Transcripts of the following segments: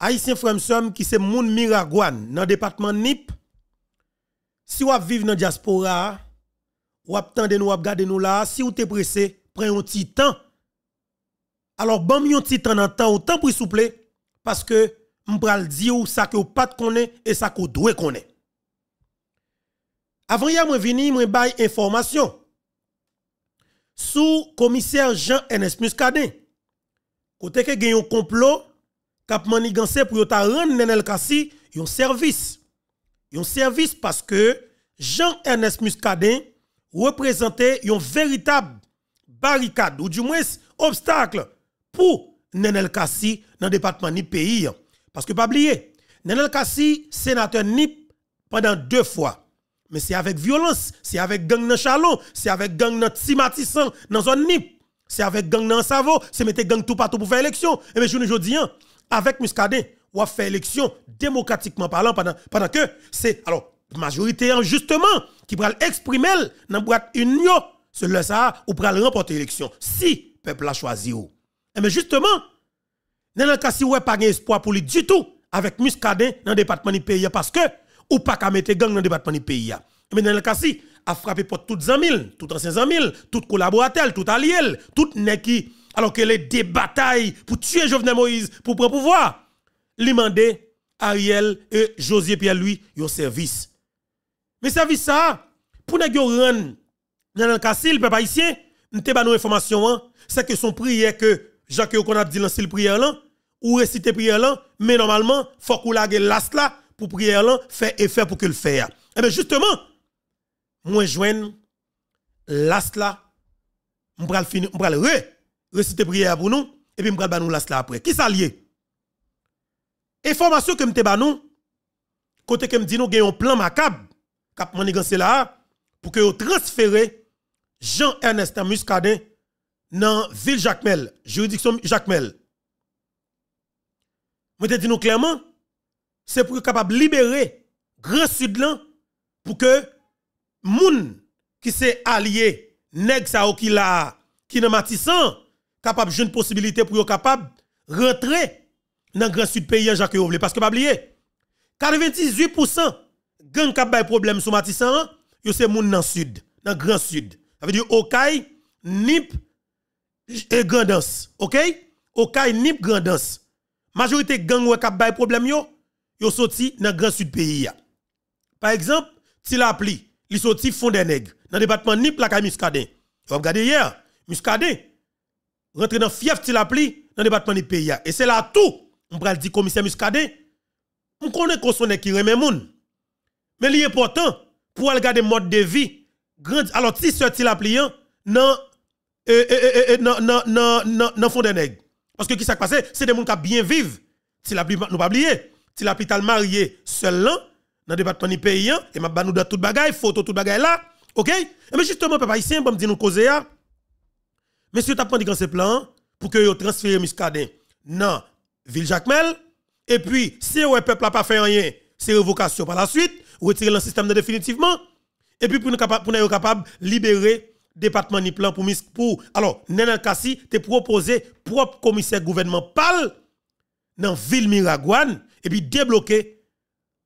Haïtien Fremsom qui c'est moun miragwan. dans le département NIP, si vous vivez dans la diaspora, ou attendez nous, regardez nous là, si vous êtes pressé, prenez un petit temps. Alors, bon, un petit temps dans temps, autant pour souple, parce que vous dire ça que vous pas connaît et ça que vous devez connaître. Avant hier, moi vini, moi bail information sous commissaire Jean Ernest Muscadet. Côté que un complot cap pour ta Nenel Kassi un service. Un service parce que Jean-Ernest Muscadin représentait une véritable barricade ou du moins obstacle pour Nenel Kassi dans le département du pays. Parce que pas oublier, Nenel Kassi, sénateur NIP pendant deux fois. Mais c'est avec violence, c'est avec gang dans Chalon, c'est avec gang dans timatissant dans zone NIP, c'est avec gang dans Savo, c'est mettre gang tout partout pour faire élection. Et eh bien, je ne dis avec Muscadet, ou a fait élection démocratiquement parlant pendant, que c'est, alors, majorité justement, qui pral exprimer dans boîte union, sur le ça, ou pral remporter élection Si peuple a choisi ou. Eh mais justement, dans le cas si ou pas espoir pour lui du tout, avec Muscadet dans le département du pays, parce que, ou pas qu'à mettre gang dans le département du pays. Eh mais dans le cas si, a frappé pour toutes les amis, tout anciens amis, tout collaborateurs, tout allié, tout alors que les des pour tuer Jovenel Moïse, pour prendre pouvoir, lui demande Ariel et José Pierre lui yon service. Mais service ça, pour nous rendre dans le cas peuple haïtien, nous pas une information, hein. c'est que son prière que Jacques Yokonab a dit lancer prière ou réciter prière mais normalement, il faut qu'on la l'as la pour prière là, faire effet pour que le faire. Et eh bien justement, moi joine l'as là, je vais le finir, je vais réciter prière pour nous, et puis m'pral banou là après. Qui s'allie? Information que m'te banou, côté que y nous un plan macabre, cap manigancé là, pour que transférer Jean-Ernest Muscadin dans ville Jacmel, juridiction Jacmel. Mte dit nous clairement, c'est pour capable libérer Grand Sud pour que moun qui s'est allié nèg qui la qui capable jeune possibilité pour capable rentrer dans le grand sud pays Jacques parce que pas oublier 98% gang qui des problème sur Matissan yo c'est moun dans sud dans grand sud ça veut dire Okay Nip et Grandance OK Okay Nip Grandance majorité gang qui a problème yo yo sorti dans grand sud pays par exemple si la pli li sorti fond des nègres dans le département Nip la Muscadin vous regardez hier Muscadin rentrer dans fief la pli dans le département de pays. Et c'est là tout. On va dire commissaire Muscadet. On connaît qu'on est qui remet moun. Mais l'important, pour regarder mode de vie, alors si sorti la pli, non, fond de nègre. Parce que qui s'est passé, c'est des gens qui bien vivant. Si la pli, nous pas oublier. Si la pli marié seul là, hein, dans le département du pays, hein. et m'a nous dans toute bagaille, photo, toute bagaille là. OK? mais justement, papa, ici, on va me dire nous causer hein. Monsieur dit pris ce plan, pour que yo transférer Muscadin dans ville Jacmel et puis si le peuple n'a pas fait rien, c'est révocation par la suite, retirer le système définitivement et puis pour nous pour nous de libérer département ni plan pour pour alors Nenel Kassi te proposé propre commissaire gouvernement PAL dans ville Miragouane et puis débloquer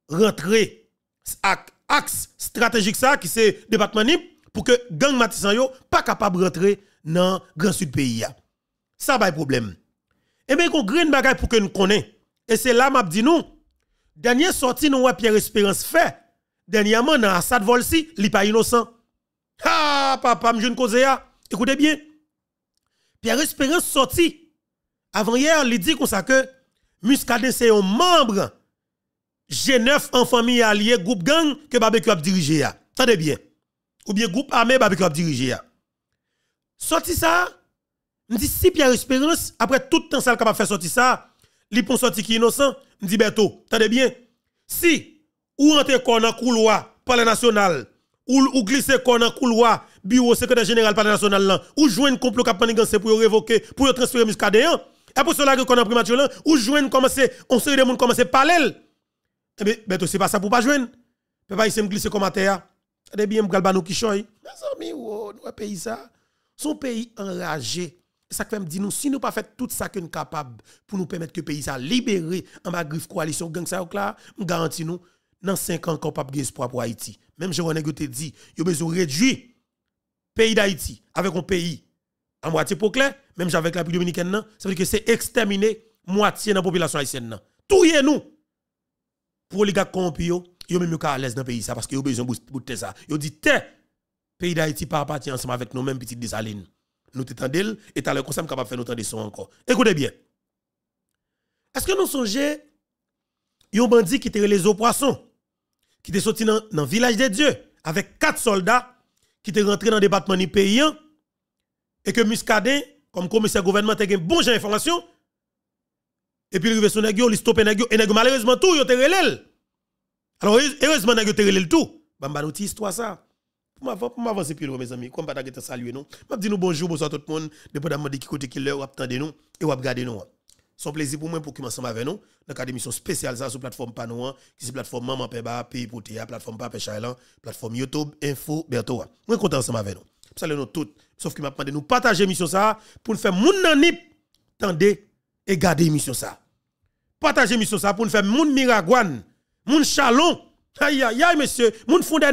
rentrer axe stratégique ça qui c'est département NIP pour que gang Matissan yo pas capable rentrer dans le grand sud pays Ça va problème. Et eh bien qu'on green bagaille pour que nous connaissons. Et c'est là m'a dit nous dernière sortie nous Pierre Espérance fait dernièrement dans Assad Volsi, n'est pas innocent. Ah papa, ne cause Écoutez bien. Pierre Espérance sorti avant hier, il dit comme ça que Muscadet c'est un membre G9 en famille alliée, groupe gang que barbecue a dirigé Attendez bien. Ou bien groupe armé barbecue a dirigé Sorti ça, je dis si Pierre Espérance, après tout le temps ça capable faire sortir ça, li pon sorti qui innocent, me dis Beto, t'as bien. Si ou rentre dans dans couloir palais national ou, ou glisser corps dans couloir bureau secrétaire général palais national là, ou un complot a c'est pour révoquer, pour transférer Muscadet pour cela que a primature là, ou joindre commencer on série de monde commencer parler. Eh bien Beto, c'est pas ça pour pas joindre. Papa, il s'est glissé comme à terre. T'as eh bien galba nous qui choy. Mes amis, oh, pays ça son pays enragé. Ça fait me dit nous si nous pas fait tout ça que nous capable pour nous permettre que le pays ça libéré en bas griffe coalition gang ça là, nous garantis nous dans 5 ans qu'on pas espoir pour Haïti. Même je vous dit, il a besoin réduire le pays d'Haïti avec un pays à moitié pour clair, même avec la République dominicaine ça veut dire que c'est exterminer moitié de la population haïtienne Tout est nous. Pour les gars corrompus, yo même eu à l'aise dans le pays ça parce que avez besoin de ça. ont dit t'es pays d'Haïti pas partir ensemble avec nous-mêmes, petit desalines. Nous t'étendons et t'as le capable de faire nous t'en encore. Écoutez bien. Est-ce que nous a un bandit qui était les eaux poissons, qui était sorti dans le village des Dieu avec quatre soldats, qui étaient rentrés dans le département du pays, et que Muscadet, comme commissaire gouvernement, a une bonne information, et puis il arrive son Nagyo, il stoppe Nagyo, et malheureusement tout, il a relève. Alors heureusement, il te relève tout. Bamba, nous histoire ça pour m'avancer plus mes amis, comme pas saluer non M'a dit nous bonjour, bonsoir tout le monde, dépendamment de qui côté qui l'heure, attendez nous et ou regarder nous. Son plaisir pour moi pour ensemble avec nous dans l'académie émission spéciale ça sur plateforme panouan qui se plateforme Maman Peba, Pays Potéa, plateforme Papa Chalan, plateforme YouTube, Info, bientôt. Moi content ensemble avec nous. Salut nous toutes. Sauf que m'a demandé nous partager mission ça pour nous faire moun nanip, tendez et garder mission ça. Partager mission ça pour nous faire moun miragouane, moun chalon, aïe aïe aïe monsieur, moun fond des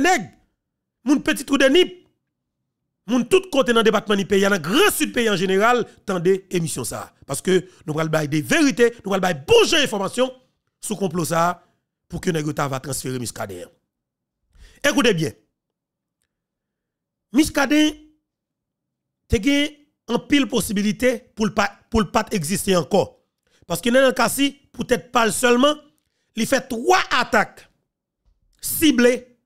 moun petit trou de nip, moun tout côté dans le département du pays, dans le grand sud pays en général, tendez émission ça. Parce que nous allons des vérités, nous allons des bonnes informations sous complot ça pour que Negota va transférer Miskade Écoutez bien. C'est te en pile possibilité pour le pas pour le pas exister encore. Parce que dans le cas peut-être pas seulement, il fait trois attaques ciblées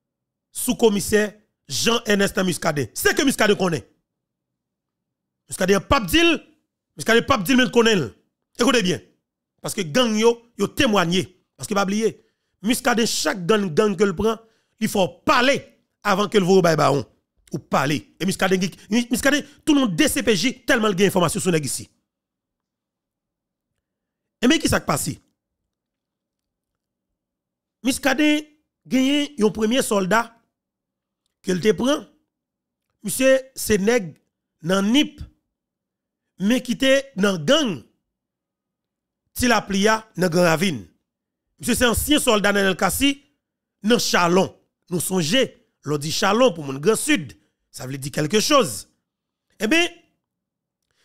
sous commissaire Jean-Ernest Muscadet. C'est que Muscadet connaît. Muscadet un pape dit Muscadet pape dit mais connaît. Écoutez bien. Parce que gang yo, yo témoigné. Parce que pas oublier, Muscadet chaque gang gang que le prend, il faut parler avant que le vous au baron ou parler. Et Muscadet tout le monde DCPJ tellement il information sur les ici. Et mais qui s'est passé Muscadet gagne un premier soldat qu'elle te prend, monsieur, c'est nèg dans NIP, mais qui te dans gang, si la plia dans Grand Ravine. Monsieur, c'est ancien soldat dans cas Nan dans Chalon. Nous songeons, l'on dit Chalon pour mon grand sud. Ça veut dire quelque chose. Eh bien,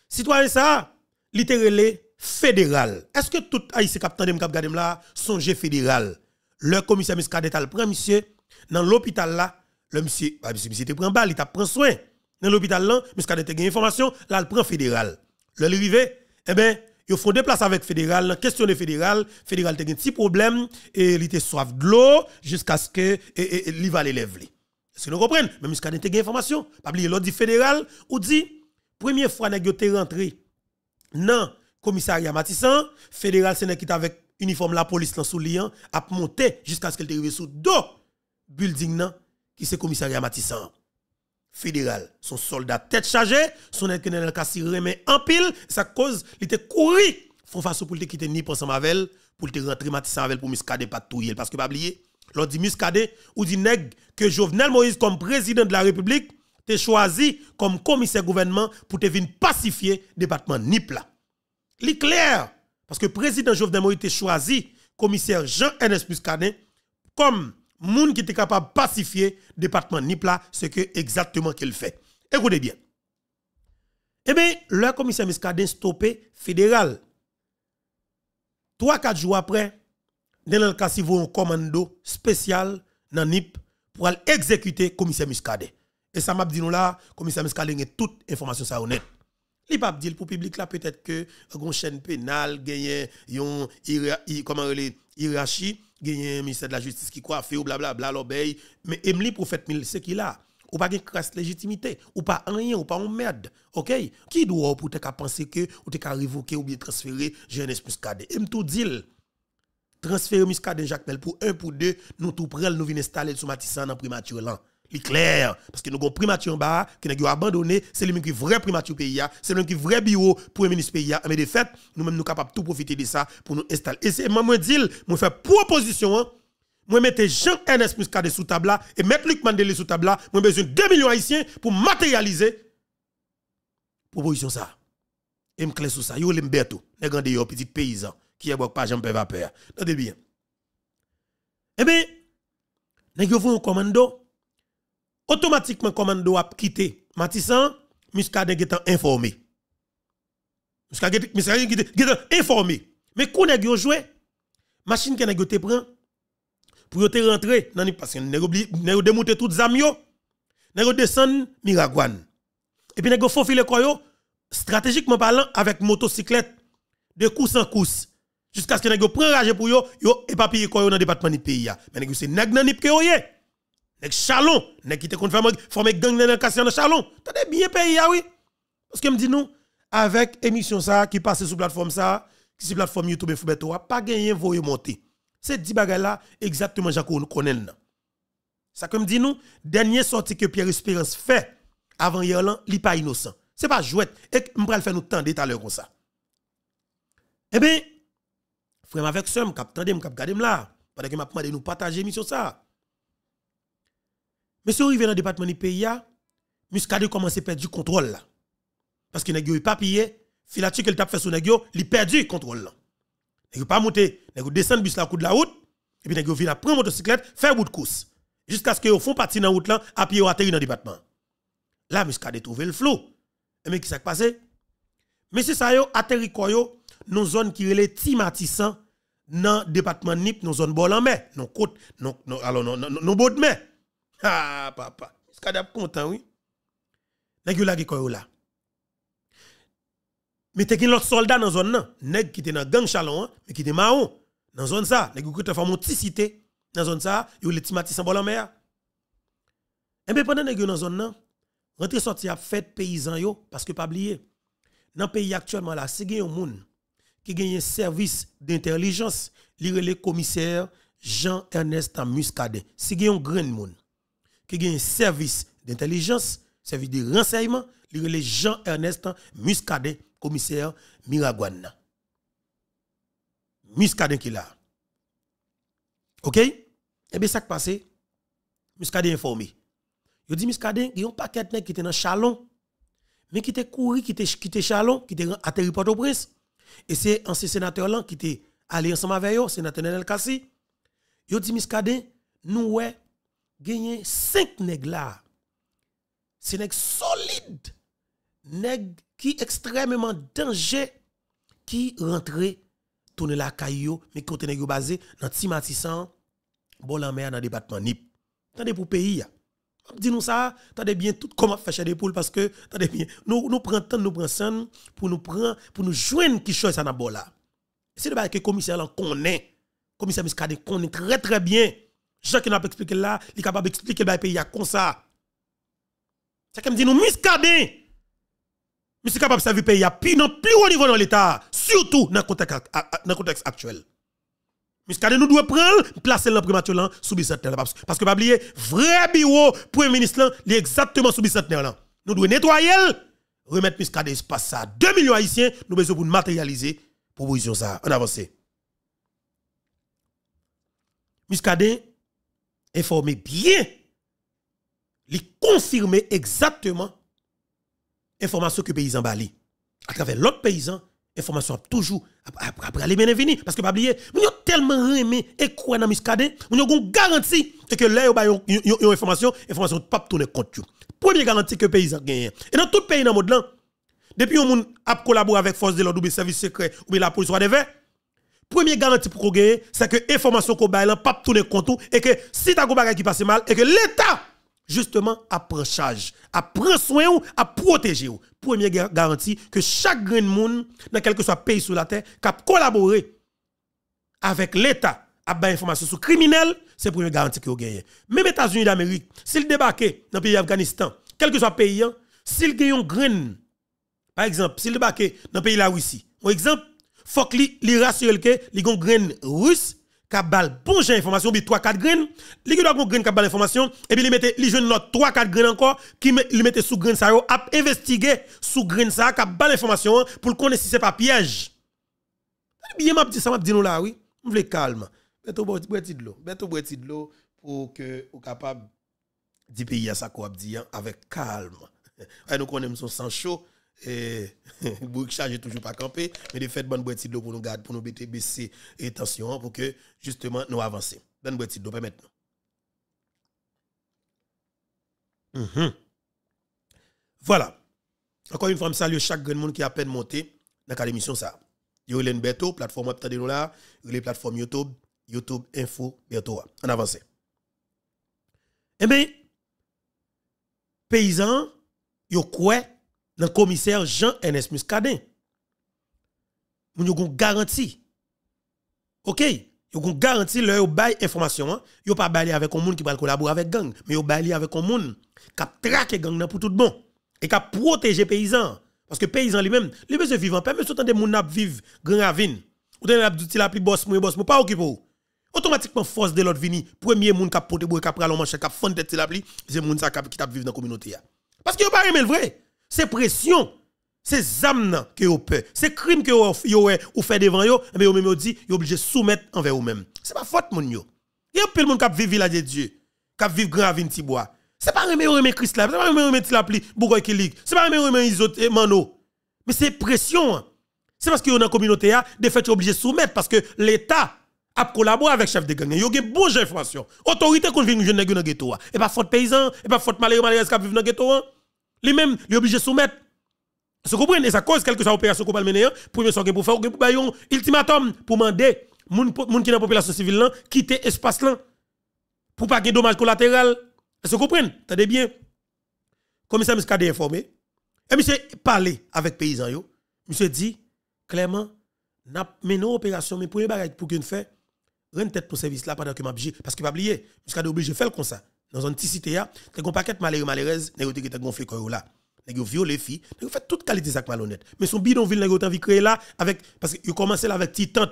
citoyen ça, littéralement fédéral. Est-ce que tout haïtien qui de cap là songe fédéral? Le commissaire Miskadet le prend monsieur dans l'hôpital là, le monsieur, le monsieur, prend balle, il t'a prend soin. Dans l'hôpital là, monsieur, a il information, là, il prend fédéral. Le arrivé, eh ben, il faut déplacer places avec fédéral, de fédéral, fédéral te un petit problème, et il était soif de l'eau, jusqu'à ce que, il va l'élève. Est-ce que nous comprenons? Même jusqu'à a information, pas oublier l'autre dit fédéral, ou dit, première fois, vous te rentré, non, commissariat Matissan, fédéral, c'est qui avec uniforme la police là, hein, a monté jusqu'à ce qu'il qu'elle arrivé sous deux building qui c'est commissariat Matissan fédéral. Son soldat tête chargée, son colonel Kassi remet en pile, sa cause, il était couru, font face pour te quitter ni pour Samavel pour te rentrer Matissan avec pour Muscadet pas tout parce que pas oublier, l'on dit Muscadet ou dit nèg que Jovenel Moïse comme président de la République te choisi comme commissaire gouvernement pour te venir pacifier département Nipla. là. clair parce que président Jovenel Moïse te choisi commissaire Jean-Ernest Muscadet comme gens qui était capable de pacifier le département NIP ce c'est que exactement qu'il fait. Écoutez bien. Eh bien, le commissaire a stoppé fédéral. Trois, quatre jours après, Daniel Kassivo un commando spécial dans NIP pour exécuter le commissaire Muscadet. Et ça m'a dit nous là, le commissaire Muscadet a toute information ça honnête. Il pas dit pour le public là peut-être que une euh, chaîne pénale a une hiérarchie un ministère de la justice qui coiffe ou blablabla l'obéit mais Emily pour faire mille c'est qui là ou pas une crasse légitimité ou pas rien ou pas on merde OK qui doit pour te penser que ou te révoquer ou bien transférer jeunesse plus cadet et tout deal transférer et Jacques Mel pour un pour deux nous tout prendre nous venir installer sur Matissan en primature est clair. Parce que nous avons primature en bas, qui nous abandonné, c'est le lui qui vrai primature pays, hein. c'est lui qui vrai bureau pour le ministre pays. Hein. Mais de fait, nous même nous capables de tout profiter de ça pour nous installer. Et c'est moi, je dis, je fais proposition, hein. Je mettez Jean-Ernest Muscadet sous table et mettre Luc Mandélé sous table moi besoin de 2 millions haïtiens pour matérialiser proposition ça. Et me clé sur ça, yo l'emberto, les grands un petit paysan qui est pas jean peux vapeur. bien. Eh bien, nous avons un commando automatiquement commando doit quitter Matissan, Muscadet est informé. Muscadet est informé. Mais quand on a joué, La machine qui a été prend pour te rentrer dans parce que nèg démonter toutes zam a nèg descendre Miragouane. Et puis nèg faufile koyo stratégiquement parlant avec motocyclette de course en course jusqu'à ce que nèg prend rage pour yo yo éparpiller koyo dans le département du pays. Mais nèg c'est nèg nan nip ke yo Nèg chalon, nèg qui te kon former gang dans cassé de chalon. bien pays ah oui. Parce que me dit nous avec émission ça qui passe sur plateforme ça, qui sur plateforme YouTube Foubeto, pas gagné voyer monter. C'est di bagaille là exactement j'en nous connaît Ça comme dit nous, dernier sortie que Pierre Espérance fait avant hier là, il pas innocent. C'est pas jouet et le faire nous temps tout à l'heure comme ça. Eh bien, frère avec soeur, m'cap je m'cap gade là, pendant que m'a demandé nous partager l'émission ça. Mais si vous arrivez dans le département du pays, a commence à perdre le contrôle Parce que n'avez pas de Il vous perdu fait sur il perd du contrôle là. N'est pas monté, nègre descend bus de la route et puis nègre pris prendre motocyclette, faire bout de course jusqu'à ce que fond partie dans la route là, à pied atterri dans le département. Là a trouvé le flou. Et ce qui s'est passé Mais c'est ça yo atterri dans nos zones qui relèvent timatissant dans le département NIP, nos zones bol en mer, nos côtes, non alors nos bords de mer. Ah, papa. Skadap content, oui. Nèg la koyo là. Mais gen l'autre soldat dans zone là. Nèg qui était dans gang chalon, hein, mais qui était maon. Dans zone ça, nèg qui te dans la cité. Dans zone ça, yo le timati sans bol en mer. Et eh bien pendant nèg dans zone là, rentrer sorti a fête paysan yo parce que pas oublier. Dans pays actuellement là, c'est gen un monde qui gagne un service d'intelligence, lire le commissaire Jean-Ernest Muscadet. C'est gen un grand monde qui a un service d'intelligence, service de renseignement, les Jean-Ernest Muscadet, commissaire Miragwana, Muscadet qui là. OK Eh bien, ça qui passe, Muscadet informé. Il dit Muscadet, il y a un paquet qui était dans chalon, mais qui était couru, qui était était chalon, qui était atterri Port-au-Prince. Et c'est un sénateur là qui était allé ensemble avec eux, sénateur Nenel Kassi. Il dit Muscadet, nous ouais gagné 5 nègres là. C'est nègres solide neg qui extrêmement dangereux qui rentrait tourner la caillou mais côté nègres basé dans Timatissan, bon en mer dans département Nip. Attendez pour pays dis nous ça, attendez bien tout comment faire chez des poules parce que attendez bien, nous nous prenons temps, nous prend sang pour nous prendre pour nous joindre qui chose ça dans là. C'est le bail que commissaire là connaît. Commissaire Miskade connaît très très bien. Jean qui n'a pas expliqué là, il est capable d'expliquer le ben, pays comme ça. C'est comme dit nous Miscardin, Mais c'est capable de servir le pays à plus haut niveau dans l'État, surtout dans le contexte, actuel. Miskade nous devons prendre, placer le primature sous bicentenaire. Parce que pas oublier, vrai bureau, premier ministre, il est exactement sous bicentenaire. Nous devons nettoyer, remettre Miskade espace ça. 2 millions haïtiens, nous besoin pour matérialiser proposition ça. en avance. Miskade, Informer bien, les confirmer exactement information que paysan bali. À travers l'autre paysan, information toujours après les venir Parce que pas oublier, nous avons tellement aimé et croire dans Muscadet, nous avons garantie que là, ils ont information, information pas tourner contre Première garantie que paysan gagne. Et dans tout pays dans le monde, depuis qu'on a collaboré avec force de l'ordre ou service secret ou la police ou première garantie pour qu'on gagne, c'est que l'information qu'on baille, pas tous les comptes, et que si tu as un qui passe mal, et que l'État, justement, apprend charge, apprend soin ou, a protéger ou. Première garantie que chaque grain de monde, dans quel que soit pays sur la terre, qui a collaboré avec l'État, à bail information sur criminel, c'est première garantie qu'on gagne. Même États-Unis d'Amérique, s'il débarquent dans le pays d'Afghanistan, quel que soit le pays, hein, s'il gagne un grain, par exemple, s'il débarque dans le pays de la Russie, par exemple, faut li, li rassure que li gon grain russe kabal bon j'ai information bi 3 4 graines li doit gon grain kabal information et bi li mette li jeune note 3 4 graines encore ki li mette sous grain sa yo a investiguer sous grain ça kabal information pour connaître si c'est pas piège bien m'a dit ça m'a dit nous là oui on veut calme mettre au de l'eau to de l'eau pour que ou capable di pays à ça qu'on hein, dit avec calme nous connaissons son san chaud et ne chargé toujours pas campé mais de fait, bonne boîte de pour nous garder, pour nous baisser et tension, pour que justement nous avancions. Bonne boîte de pas maintenant. Mhm. Voilà. Encore une fois, salut salue chaque grand monde qui a peine monté dans l'émission ça. len Beto, plateforme de nous là, les plateformes YouTube, YouTube Info Beto. En avance. Eh bien, paysan, yo quoi le commissaire Jean-Ernest Muscadet. Vous ont une garantie. OK, yo gon garantie le yo information, hein. yo pas avec un monde qui va collaborer avec gang, mais yo avez avec un monde qui traque gang pour tout bon et qui les paysans. parce que les paysan lui-même, lui besoin vivant, pas même des moun dans vivre grand ravine. Ou t'en la dit la plus boss ils boss moi pas occupé. Automatiquement force de l'autre vini, premier monde qui porte bois qui pral manche qui fond tête la pli, c'est moun gens qui vivent dans la communauté Parce que yo pas aimer le vrai. C'est pression. C'est zam que vous peur. C'est crime que vous fait devant vous, mais vous même dit, vous obligé de soumettre envers vous-même. C'est pas faute, mon yo. Il y a plein de monde qui vit village de Dieu, qui vit grand avin tibois. C'est pas remet remé Christ là, c'est pas remet remet Tilapli, Bougoy Kilig, c'est pas remet remé Isot et eh, Mano. Mais c'est pression. Hein. C'est parce que dans la communauté, de fait, obligé de soumettre parce que l'État a collaboré avec le chef de gang. Il y a une bonne information. Autorité qui vient jeune dans le ghetto. Et pas faute paysan, et pas faute malheureux qui qui vivent dans le ghetto. Lui-même, ils obligés obligé de soumettre. Vous comprenez? Et ça cause quelque chose opération qu'on va mener, premier soin pour faire, pour faire un ultimatum pour demander à gens qui dans la population civile là hein, quitter l'espace là pour pas qu'il dommage collatéral. Vous comprenez? Attendez bien. Commissaire Muscadet est informé. Et monsieur parlé avec paysan yo. Monsieur dit clairement n'a mené opération mais une bagage pour qu'une fait une tête pour service là pendant que m'a parce que pas oublier est obligé de faire comme ça dans une petite cité, hein, tu as un paquet malheureux, malheureuse, tu as un gonflé là. Tu as violé fille, tu fait toute qualité ça malhonnête. Mais son bidonville, tu as envie créer là, avec, parce que il commencé là avec petite tente,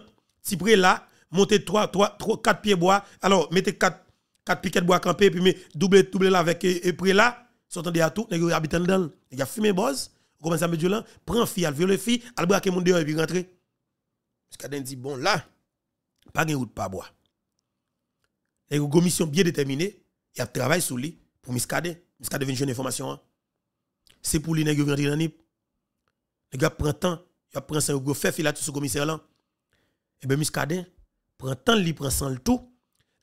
près là, monter 3, 3, 3, 4 pieds bois, alors mettez 4, 4 piquets de bois campé, puis double, double là avec et, près là, sortant à tout, tu as habité dedans. Tu as fumé boss, commence à mettre du là, prend fille, elle viole fille, elle braque mon dehors et puis rentrer. Parce qu'elle dit, bon là, pas de route, pas bois. Tu as une bien déterminée il a travaillé sur lui pour miscader. Miscader vient jeune information. Hein. C'est pour lui nèg vient dans NIP. Les gars prend temps, il a prend ça gros fait tout sous commissaire là. Et eh ben miscadé prend temps, il prend sans le tout.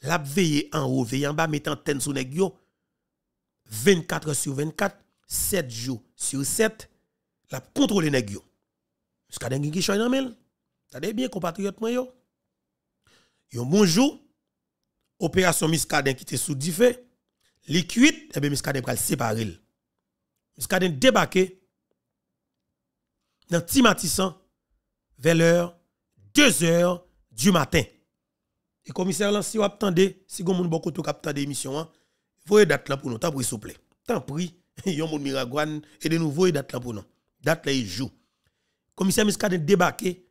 L'a veillé en haut, veillé en bas, mettant tête sur nèg 24 heures sur 24, 7 jours sur 7, la a nèg yo. miscadé qui choy dans Vous Tade bien compatriote moi yo. bon bonjour. Opération Miskadé... qui était sous diffé liquide et eh bien, Miskaden pral séparer. Miskade débarqué dans Timatissant vers l'heure 2 h du matin. Et commissaire si vous attendez, si vous avez beaucoup de temps d'émission, voyez date là pour nous, Tant pris s'il vous plaît. Tant pris, yon moun miragouane, et de nouveau voyez date là pour nous. Date là, il joue. Commissaire Miskade débarqué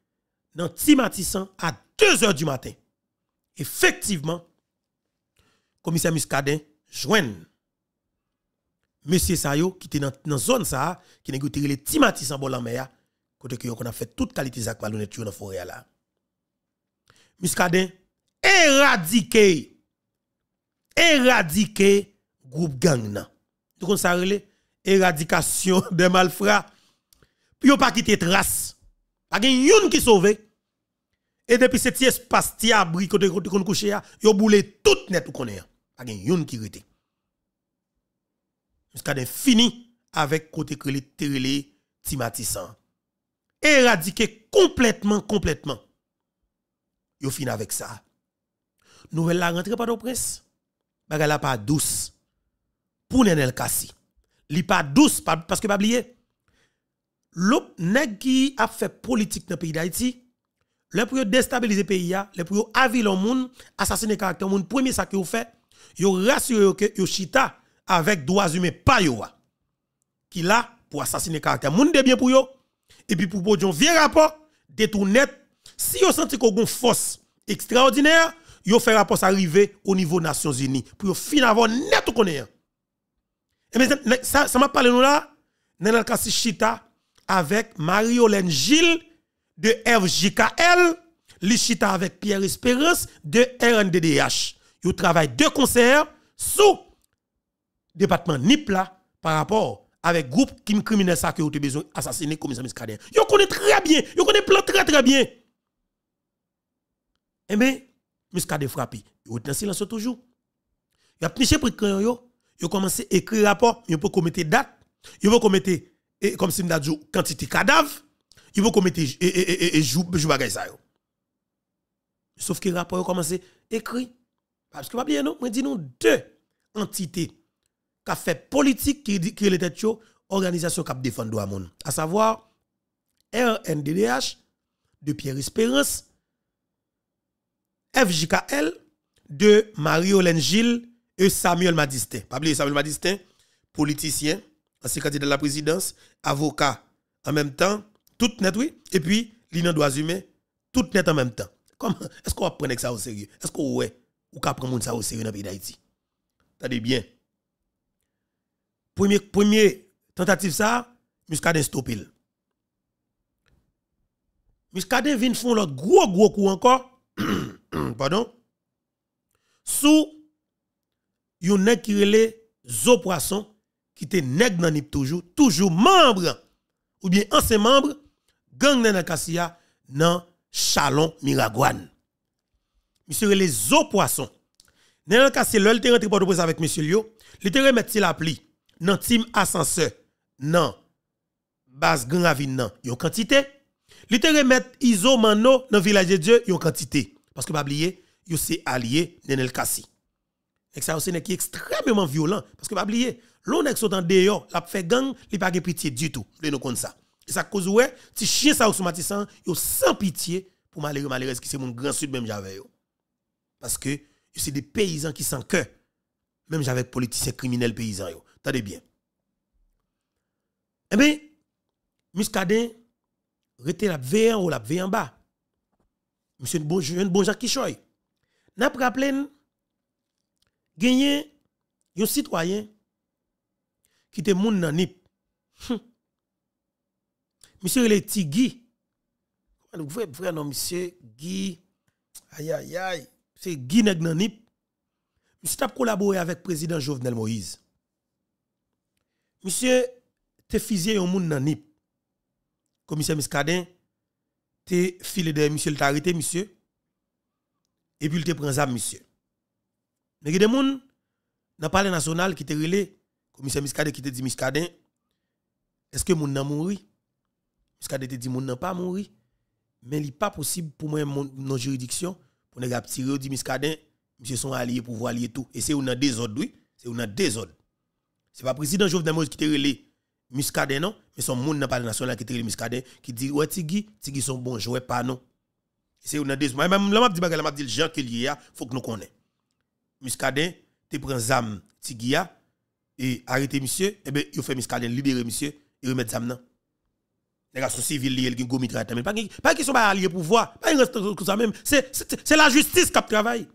dans Timatissant à 2 h du matin. Effectivement, commissaire Muscadin Jouen. monsieur Sayo qui était dans dans zone ça qui négocie les timatis en bol en mer côté que on a fait toute qualité Zach malhonnête dans forêt là Muscadin éradiquer éradiquer groupe gang nan donc on relé? éradication des malfrats puis yon pas quitter trace pas gen yon qui sauvé et depuis ti espace ti abri côté côté qu'on coucher yo boule tout net ou connaît yon qui rete. fini avec côté que les terrelé timatissant. Éradiqué complètement, complètement. Yo fin avec ça. Nouvelle la rentrée par de presse. elle la pas douce. Pour Nenel Kasi. Li pas douce parce que pas oublier. L'op nèg qui a fait politique dans le pays d'Haïti, le pour déstabiliser le pays, le pour avil le monde, assassiner caractère monde, premier ça que vous fait, yo rassuré que yo chita avec droits humains pa yo qui là pour assassiner caractère moun bien pour yo et puis pour pou un vieux rapport net. si yo senti qu'on force extraordinaire yo fait rapport arriver au niveau Nations Unies pour yo fin avant net ou et mais ça ça m'a parlé nous là dans le cas chita avec Marie-Hélène Gilles de FJKL, Chita avec Pierre Espérance de RNDDH. Ils travaillent deux concert sous département NIPLA par rapport avec groupe qui criminel ça que vous avez besoin assassiner commissaire Vous connaissez très bien, vous connaissez plein très très bien. Eh bien, est frappé. Vous êtes en silence toujours. Vous avez pris pour le Vous commencez à écrire rapport, vous pouvez commettre date, vous pouvez commettre, et, eh, comme si vous dit, quantité cadavre, vous pouvez commettre et, et, et, et, yo Sauf que le rapport a commencé à écrire. Parce que, pas bien, non, moi, dis nous deux entités qui fait politique qui dit que les têtes organisation qui défend monde à savoir RNDDH de Pierre Espérance FJKL de Marie-Hélène Gilles et Samuel Madistin. Pas oublier Samuel Madistin, politicien, ancien candidat de la présidence, avocat en même temps, tout net oui, et puis l'Inan droits humains, tout net en même temps. Comment est-ce qu'on va prendre ça au sérieux Est-ce qu'on ouais ou ka prendre ça au sérieux dans le pays d'Haïti. bien. Premier, tentative ça, Muscadin Stopil. Muscadin vient faire l'autre gros gros coup encore. Pardon. Sous yon nèg qui zo poisson qui te nèg nan nip toujours, toujours membre ou bien ancien membre gang nan Kassia nan Chalon Miragouane. Monsieur les eaux poissons. Dans le cas, c'est rentré pour de avec monsieur Lio. Il te remettre l'appli. Dans team ascenseur. Non. Base Grand Ravine, non. Yon quantité. Il te remettre Iso Mano dans village de Dieu. Yon quantité. Parce que pas oublier, yon c'est allié Nenel Kassi. Et ça, c'est qui extrêmement violent. Parce que pas oublier, l'on est en dehors, la fait gang, il pas de pitié du tout. Le nous comme ça. Et ça cause ouais, si chien ça ou yo yon sans pitié pour malheureux malheureux qui c'est mon grand sud même j'avais parce que c'est des paysans qui sont cœur. Même j'avais politiciens criminels paysans. Tenez bien. Eh bien, Muscadin, rete la V1 ou la v en bas. Monsieur un bon bon Jacques N'a pas rappelé gagné un citoyen qui était moun nan nip. Hum. Monsieur le Tigui. Vous voyez, vraiment monsieur Guy. Aïe, aïe, aïe c'est Guy Nanip. Monsieur a collaboré avec le président Jovenel Moïse. Monsieur, te fizier au monde nanip. Commissaire Miscadin, te filé de monsieur, le monsieur. Et puis il te prend ça monsieur. Mais il y a des gens dans le palais national qui te relé, commissaire Miskadin, qui te dit Miskadin, est-ce que monde nan mouri? Miskadin te dit moun nan pas mourri. Mais il n'est pas possible pour moi, dans juridiction, pour ne tirer dit Miskadin, monsieur son allié pour voir allier tout. Et c'est on a désordre, oui. C'est on a désordre. C'est pas président Jovenel Moïse qui te relé Muscadin non, mais son monde n'a pas national qui te relé qui dit, ouais, Tigui, Tigui sont bons, jouez pas, non. C'est on a désordre. Même là, je dis, je dis, gens qui y a, faut que nous connaissions. Muscadin tu prends Zam, Tigui, et arrêtez monsieur, et eh bien, il fait muscadin, libérer monsieur, et remettre Zam, non. Les sont civils, ils ont gommé Pas qu'ils sont pas alliés pour voir. Pas comme ça même. C'est la justice qui travaille.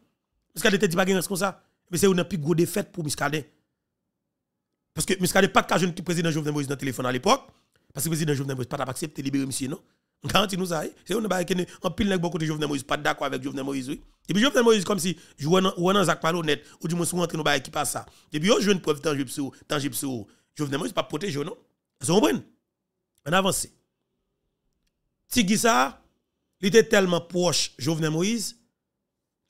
Miskade te dit pas reste comme ça. Mais c'est une plus grosse défaite pour Miskade. Parce que n'a pas qu'à jeune président Jovenel Moïse dans le téléphone à l'époque. Parce que le président Jovenel Moïse pas accepté de libérer monsieur, non? garantit nous ça. C'est une bagarre qui en pile avec beaucoup de Jovenel Moïse pas d'accord avec Jovenel Moïse Et puis Jovenel Moïse comme si jouant ou dans Zach Malhonnête ou du moins sous rentre nous bagarre qui passe ça. Et puis jeune preuve tangible sur tangible sur Jovenel Moïse pas protégé, non. On avance. Tigui ça, il était tellement proche Jovenel Moïse,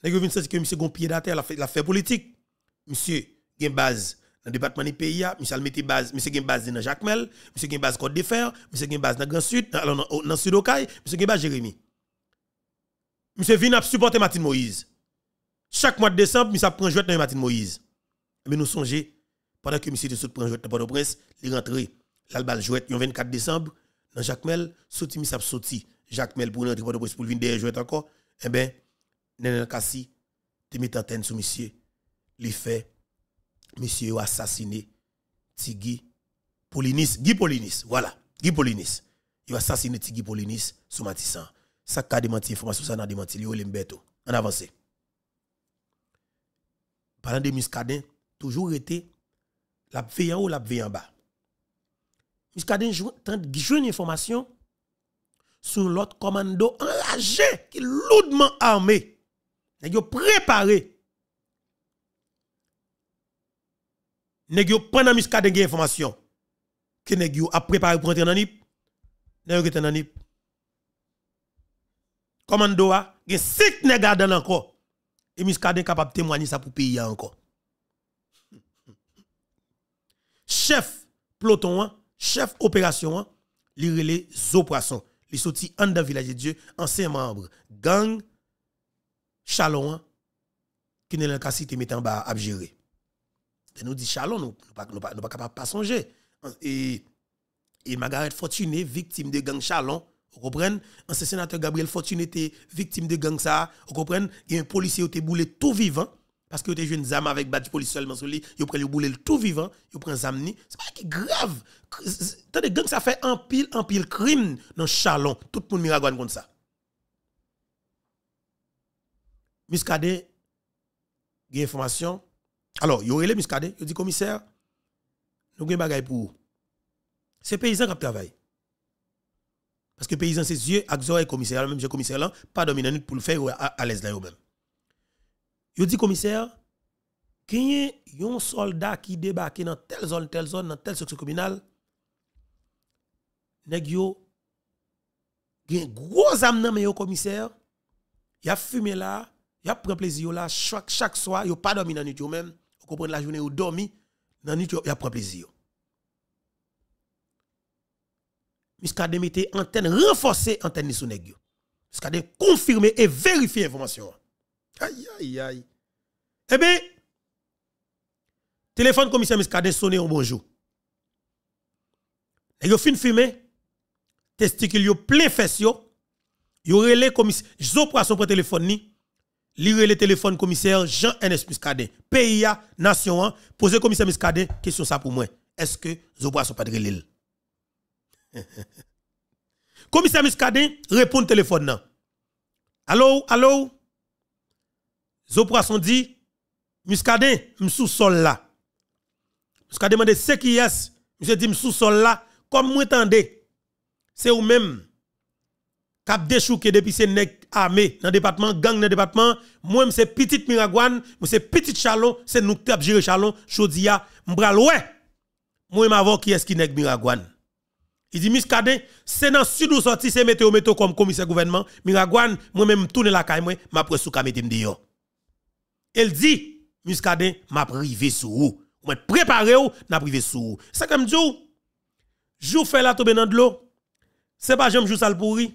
il vient que monsieur gon pied la l'affaire la fait politique. Monsieur, gen base dans le département des pays, monsieur a base, monsieur gen base dans Jacmel, monsieur la base Côte des fer, monsieur gen base dans Grand Sud, dans le Sud Okaï, monsieur base Jérémy. Monsieur a supporter Martin Moïse. Chaque mois de décembre, monsieur prend jouet dans Martin Moïse. Mais nous songeons pendant que monsieur était sous prend jouet dans Port-au-Prince, il rentré, l'albal jouet le 24 décembre, dans Jacques Mel, sorti, mis sorti. Jacques Mel pour l'entrée de pour venir jouer encore. Eh bien, Nenel Kassi, te met antenne sur monsieur. Il fait, monsieur assassiné Tigui Polinis. Guy Polinis, voilà. Guy Polinis. Il a assassiné Tigui Polinis sous Matissan. Ça a démenti information, ça n'a démenti. Il En avance. Parlant de Muscadin, toujours été la veille en la veille en bas jusqu'à une information sur l'autre commando enragé qui lourdement armé. yo préparé. Nèg yo pendant muscade gen information que nèg yo a préparé pour entrer dans NIP. Nèg yo dans NIP. Commando a gen 5 nèg dans encore. Et muscade capable témoigner ça pour pays encore. Chef peloton chef opération, hein, li relè zo poisson. Li sorti en village de Dieu, ancien membre, gang, chalon, hein, qui n'est pas cité met en bas à abjurer. nous dit chalon, nous ne sommes pas capables de songer. Et, et Margaret Fortuné, victime de gang chalon, vous comprenez? Ancien sénateur Gabriel Fortuné était victime de gang ça. Vous comprenez? Il y a un policier qui a boulé tout vivant parce que vous avez une zame avec de police seulement sur lui, vous prenez le boulet tout vivant, vous prenez zamni. C'est pas grave. Tant que ça fait un pile, un pile crime dans le chalon. Tout le monde miragoine comme ça. Muscade, il y a information. Alors, il avez aurait les Muscadet, il dit commissaire, nous avons des bagailles pour vous. C'est paysan qui travaille. Parce que paysan, c'est yeux, axor et commissaire, même si commissaire là, pas minute pour le faire à l'aise là eux même. Yo dit commissaire, qu'il y a un soldat qui débarque dans telle zone, telle zone, dans telle section communale. y a un gros amenant mais commissaire, il a fumé là, il a pris plaisir là chaque chaque soir, n'a pas dormi dans nuit même. Vous comprenez la journée a dormi dans nuit yo a pris plaisir. Miskade mette antenne renforcée antenne sous nèg yo. Miskade confirmer et vérifier l'information. Aïe, aïe. Eh bien, téléphone commissaire Miskadé Sonne au bonjour. Et le fin fumé, testicule yo plein fesse yo, yo relé commissaire, zo poisson pour téléphone ni, li relé téléphone commissaire Jean-Enes Miskadé, PIA, Nation 1, posez commissaire Miskadé, question ça pour moi. Est-ce que zo poisson pas de relé? commissaire Miskadé répond téléphone Allo Allô, allô? Zo poisson dit, Muscadin, m'sous-sol là. Muscadin demande c'est qui est. Monsieur dit, m'sous-sol là, comme entendez, C'est ou même, cap déchouke depuis ces nek armés dans le département, gang dans le département. Moi, c'est Petit Miragouane, moi, c'est Petit Chalon, c'est nous qui avons géré Chalon, Chodia, m'bral ouais. Moi, m'avons qui est ce qui est Miragouane. Il dit, Miskadin, c'est dans le sud ou sorti, c'est météo, météo comme commissaire gouvernement. Miragouane, moi-même, tourne la caille, moi, m'après sous elle dit, Muscadet, m'a privé sur vous. Vous m'avez préparé ou, n'a privé sur vous. C'est comme dit, jou fait la tomber dans de l'eau. C'est pas jamais ça sale pourri.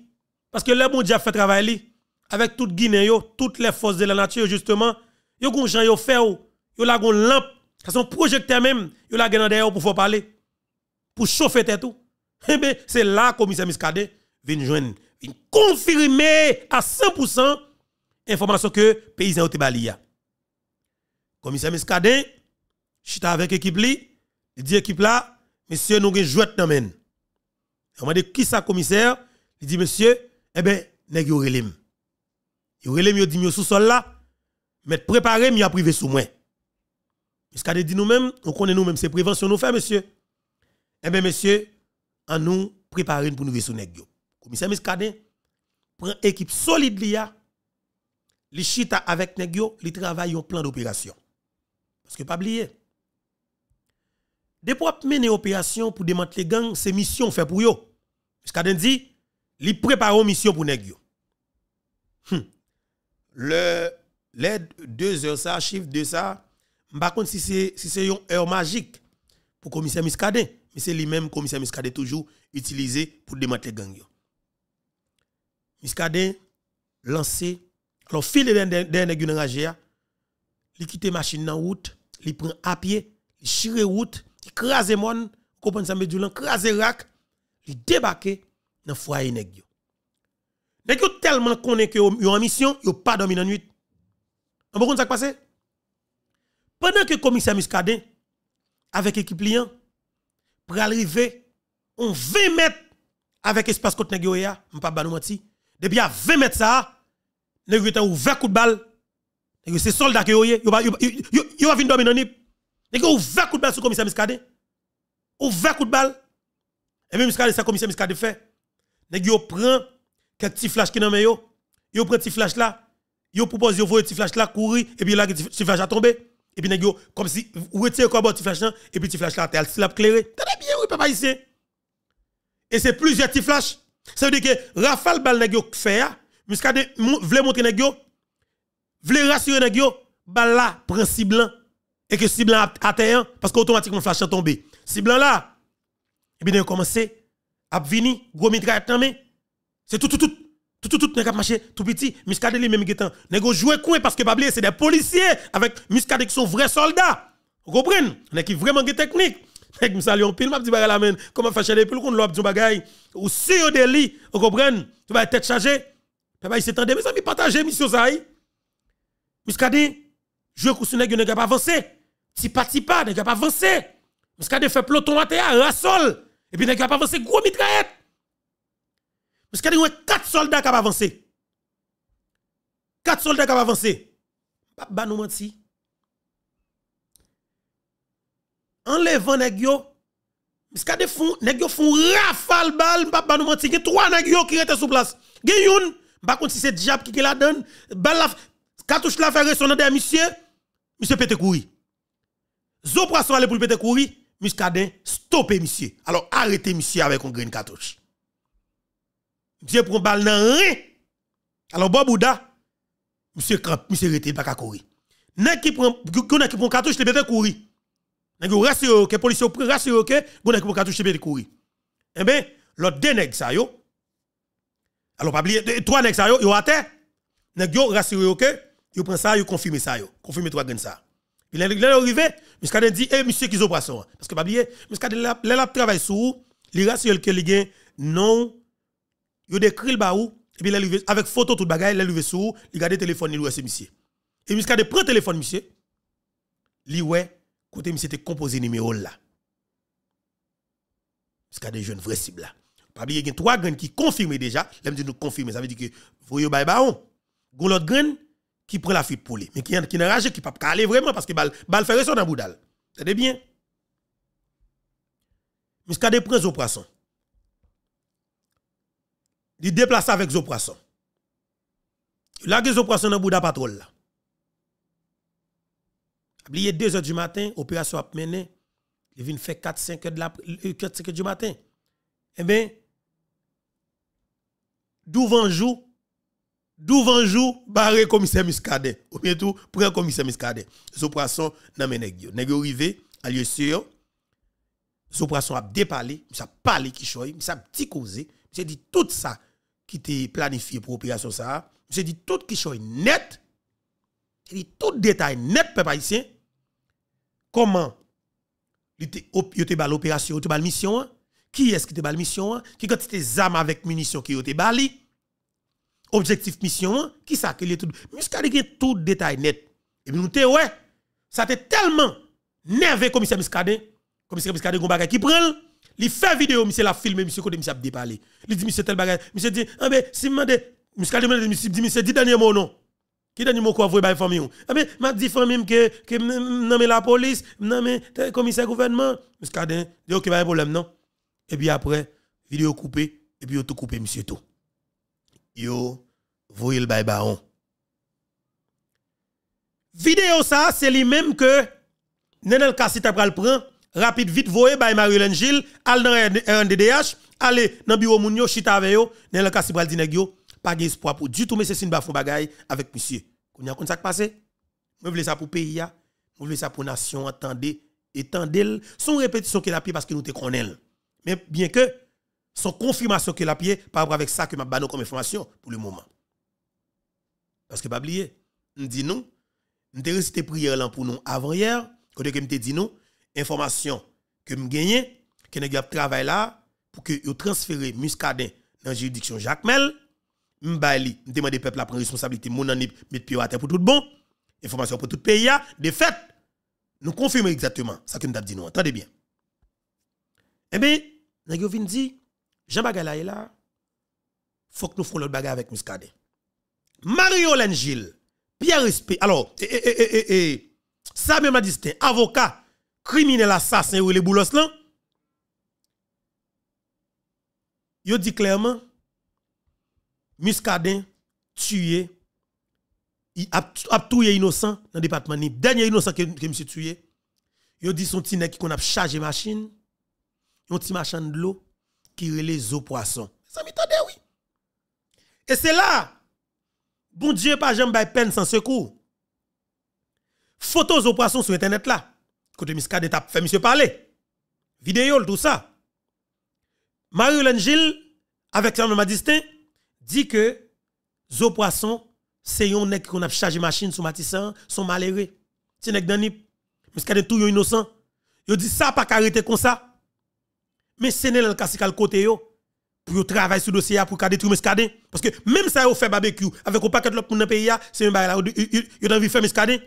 Parce que le bon Dieu fait travail avec toute Guinée, toutes les forces de la nature, justement, yo gon jan yo fait ou, yo la gon lampe, ça son projecteur même, yo la gen derrière pour faire parler. Pour chauffer tête tout. Eh ben, c'est là commissaire Muscadet vient joindre, vient confirmer à 100% information que paysan ont bali Commissaire Miscadin, chita avec l'équipe li, il dit équipe là, monsieur nous gen jouet nan men. On m'a dit qui ça commissaire, il dit monsieur, eh ben nèg yo Relim, Yo relim yo dit sous sol là, mais préparé mi a privé sous moi. Miscadin dit nous-mêmes, on connaît nous-mêmes c'est prévention nous fait monsieur. Eh ben monsieur, en nous préparer pour nous sous nèg yo. Commissaire Miscadin prend équipe solide li a, li chita avec nèg yo, li travaille un plan d'opération. Parce que pas oublier. Des propres mener opération pour démanteler gangs, c'est mission fait pour yo. Muscadin dit, prépare préparent mission pour nèg gangs. Hum. Le les deux heures ça, chiffre de ça, par contre si c'est si c'est une heure magique pour commissaire Miskaden, mais c'est lui-même commissaire Muscadin toujours utilisé pour démanteler gang yo. Miskaden, lancé alors fil de nèg enragé, il quitte machine en route il prend à pied, il chire route, il crase mon, monde, ça me dit crase il débarque débarquer dans foyer nèg yo. Nèg tellement connu que yo en mission, yo pas dormi la nuit. On qui ça passé Pendant que commissaire Muscadin avec équipe client pour arriver on 20 mètres avec espace côté nèg yo ya, m'pa ba nous menti. Depuis 20 mètres ça, nèg yo ouvert coup de balle c'est soldats qui ont yo va venir dormir dans nip. Nèg ou va coup de balle sur commissaire Miscadé. Ouvert 20 coup de balle. Et même Miscadé ça commissaire miskade fait. Nèg yo prend quelques petits flash qui dans yo. Il prend petit flash là. Yo propose yo voyer petit flash là courir et puis là petit flash a tombé. Et puis nèg yo comme si retire quoi petit flash là et puis petit flash là tel s'il a clairé. Tenez bien oui papa ici. Et c'est plusieurs petits flash. Ça veut dire que rafale balle nèg yo fait hein. Muscadet voulait montrer nèg yo voulez rassurer nèg yo, bal là et que ciblant atteint parce qu'automatiquement flash est tombé. Ciblant là et eh bien commencé à venir gros mitraille C'est tout tout tout tout tout tout nèg marché tout petit muscadet lui même guetan. Nèg jouer coin parce que pas c'est des policiers avec muscadet qui sont vrais soldats. Vous comprenez Nèg qui vraiment technique. Nèg m'salue en pile m'a dit bagay la men comment faire les pour qu'on l'op dit bagay ou si au délit. Vous comprenez Tu vas tête chargé. Papa, il s'est mais mes amis, partagez mission ça. Mouskade, je coup nèg n'a pas avancé, si pas si pas n'a pas avancé. Mouskade fait peloton à terre, rasol et puis n'a pas avancé, gros mitraillette. Mouskade a quatre soldats qui ont avancé, Quatre soldats qui avancer. Pas ba nous mentir. Enlevant levant nèg yo Mouskade font font rafale balle, pas ba nous a trois nèg qui étaient sous place. Gen yon, par contre si c'est diable qui la donne, balle Katouche la fait résonner derrière monsieur, monsieur pété courir. Zo poisson aller pour pété courir, Muscadin stoppé monsieur. Alors arrêtez monsieur avec un grain cartouche. Monsieur prend balle dans rien. Alors bon Bouddha, monsieur camp, monsieur arrêté pas qu'à courir. Nèg qui prend qui prend cartouche le pété courir. Nèg reste OK policier prend que OK, qui prend cartouche le pété courir. Eh ben l'autre deux nèg ça yo. Alors pas oublier trois nèg ça yo yo a terre. Nèg yo rassuré OK. Yo prend ça, yo confirme ça, yo confirme trois graines ça. il est arrivé, Muscadet dit, eh, monsieur qui est poisson. Hein. Parce que, pas oublier, Muscadet, là, là, travaille sur les ratios que les gens, non, yo décrit le baou, et puis arrivé avec photo, tout le bagage, il est sur, il garde le téléphone, il ouais, c'est monsieur. Et Muscadet prend le téléphone, monsieur, il ouais, côté monsieur, était composé numéro là. Muscadet, jeune vrai cible là. Pas oublier, il y a trois graines qui confirment déjà, dit nous confirmer, ça veut dire que, voyez, bye, baon. Gon l'autre qui prend la fuite pour lui. Mais qui, qui n'a rage, qui peut pas aller vraiment parce que bal, bal fait dans boudal. C'est bien. Muscadet prend au poisson. Il déplace avec ce poisson. Il a zo poisson dans Bouddha patrol là. Oublié 2 h du matin, opération a mené. Il vient faire 4-5 heures, de 5 euh, du matin. Eh bien, d'où jour, Douvan jou, barre commissaire Muscadet. Ou bien tout, prend commissaire Muscadet. Ce poisson, nan men yo. Nèg yo rive, à lieu sûr. poisson a dépalé, ça parlé qui choy, ça petit causé. J'ai dit tout ça qui était planifié pour opération ça. J'ai dit tout qui choy net. J'ai dit tout détail net, peuple haïtien. Comment il était bal l'opération, il était bal mission. Hein? Qui est-ce qui était bal mission? Hein? Qui quantité d'armes avec munitions qui était bali? objectif mission, qui ça que tout. Muscari a tout détail net. Et puis nous te ouais, ça te tellement nerveux commissaire Miskade. commissaire Miskade, gon bagay qui prend il fait vidéo, monsieur la filme, monsieur côté, monsieur a déparlé. Il dit, monsieur tel bagay, Monsieur dit, ah ben, si m'a dit, monsieur dit, monsieur dit, dernier mot, non. Qui dernier mot quoi vous par ben, famille? Ah ben, m'a dit, famille, que, que, mm, mm, la police, nomme le euh, commissaire gouvernement. Monsieur dit, ok, ben, pas de problème, non. Et puis après, vidéo coupée, et puis tout coupé, monsieur tout yo voye le bail baron. Vidéo ça, c'est lui-même que Nenel Kassita pral pran, rapide vite voye bye Marie-Hélène Gilles, al dans RNDDH, allez nan bureau moun yo, chita avec yo, Nenel Kassita pral dit yo, pas d'espoir pour du tout mais c'est une bafon bagaille avec monsieur. Qu'on y a comme passé? Moi voulais ça pour pays ya, moi voulais ça pour nation, attendez, étendez, son répétition qu'elle la parce que nous te connaissons. Mais bien que son confirmation que la pied par rapport avec ça que m'a banon comme information pour le moment. Parce que pas oublier, nous dit nous me récité prière là pour nous avant hier, quand nous me dit nous information que me gagné, que nous travail là pour que yo transférer Muscadin dans la juridiction Jacques Mel, nous avons me demander peuple la prendre responsabilité mon année mettre pied à terre pour tout bon, information pour tout pays hein. de fait nous confirmons exactement ça que nous avons dit nous. bien. Eh bien, nous avons dit, Jean Bagala là, faut que nous fassions l'autre bagarre avec Muscadet. Mario Lengil Pierre Respect, alors, Ça eh, eh, Samuel eh, eh, eh, Madistin, avocat, criminel assassin, ou les boulos là, il dit clairement, Muscadin tué, il a tué innocent dans le département ni. Dernier innocent que, que monsieur tué, il dit son petit qui qu'on a chargé machine, un petit machin de l'eau, qui les eaux poissons. oui. Et c'est là, bon Dieu, pas jamais peine sans secours. Photos aux poissons sur Internet là. Côté Miskade tape fait monsieur parler. Vidéo, tout ça. Marie-Hélène Gilles, avec maman distinct, dit que zo poisson, c'est un nek qu'on a chargé machine sous Matissan, sont malheureux. C'est d'anip. Miskade tout yon innocent. il dit ça pas arrêter comme ça mais c'est casse le côté pour travailler sur le dossier pour détruire Mescadin parce que même ça vous fait barbecue avec un paquet de l'autre pour le pays c'est même bail là vous a envie faire miscadé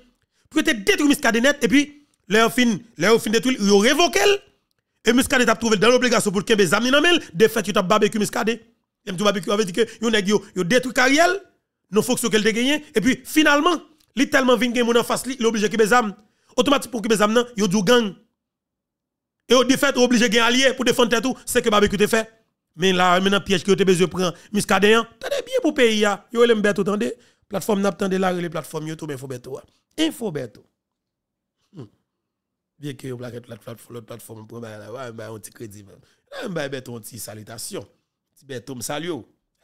pour détruire Mescadin net et puis là leur fin leur fin détruire vous révoqué et Mescadin t'a trouvé dans l'obligation pour qu'il des amis dans de fait tu as barbecue miscadé et tu barbecue veut dire que vous nèg yo détruit carrière non ce qu'elle gagné et puis finalement il tellement vinn mon en face li l'obligé que bezam automatiquement pour que bezam nan yo du gang et au défaite, obligé de allié pour défendre tout, c'est que barbecue te fait. Mais là, maintenant, piège que tu as besoin de prendre, miscadéen, t'as bien pour pays, ya. Yo, le tout Plateforme n'attendez là, les plateformes, yo, tout, mais ben, faut beto. Info beto. Hmm. Bien que yo, l'autre plateforme, pour bah, là, un ben, petit crédit, là, bah, beto, un petit salutation. Petit beto, salue,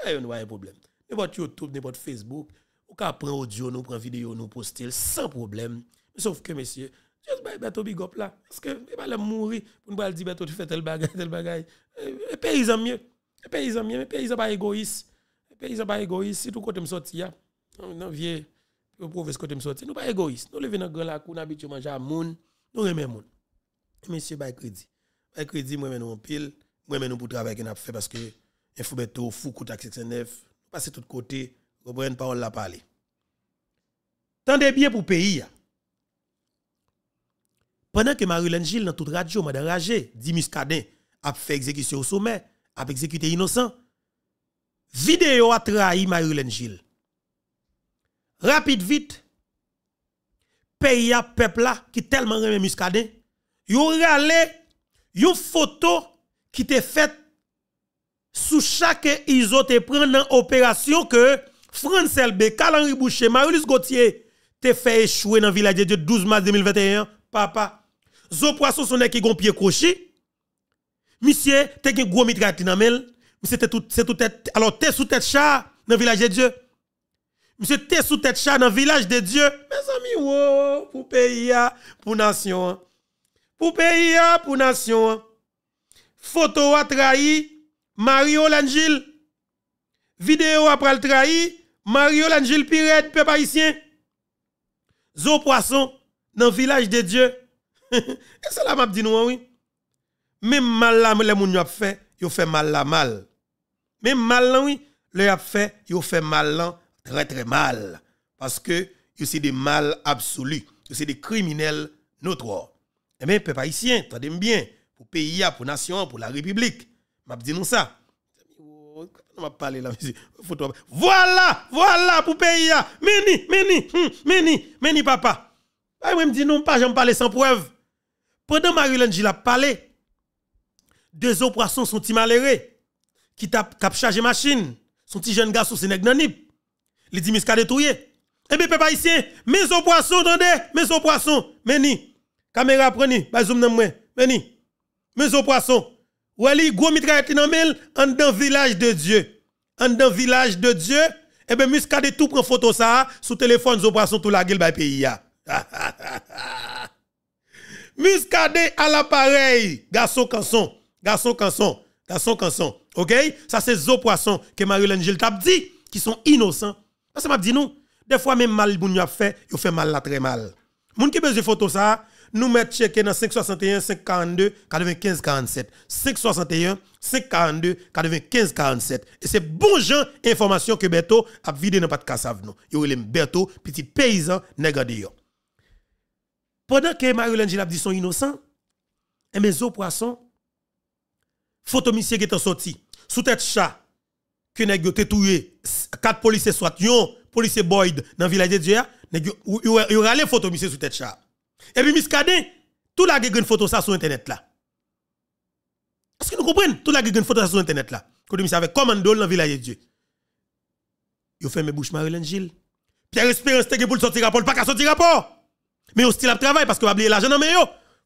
il on a un problème. N'importe YouTube, n'importe Facebook, ou qu'à prendre audio, nous prendre vidéo, nous poster sans problème. Sauf que, messieurs, Juste by Beto Big Up là. Parce que il va aller mourir pour dire Beto, tu fais tel bagage, tel bagage. Et euh, paysan mieux. Les paysan mieux. Les paysans pas égoïstes. Les paysans pas égoïste Si tout côté me sorti, on vient pour vous ce côté me Nous pas égoïstes. Nous levons dans la cou nous habitons à manger à moun. Nous remets moun. Monsieur, by crédit. By crédit, moi, nous en pile. Moi, nous pour travailler, nous fait parce que il faut Beto, fou, coûte à 69. Passez tout de côté. Vous ne pouvez pas parler. Tendez bien pour le pays. Hein. Pendant que Marilyn Gilles, dans toute radio, madame Ragé, dit Muscadin, a fait exécution au sommet, a exécuté innocent. Vidéo a trahi Marilyn Gilles. Rapide, vite, pays à peuple là, qui tellement remet Muscadin, yon a une photo qui te faite sous chaque ISO te pris dans opération que France LB, Calan Boucher, Marius Gauthier, te fait échouer dans le village de 12 mars 2021. Papa, zo poisson sonne qui gon pied crochet. Monsieur, te un gros mitrailleur nan mel. Monsieur te tout c'est tout tête alors t'es sous tête chat dans village de Dieu. Monsieur te sous tête chat dans village de Dieu. Mes amis, ou pour pays hein, pour nation. Hein. Pour pays hein, pour nation. Photo a trahi Mario l'angile. Vidéo après le trahi Mario l'angile, Piret, peuple haïtien. Zo poisson dans village de Dieu et cela m'a dit nous oui. Même mal là les moun a fait, yo fait mal là mal. Même mal là oui, le a fait, yo fait mal là très très mal parce que c'est des mal absolus, c'est des criminels notoires. Eh bien, peuple haïtien, tendez bien, pour pays, pour nation, pour la République. M'a dit nous ça. On m'a parlé là, Voilà, voilà pour pays. Ah. Meni, meni, hmm, meni, meni papa. Ah, moi me dit non pas j'en parler sans preuve. Pendant marie lange la a parlé, deux autres poissons sont malheureux qui tap cap chargé machine, son petit jeune garçon c'est nèg Il dit miska détouillé. Eh bien peuple haïtien, mais au poisson attendez, mais poissons. poisson, meni. Caméra preni, ba zoom nan moi, meni. Mais poissons. poisson. Ou ali gros mitraillette nan mel en dans village de Dieu. En dans village de Dieu, eh bien, muscade tout prend photo ça, sous téléphone, zo poisson tout la gueule, bah, pays, ya. Ah. Muscadet à l'appareil. Garçon canson. Garçon canson. Garçon canson. OK Ça, c'est zo poisson que Marie-Hélène Gilles t'a dit, qui sont innocents. Parce que m'a dit nous. Des fois, même mal, vous a fait, il fait mal là très mal. Moun qui besoin photo ça, nous mettons checker dans 561 542 95 47. 561 542 95 47. Et c'est bon genre information que Beto a vidé dans le de cassave Il Beto, petit paysan, nègre pendant que Marie-Hélène Gilles dit son innocent, et eh, mes eaux poissons, photo monsieur qui est sorti, sous tête chat, que nèg yo quatre policiers soit yon policier Boyd dans le village de Dieu nèg yo allé photo monsieur sous tête chat et puis miskadin tout la une photo ça sur internet là est-ce que nous comprenons tout la une photo ça sur internet là quand ça avec commando dans le village de Dieu yo fait mes marie marie Gilles Pierre Espérance te pour sortir rapport pas qu'à sortir rapport mais aussi la travail parce que va oublier l'argent dans mais yo.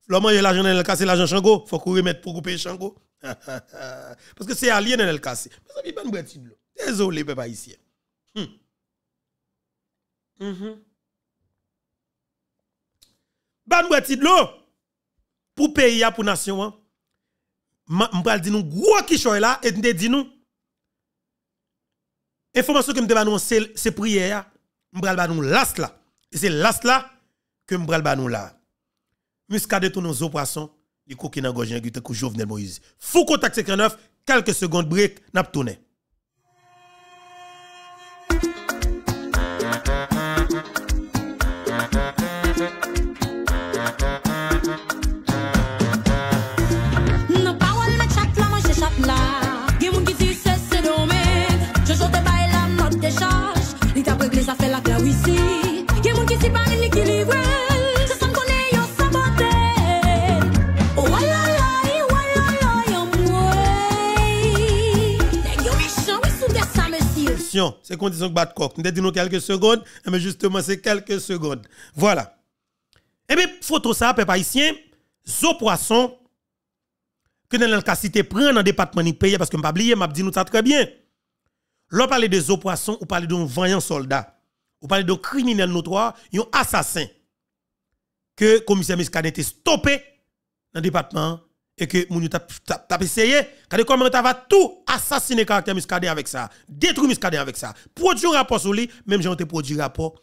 L'homme a l'argent dans le casser l'argent chango, faut qu'on remette pour couper chango. parce que c'est allié dans le casser. Mes amis, de l'eau. Désolé peuple haïtien. Hmm. Mhm. Bonne de l'eau pour pays pour nation. Hein. M'pral dit nous gros qui là et nous dit nous information que me nous c'est prière. Hein. M'pral ba nous last là. Et c'est last là que m'bral nous là. Muscade tout nos poissons, les coquins dans gorge, il était Jovenel Moïse. Foucault taxe 59, quelques secondes break, n'a tourné. C'est c'est condition de Batcock. Nous dit quelques secondes, mais justement, c'est quelques secondes. Voilà. Et eh bien, photo ça, peuple haïtien, zo poisson, que dans le cité prendre dans le département du pays, parce que pas oublié, m'a dit nous ça très bien. L'on parle de zo poisson, ou parle d'un vaillant soldat, ou parle d'un criminel notoire, un assassin, que le commissaire Miskad était stoppé dans le département et que mon t'a essayé quand comment t'a va tout assassiner caractère avec ça détruire Miskade avec ça produire rapport sur lui même j'ai un rapport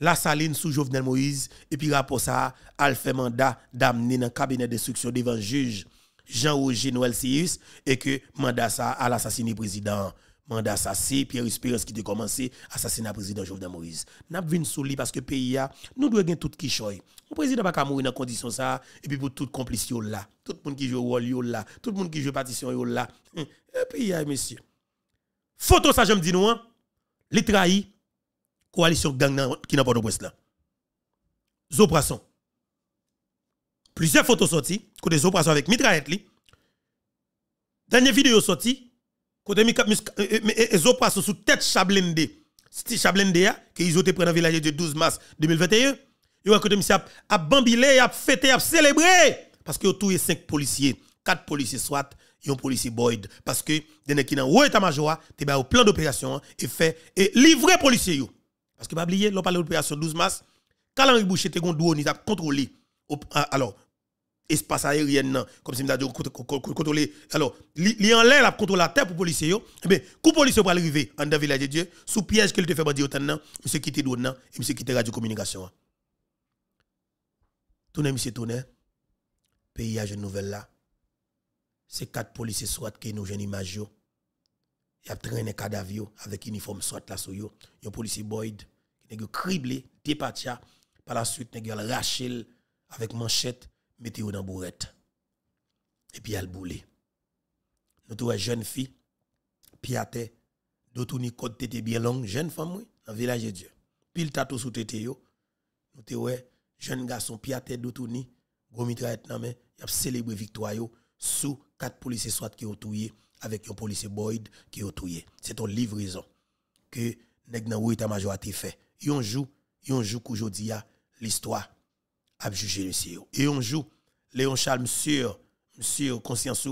la saline sous Jovenel Moïse et puis rapport ça elle fait mandat d'amener dans cabinet d'instruction devant juge Jean-Roger Noël Sius et que mandat ça à l'assassiné président mandat assassin, Pierre Espérance qui a commencé, assassinat président Jovenel Moïse. N'a pas sous souli parce que pays a, nous devons tout qui choy. Le président n'a pas mourir dans condition ça, et puis pour complice yon là, tout le monde qui joue rôle là, tout le monde qui joue partition là. Et hein, eh, puis, a, messieurs. Photo ça, je me dis nous, hein. les trahis, coalition gang qui n'a pas de presse là. Zoprasson. Plusieurs photos sorties, côté Zoprasson avec mitraillette li. Dernière vidéo sortie, quand mi Ezo euh, euh, euh, passe sous tête Chablende. Sti Chablende, hein, qui ils été pris dans le village de 12 mars 2021. Yo ont monsieur a bambilé, a fêté, a célébré. Parce que tout est 5 policiers, 4 policiers SWAT, un policier Boyd. Parce que des qui dans haut état-major, te au plan d'opération hein, et fait et livrer policiers. Parce que pas oublier, l'on parle d'opération 12 mars, Kalan Boucher te gon ni ont contrôlé. Alors, espace aérien comme si m'a dit contrôler alors li en l'air la contrôler la terre pour policier yo et eh ben coup policier pour arriver en dans village de Dieu sous piège qu'il te fait bandi autant nan monsieur quitter donne et monsieur quitter radio communication tourner monsieur tourner pays a une nouvelle là c'est quatre policiers soit qui nous jeune image il y a traîné cadavre avec uniforme soit là sur yo un policier Boyd qui que criblé dépatia par la suite nèg rachel avec manchette mettez-vous dans bourrette. Et puis elle boule Nous trouvons jeune fille, piate, ni côte tete bien longue, jeune femme, oui, dans le village de Dieu. Pile tatou sous tête yo. Nous trouvons jeune garçon, piate, ni gros mitraillette nan men, y a célébré victoire yo sous quatre policiers soit qui ont tué avec un policier Boyd qui ont tué. C'est une livraison que nèg nan état major a fait. Yon jour, yon jour qu'aujourd'hui l'histoire a jugé le CEO. Et on joue Léon Charles, monsieur, monsieur, conscience,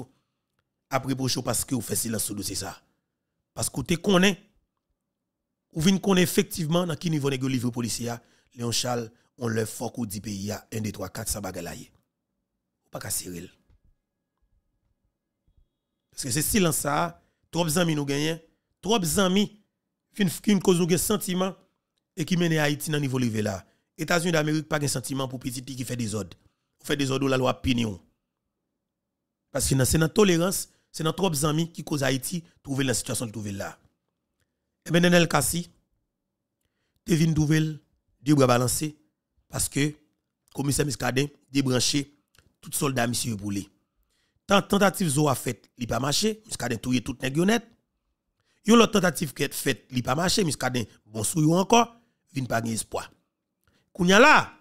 après Bocho, parce que vous faites silence sur dossier ça. Parce que vous connaissez, vous venez connaître effectivement dans qui niveau le livre policier, Léon Charles, on le fort ou 10 pays, 1, 2, 3, 4, ça ou Pas qu'à Cyril. Parce que c'est silence ça, trop amis nous gagnons, trois amis qui cause un sentiment et qui mène Haïti dans niveau là. États-Unis d'Amérique pas un sentiment pour petit qui fait des ordres on fait des ordres la loi pignon. Parce que c'est dans tolérance, c'est dans trop amis qui cause Haïti trouver la situation de trouver là. Et bien, Nenel Kassi, tu vin trouver de bras parce que commissaire Miskadin débranché tout soldat monsieur Boulé. Tant tentative zo a fait, li pas marché, Miskadin touye tout nèg net. Yon l'autre tentative qui fait, li pas marché, Miskadin bon sou encore, vin pas espoir. Kounya la,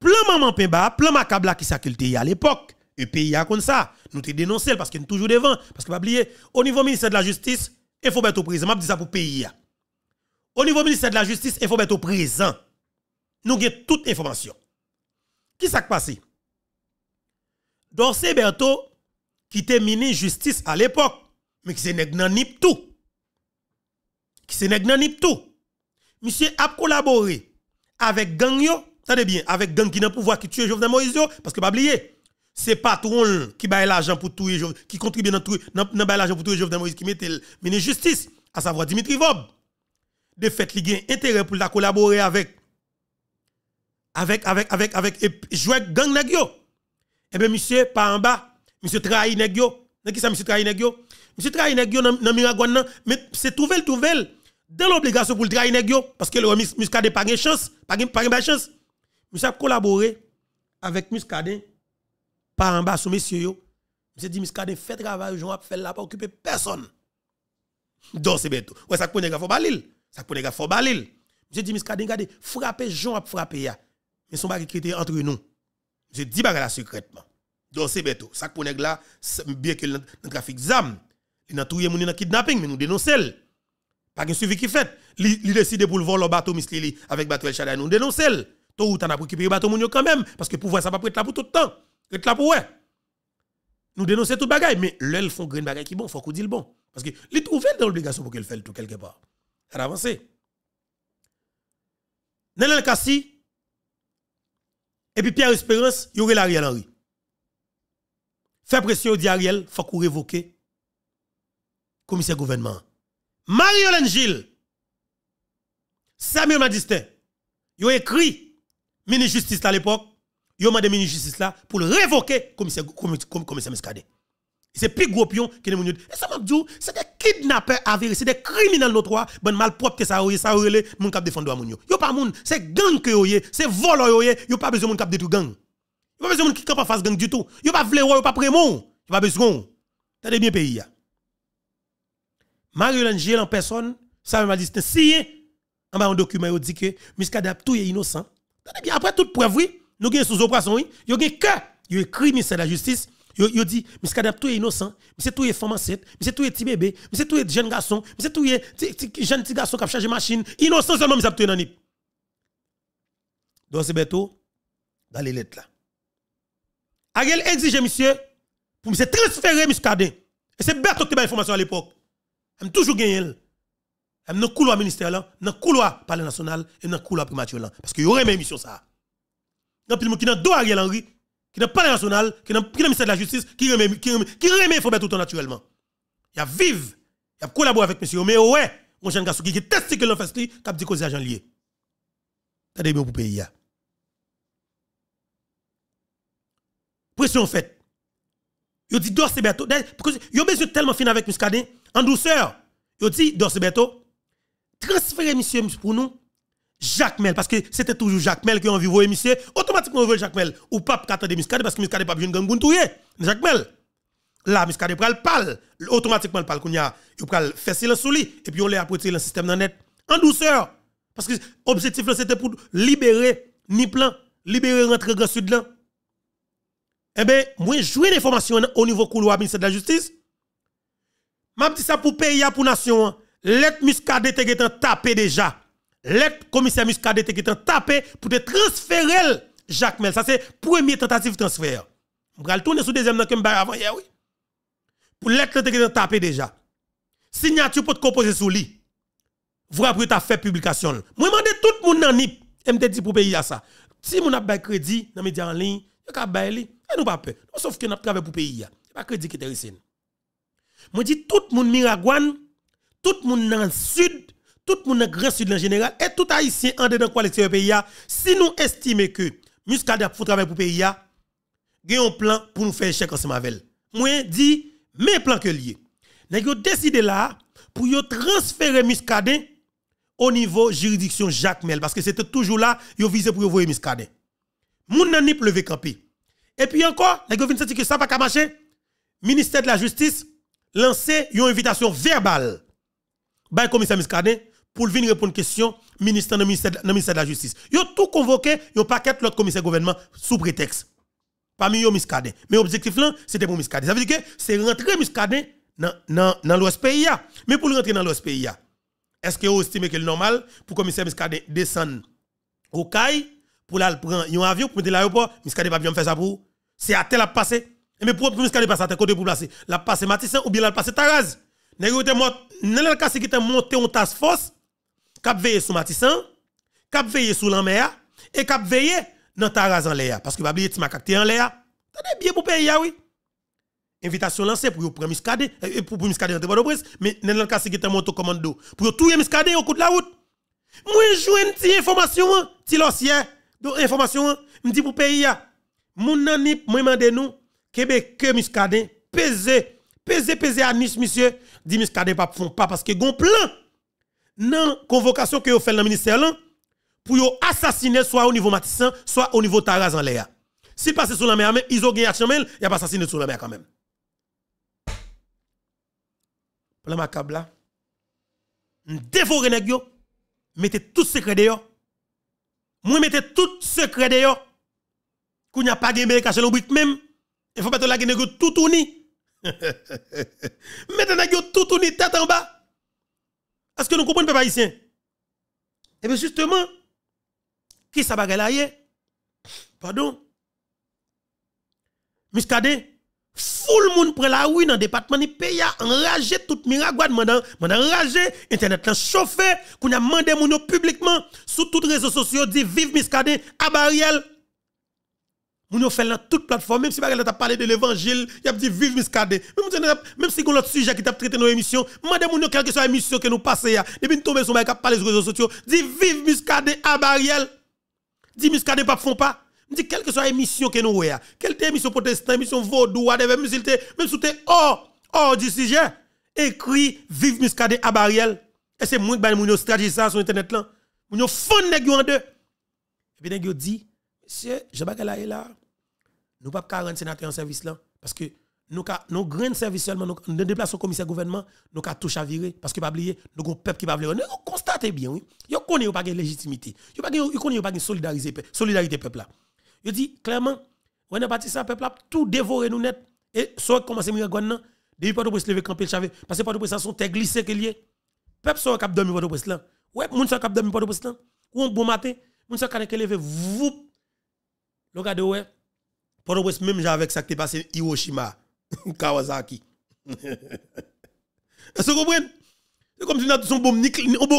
plan maman Pemba, plan Macabla qui s'acculte à l'époque. Et pays a comme ça. Nous te dénonçons parce qu'il est toujours devant. Parce que pas oublier, au niveau ministère de la Justice, il faut mettre au présent. Je dis ça pour pays. Au niveau ministère de la Justice, il faut mettre au présent. Nous avons toute information. Qui s'est passé? Dorsey Berto, qui était ministre justice à l'époque, mais qui se nèg tout. Qui se nèg nip tout. Monsieur a collaboré avec gang tenez bien, avec gang qui n'a pouvoir qui tue Jovenel Moïse, parce que pas oublier, c'est patron qui baille l'argent pour tuer qui contribue dans dans l'argent pour tuer Jovenel Moïse qui met le ministre justice, à savoir Dimitri Vob. De fait, il a intérêt pour la collaborer avec avec avec avec avec et gang nèg yo. Eh bien monsieur pas en bas, monsieur trahi nèg yo. Nèg qui ça monsieur trahi nèg yo? Monsieur trahi nèg yo dans Miragouane mais c'est trouvel trouvel dans l'obligation pour le trahi nèg parce que le muscade pas gain chance, pas gain pas chance. Nous avons collaboré avec Muscadin par en bas sous messieurs. Monsieur dit Muscadin fait travail, Jean a fait là pas occuper personne. dans ces bête. Ouais ça connaît gars balil, ça connaît gars balil. Monsieur dit Muscadin regardez, frapper Jean a frappé Mais son bagage était entre nous. Monsieur dit là secrètement. dans ces bête. Ça connaît là bien que le trafic zam, il a tout moun kidnapping mais nous dénonçons. Pas de suivi qui fait. Il décide pour le vol au bateau Miss Lily avec bateau El nous dénonçons. Tout, ou tard, on le bateau monde quand même, parce que pouvoir ça va être là pour tout le temps. Être là pour ouais. Nous dénoncer tout bagaille, mais l'œil font green bagaille qui bon, faut qu'on dise le bon. Parce que les ouvert l'obligation pour qu'elle fasse tout quelque part. Elle avance. Nenel Kassi, et puis Pierre Espérance, il y aurait l'Ariel Henry. Fait pression, dit Ariel, faut qu'on révoque commissaire gouvernement. Marie-Hélène Gilles, Samuel Madiste, Il a écrit ministre justice à l'époque, il a demandé ministre justice là pour le révoquer commissaire commissaire Mescadet. C'est plus gros pion qui est Et ça m'a dit, c'est des kidnappeurs avérés, c'est des criminels notoires, ben malpropres que ça aurait, ça aurait, moun kap défendre il yo. a pas de moun, c'est gang que yo yé, c'est voleur il yé, a pas besoin de moun kap détruire gang. il a pas besoin de moun qui kap face gang du tout. il a pas il vle a pas il n'y a pas besoin. T'as bien pays ya. Mario Angel en personne, ça m'a dit, c'est si, en bas un document, il dit que Muscadet tout est innocent. Tenez eh bien, après toute preuve, oui, nous avons sous oppression, oui, il y a que, il écrit ministère de la Justice, il dit, monsieur Kadap, tout est innocent, monsieur tout est femme enceinte, monsieur tout est petit bébé, monsieur tout est jeune garçon, monsieur tout est jeune petit garçon qui a chargé machine, innocent seulement, monsieur tout est dans Donc c'est bientôt, dans les lettres là. Ariel exige, monsieur, pour monsieur transférer monsieur Kadin. Et c'est bête que tu as information à l'époque. m'a toujours gagné dans le couloir ministère là, dans le couloir palais national et dans le couloir primature là parce que y aurait même mission ça. Dans pile qui dans dos Ariel Henry, qui dans le national, qui dans qui ministère de la justice, qui remet qui remet faut tout le temps naturellement. Il y a vive, il y a collaboré avec monsieur mais ouais, mon jeune garçon qui est testicule en fait qui a dit cause agent lié. T'as bien pour pays Pression faite. Il dit d'or c'est bientôt. Parce a besoin tellement fin avec Muscadet en douceur. Il dit d'or c'est bientôt transférer monsieur pour nous Jacques Mel, parce que c'était toujours Jacques Mel qui a envie de monsieur, automatiquement on veut Jacques Mel, ou pas de Miskade, parce que Miscadé pas besoin de Jacques Mel. Là, Miscadé pral parle, automatiquement parle qu'on a, il pral faire silence sous lui, et puis on l'a dans le système dans net, en douceur. Parce que l'objectif c'était pour libérer ni plan, libérer rentrer grand sud là. Eh bien, moi, des l'information au niveau couloir ministère de la Justice. Je dit ça pour pays, pour nation. Hein. Let Muscadet qui tapé déjà. Let commissaire Muscadet qui tapé pour te transférer Jacques Mel. Ça c'est premier tentative de transfert. On va tourner sur deuxième dans que avant hier oui. Pour let qui tapé déjà. Signature pour te composer sous lui. Vous après ta fait publication. Moi à tout monde dans NIP, et dit pour payer ça. Si mon a un crédit dans média en ligne, yo ka bail li, et eh, nous pas peur. Sauf que n'a travail pour payer. Pas crédit qui intéresse. Moi dit tout monde Miragouane tout le monde dans le sud, tout le monde dans le grand sud en général, et tout haïtien en dedans quoi, le pays, si nous estimons que Muscadet a fait travail pour le pays, il y a un plan pour nous faire échec ensemble avec elle. Moi, dis, mes plans que lié. Nous décidé là pour transférer Muscadet au niveau juridiction Jacques Mel, parce que c'était toujours là, ils visé pour envoyer Muscadin. Moun nan levé le campé. Et puis encore, les gouvernements dit que ça va pas marcher. Ministère de la Justice lancé une invitation verbale par bah, le commissaire Miskadé pour venir répondre à question ministre dans ministère de la justice. Ils ont tout convoqué, ils ont paquet l'autre commissaire gouvernement sous prétexte. Parmi eux Miskadé. Mais l'objectif là, c'était pour Miskadé. Ça veut dire que c'est rentrer Miscardet dans l'Ouest pays Mais pour rentrer dans l'Ouest pays est-ce que vous estimez que c'est normal pour le commissaire Miskade descendre au CAI pour aller prendre un avion pour à l'aéroport, va pas bien faire ça pour. C'est à tel à passer. Et mais pour Miscadé passer à tel côté pour placer, la passer Matisse ou bien la passer Taraz. Nenel Kassi qui monté en task force, cap veillé sur Matissan, cap veillé sur l'Amea, et cap veillé dans Taraz en l'air. Parce que Babli et Timakak en l'air. Tenez bien pour payer, oui. Invitation lancée pour prendre et eh, eh, pour Miscadé entre de presse, mais Nenel Kassi qui te monté au commando. Pour tout Miscadé au coup de la route. Moi, je une petite information, petit l'ancien, donc information, me dit pour payer. Mon nani, moi, mandé nous, Québec, que Miskade, pesé. Pese pese à Nice, monsieur, Dimis Kade pas font pas parce que gon plan non convocation que vous fait dans le ministère là pour assassiner soit au niveau Matissan, soit au niveau Tarazan en l'air. Si passe sur la mer, mais ils ont gagné à Chamel, il a pas assassiné sur la mer quand même. Plan macabre là. Dévorer nèg yo, mettez tout secret yo. Moi mettez tout secret yo. Kou n'y a pas de cacher le but même. Il faut pas te la tout tourné. Maintenant, ils tout tourné tête en bas. Est-ce que nous comprenons, peuple haïtien? Et eh bien, justement, qui ça la là Pardon? Tout le monde prend la rue dans le département du pays, enragé tout miracle, mandan, enragé, internet l'a chauffé, qu'on a demandé moun publiquement sur toutes les réseaux sociaux, dit vive Miskade, à Moun yon fait dans toute plateforme, même si par t'a parlé de l'évangile, y a dit vive Miscadé. Même, même si on a l'autre sujet qui t'a traité dans l'émission, madame moun yon quelle que soit l'émission que nous passons, puis nous tombons sur parler sur les réseaux sociaux, dit vive Miskade à Bariel. Dit Miscadé pas font pas. Dit quelle que soit l'émission que nous voyons, quelle t'es émission protestant, émission vaudou, même si même si t'es hors, hors du sujet, écrit vive miskade à Bariel. Et c'est moi qui vais moun stratégie ça sur internet là. Moun yon fond nèg en deux. Et puis nèg dit monsieur, j'ai pas là nous pas 40 sénateurs en service là parce que nous nos grands services seulement nous ne au commissaire gouvernement nous ca à virer parce que pas oublier nous avons peuple qui va vouloir nous constate bien oui yo connaît pas de légitimité yo pas connaît pas de solidarité solidarité peuple là Je dit clairement on a parti ça peuple là tout dévorer nous net et soit commencer mi gonne depuis pas de presse lever camper chavé parce que pas de presse sont tes glissé y lié peuple soit cap dormir pas de presse là ouais moun soit cap dormir pas de presse là ou un bon matin moun soit cap lever vous le gars de ouais pendant que même avec ça qui passé Hiroshima ou Kawasaki. Est-ce que vous comprenez C'est comme si nous avons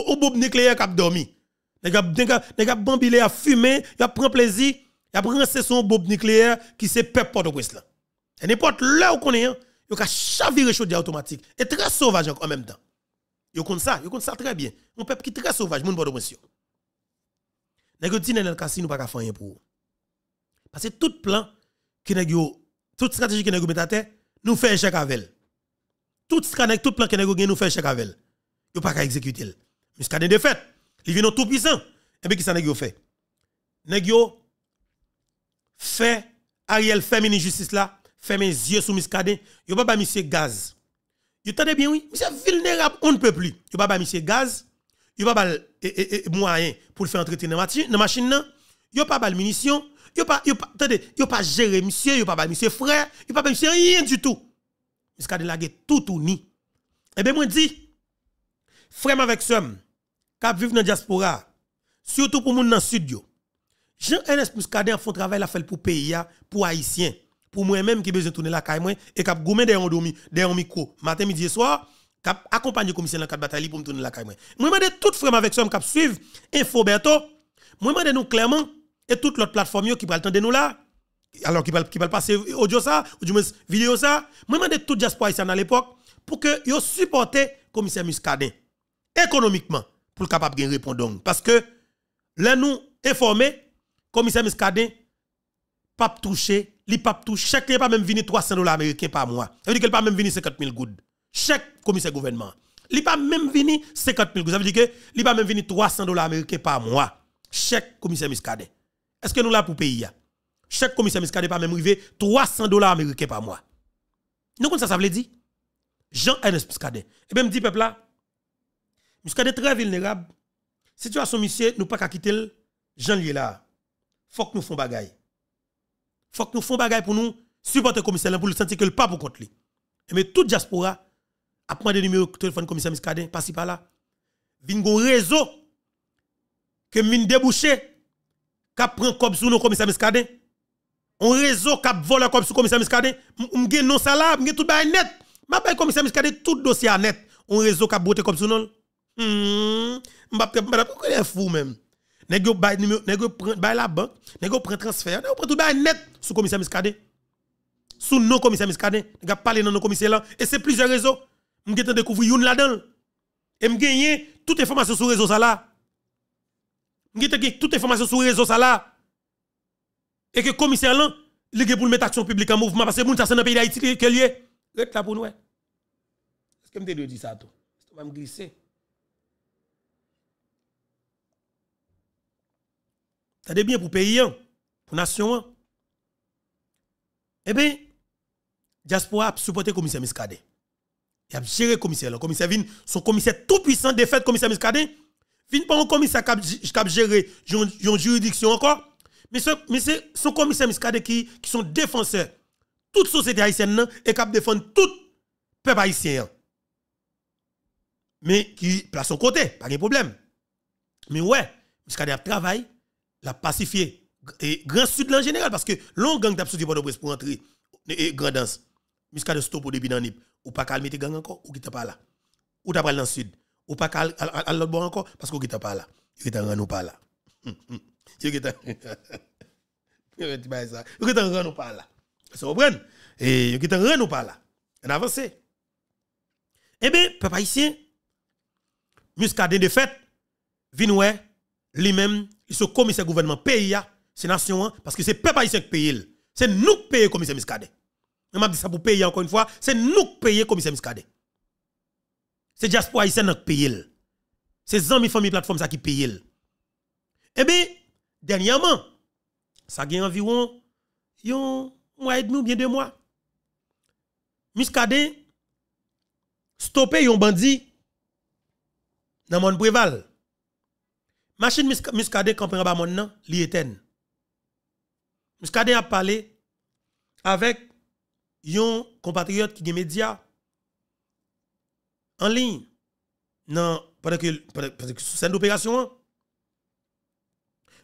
un bombe nucléaire qui a dormi. Nous avons bambilé à fumer, il a pris plaisir, il a lancé son bombe nucléaire qui se peuple de au là. Et n'importe là où qu'on est, Il hein. a chaviré chaudière automatique. Et très sauvage en même temps. Yo compte ça, yo compte ça très bien. Un peuple qui est très sauvage, mon Port-au-Prince. Nous avons dans le casino, pas qu'à pas faire rien pour Parce que tout plan, qui nèg toute stratégie qui nèg pas nous fait échec avec elle tout scanec tout plan qui nèg nous fait échec avec elle yo pas qu'à exécuter est défaite il ils viennent tout puissant et bien qu'est-ce nèg yo fait nèg fait Ariel fait mini justice là fait mes yeux sous miscadé yo pas de monsieur gaz Vous tendez bien oui monsieur vulnérable on ne peut plus yo pas gaz, monsieur gaz yo pas de moyen pour le faire entretenir dans machine nan yo pas de munitions yo pas yo pas attendez, yo pas gérer monsieur, yo pas monsieur frère, yo pas monsieur rien du tout. Jusqu'à de tout ou ni. Eh bien moi dit frère avec somme cap vivre dans diaspora, surtout pour moun dans sud yo. Jean NS Muscadet font travail la fait pour pays pour haïtien, pour moi même qui besoin tourner la caille et cap goumen derrière dormi, derrière micro, matin midi et soir cap accompagner commissaire dans quatre bataille pour me tourner la caille moi. Moi demande tout frère avec somme cap suivre info Berto. Moi demande nous clairement et toute l'autre plateforme qui va le nous là, alors qui va passer audio ça, ou du moins vidéo ça, moi je demande tout diaspora ici à l'époque pour que yo le commissaire Muscadin économiquement pour capable de répondre parce que là nous informé commissaire Muscadin pas touché, li pas touché, chèque n'est pas même venu 300 dollars américains par mois. Ça veut dire qu'il pas même venu 50 000 gouttes. Chèque commissaire gouvernement. il n'est pas même venu 50 000 gouttes. Ça veut dire que n'est pas même venu 300 dollars américains par mois. Chèque commissaire Muscadet. Est-ce que nous là pour payer Chaque commissaire Miskade pas même arrivé 300 dollars américains par mois. Nous, comme ça, ça veut dire Jean-Ernest Miskade. Et eh bien, me dit, peuple là, Miskade est très vulnérable. Si tu son monsieur, nous pas qu'à quitter Jean-Lié là. Faut que nous fassions Il Faut que nous fassions choses pour nous supporter le commissaire pour le sentir que le pas pour contre lui. Mais eh toute diaspora a prendre le numéro de téléphone commissaire Miskade, pas si par-là. Vingon un réseau que mine débouché qui prend comme sous nos commissaires Mescadin. On réseau qui vole comme sous commissaire On gagne non ça là, gagne tout bien net. M'a pas commissaire Mescadin tout dossier net. On réseau qui bote comme sous non. Hmm, m'a pas connaître fou même. Nego yo bail numéro, la banque, nego prend transfert, nego prend tout bien net sous commissaire Mescadin. Sous nos commissaires Mescadin, nèg a parlé dans nos commissaires là et c'est plusieurs réseaux. M'gen t'en découvrir une là-dedans. Et m'gen toutes les informations sur réseau ça là. Nge teke tout informasyon sou rezo sa la. E ke komisyen lan, li ge pou l met aksyon publik an mouvman, pase moun chase nan peyi de Haiti, ke liye, lèk la pou noue. Ske mte diyo di sa to? Ske mme glise. Tade byen pou peyi an, pou nasyon an. Ebe, diaspo ap supporte komisyen miskade. E ap jere komisyen lan. Komisyen vin, son komisyen tout puissant, defet komisyen miskade, ebe, Vin pas un commissaire qui a géré une juridiction encore. Mais c'est son commissaire commissaires qui, qui sont défenseurs. Toute société haïtienne et qui défendent tout peuple haïtien. Mais qui place son côté, pas de problème. Mais ouais, y a travail l'a pacifier. Et Grand Sud en général, parce que l'on gang t'a sorti port pour entrer. Et Grand Danse. Miskade stop au début dans Nip. Ou pas calmer tes gang encore, ou qui t'a pas là. Ou t'a pas dans le Sud ou pas à l'autre bord encore, parce qu'on n'était pas là. Il était rendu pas là. Il était en rendu pas là. Ça vous comprenez? Et il était rendu pas là. On avance. Eh bien, papa haïtien, muscadin de fait, vinoué, lui-même, il se commissaire gouvernement pays, hein, c'est nation, hein, parce que c'est papa haïtien qui paye. C'est nous qui payons commissaire muscadin. Je dit ça pour payer encore une fois, c'est nous qui payons commissaire muscadin. C'est diaspora haïtienne qui paye. C'est zami famille plateforme qui paye. Eh bien, dernièrement, ça a environ un mois et demi ou bien deux mois. a stoppé un bandit dans mon préval. Machine Muscadin campé en mon a parlé avec un compatriote qui est média en ligne non pendant que pendant que opération. opération, hein.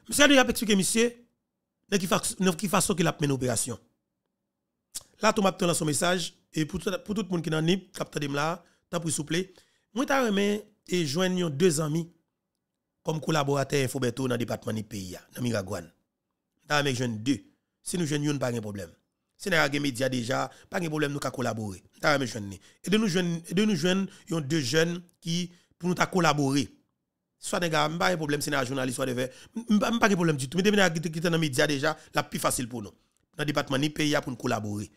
monsieur il a expliqué monsieur ne qui façon qui façon qu'il a mené l'opération... là tu m'as son message et pour tout, pour tout le monde qui dans nip capteur là t'as pris souple moi t'a remis et joignons deux amis comme collaborateurs dans le département du pays dans Miragouane t'a remis jeune deux si nous jeune pas de problème si nous avons des médias déjà pas de problème nous qu'à collaborer ta jeunes et de nous jeunes de nous jeunes ont deux jeunes qui pour nous collaborer soit des gars pas de problème c'est un journaliste soit des verts pas de problème du tout mais des qui dans les médias déjà la plus facile pour nous dans le département ni pays pour nous collaborer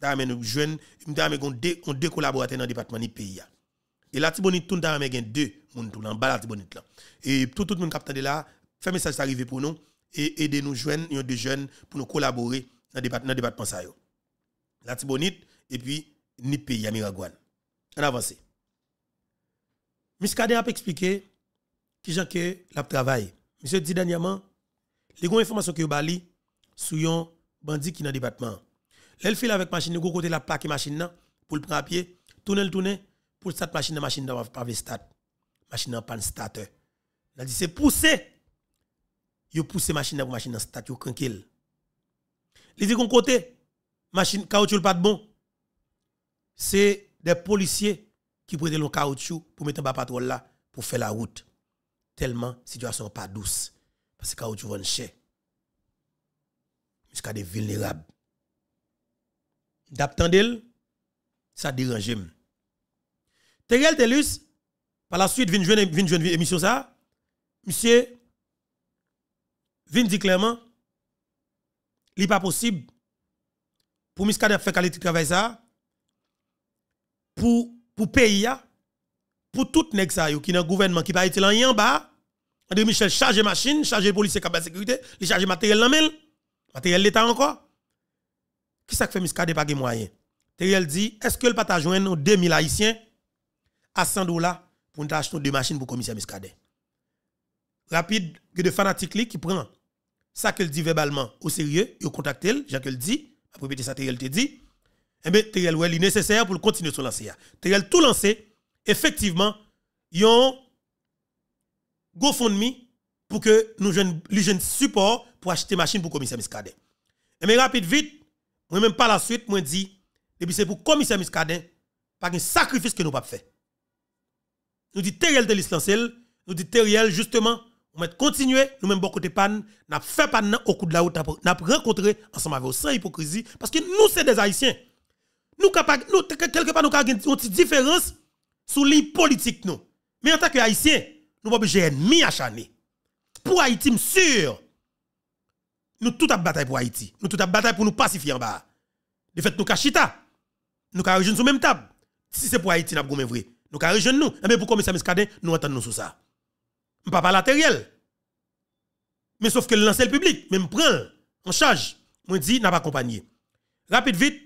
ta mes jeunes ta qu'on deux on deux collaborateurs dans le département ni pays et la tibonite tout ta gain deux monde tout en bas la tibonite là et tout tout le monde qui de là fait message arrivé pour nous et aidez nous jeunes deux jeunes pour nous collaborer dans le département ça là tibonite et puis ni pays Miragouane. En avance. Miskade a expliqué qui j'en que la travail. Monsieur dit dernièrement, les informations que bali sou yon bandit qui dans le département. L'elfe file avec machine, gros côté la plaque machine pour le prendre à pied, tourner le tourner, pour le stat machine, machine dans pas de Machine n'a pas de stade. dit c'est poussé. Yo poussé machine la machine dans stat, yo tranquille. Il dit côté, machine, caoutchouc pas de bon c'est des policiers qui prennent le caoutchouc pour mettre un patrouille là, pour faire la route. Tellement, la situation pas douce. Parce que caoutchouc vend cher. Jusqu'à des vulnérables. D'abtandel, ça dérange. Teriel Telus, par la suite, vient jouer une émission ça. Monsieur, vient dire clairement, il n'est pas possible pour Miskade faire qualité travail ça pour pour pays pour tout nèg ça qui dans gouvernement qui pas été là en bas André Michel chargez machine charge police et sécurité il charge matériel dans mail matériel l'état encore qui ça fait Miskade pas de moyen Teriel dit est-ce que le pas joindre 2000 haïtiens à 100 dollars pour nous acheter deux machines pour commissaire Miskade rapide que de fanatiques qui prend ça qu'elle dit verbalement au sérieux il contacte elle Jacques le dit après ça Teriel te dit eh bien, ouais il est nécessaire pour continuer se lancer. tout lancé, effectivement, yon mi pour que nous jeunes jeunes support pour acheter machine pour commissaire Miskaden. Eh Et mais rapide vite, moi même pas la suite, moi dit depuis c'est pour commissaire Miskadin pas un sacrifice que nous pas fait. Nous dit Teriel de l'Islancel, nous dit Teriel justement, on va continuer, nous même beaucoup côté panne, n'a fait panne au coup de la route, n'a rencontré ensemble avec sans hypocrisie parce que nous c'est des haïtiens. Nous quelque part nous avons une petite différence sur les politique Mais en tant que haïtien, nous pas obligé ennemi à chaner. Pour Haïti, je sûr. Nous tout à bataille pour Haïti. Nous tout à bataille pour nous pacifier en bas. De fait, nous cachita Nous ka rejoindre sur même table. Si c'est pour Haïti, nous avons vrai. Nous ka rejoindre nous. Mais eh pour commissaire Kaden, nous entendons sur ça. Je pas latériel. Mais sauf que le lancer le public, même prend en charge. Moi dit, n'a pas accompagné. Rapide vite,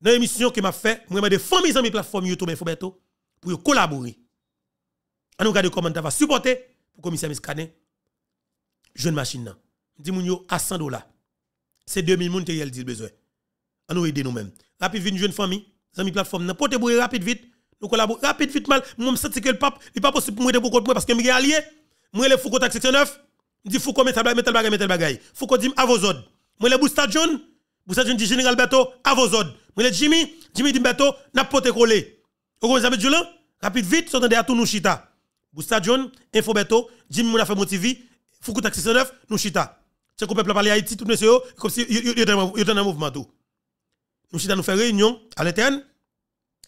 dans l'émission que m'a fait, moi m'a des familles amis plateforme YouTube bientôt pour collaborer. Ah, on regarde comment tu va supporter pour commissaire Miskane jeune machine là. Dis moun yo à 100 dollars. C'est 2000 moun te dit besoin. On ah, nous aider nous-mêmes. Rapide vite jeune famille, amis plateforme nan pote pour rapide vite. Nous collaborons rapide vite mal. Moi me senti que le pape, il pas possible pour moi de pour moi parce que m'ai allié. Moi le faut contact section 9. Dit faut mettre tel bagay, mettre tel bagay. Faut qu'on dit à vos ordres. Moi le Bousta John, Bousta John dit général Berto à vos ordres. Mais Jimmy, Jimmy Dimbeto, n'a pote collé. Vous avez dit rapide vite, s'entendez à tout nous chita. Bousta Info Beto, Jimmy Mouna Femo TV, Foukou Taxi 69, nous chita. C'est qu'on peuple parler Haïti, tout monsieur, oh, comme si il était un mouvement tout. Nous chita nous fait réunion à l'interne,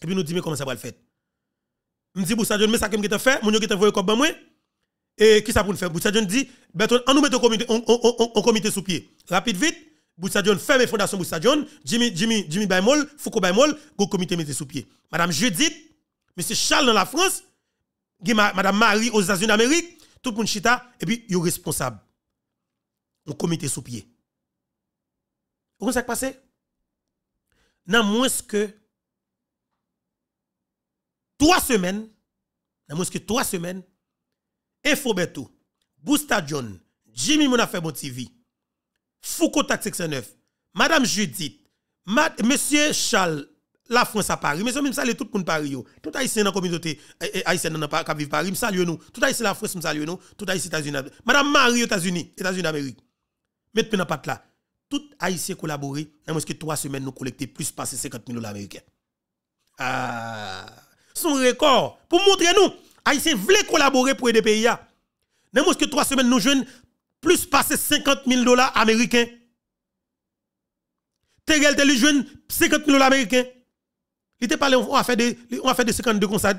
et puis nous dit mais comment ça va le faire. Je dis Bousta mais ça que je fait, mon yo qui t'a envoyé comme moi. Et qui ça pour nous faire? Bousta John dit, on nous met un comité, comité sous pied. Rapide vite, Boustadion John ferme fondation Boustadion, Jimmy Jimmy Jimmy Baimol, Foucault Baymol, go comité mette sous pied. Madame Judith, monsieur Charles dans la France, madame Marie aux États-Unis d'Amérique, tout le monde chita et puis yo responsable. On comité sous pied. Vous comprenez ce qui passé Dans moins que trois semaines, dans moins que trois semaines, Info Beto, Bousta John, Jimmy mon Bon TV, Foucault taxe 69. Madame Judith, Monsieur Charles, la France à Paris, mais même ça tout le monde Paris. Tout haïtien dans la communauté eh, eh, haïtienne qui vit Paris, me salue nous. Tout haïtien la France, me salue nous. Tout haïtien États-Unis. Madame Marie, aux États-Unis, États-Unis d'Amérique. Mettez-moi dans patte là. Tout haïtien collaboré, nous hein, que trois semaines nous collecter plus de 50 000 dollars américains. Ah, son record. Pour montrer nous, haïtiens voulait collaborer pour aider pays. Nous hein, que trois semaines nous jeunes plus passer 50 000 dollars américains. Terriel te lui 50 000 dollars américains. Il parlé, on a fait des, 52 conseils.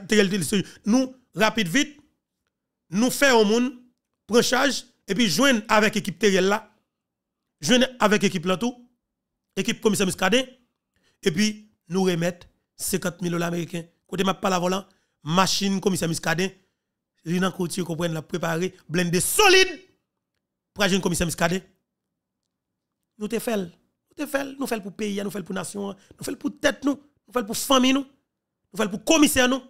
Nous, rapide, vite, nous faisons au monde, Prenons charge, et puis jouons avec l'équipe Terrell là, joindre avec l'équipe tout, équipe commissaire Muscadet, et puis nous remettons 50 000 dollars américains. Côté m'a pas la volant, machine commissaire Muscadet, Rinan Coutier, comprenne, la préparer, de solide pour agir commissaire Miscadé. Nous te fait, nous te fait, nous pour pays, nous fait pour nation, nous fait pour tête nous, nous fait pour famille nous, nous fait pour commissaire nous.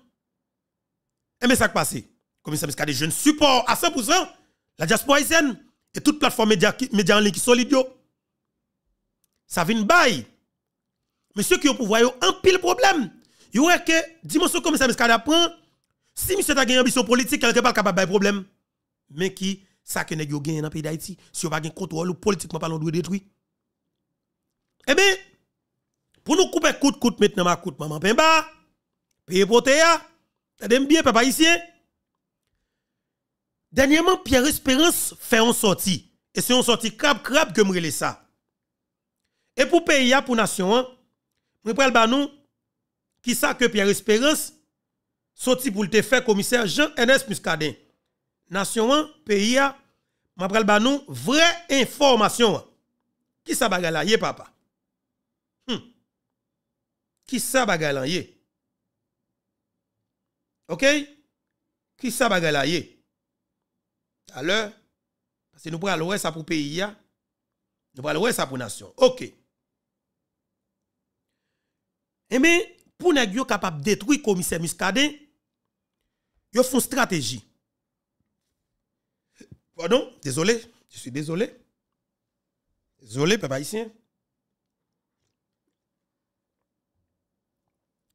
Et mais ça qui passe, commissaire Miscadé, je ne supporte à 100% la diaspora et toute plateforme média, média en ligne qui solide ça vient bail. ceux qui ont pouvoir, ont un pile problème. Il y aurait que, dimension que ce commissaire prend, si monsieur a une ambition politique, il n'est pas capable de problème. Mais qui ça que nèg yo gagne dans pays d'Haïti si on pas gain contrôle ou politiquement pas doit détruire Eh bien pour nous couper coûte coûte maintenant ma coûte maman pemba payer potea t'aime bien papa ici Dernièrement, Pierre Espérance fait une sortie. Et c'est une sortie crabe crabe que me ça. Et pour pays, pour nation, je prends le qui ça que Pierre Espérance sorti pour le faire commissaire Jean-Ernest Muscadet nation pays je m'a pral vraie information Qui ça bagay papa? Hmm. Qui ça bagay OK? Qui ça bagala la ye? À parce que nous pral ça pour pays nous pral le ça pour nation. OK. Et eh mais pour nèg capable capable détruire commissaire Muscadet, yo font stratégie. Pardon, désolé, je suis désolé. Désolé, papa ici.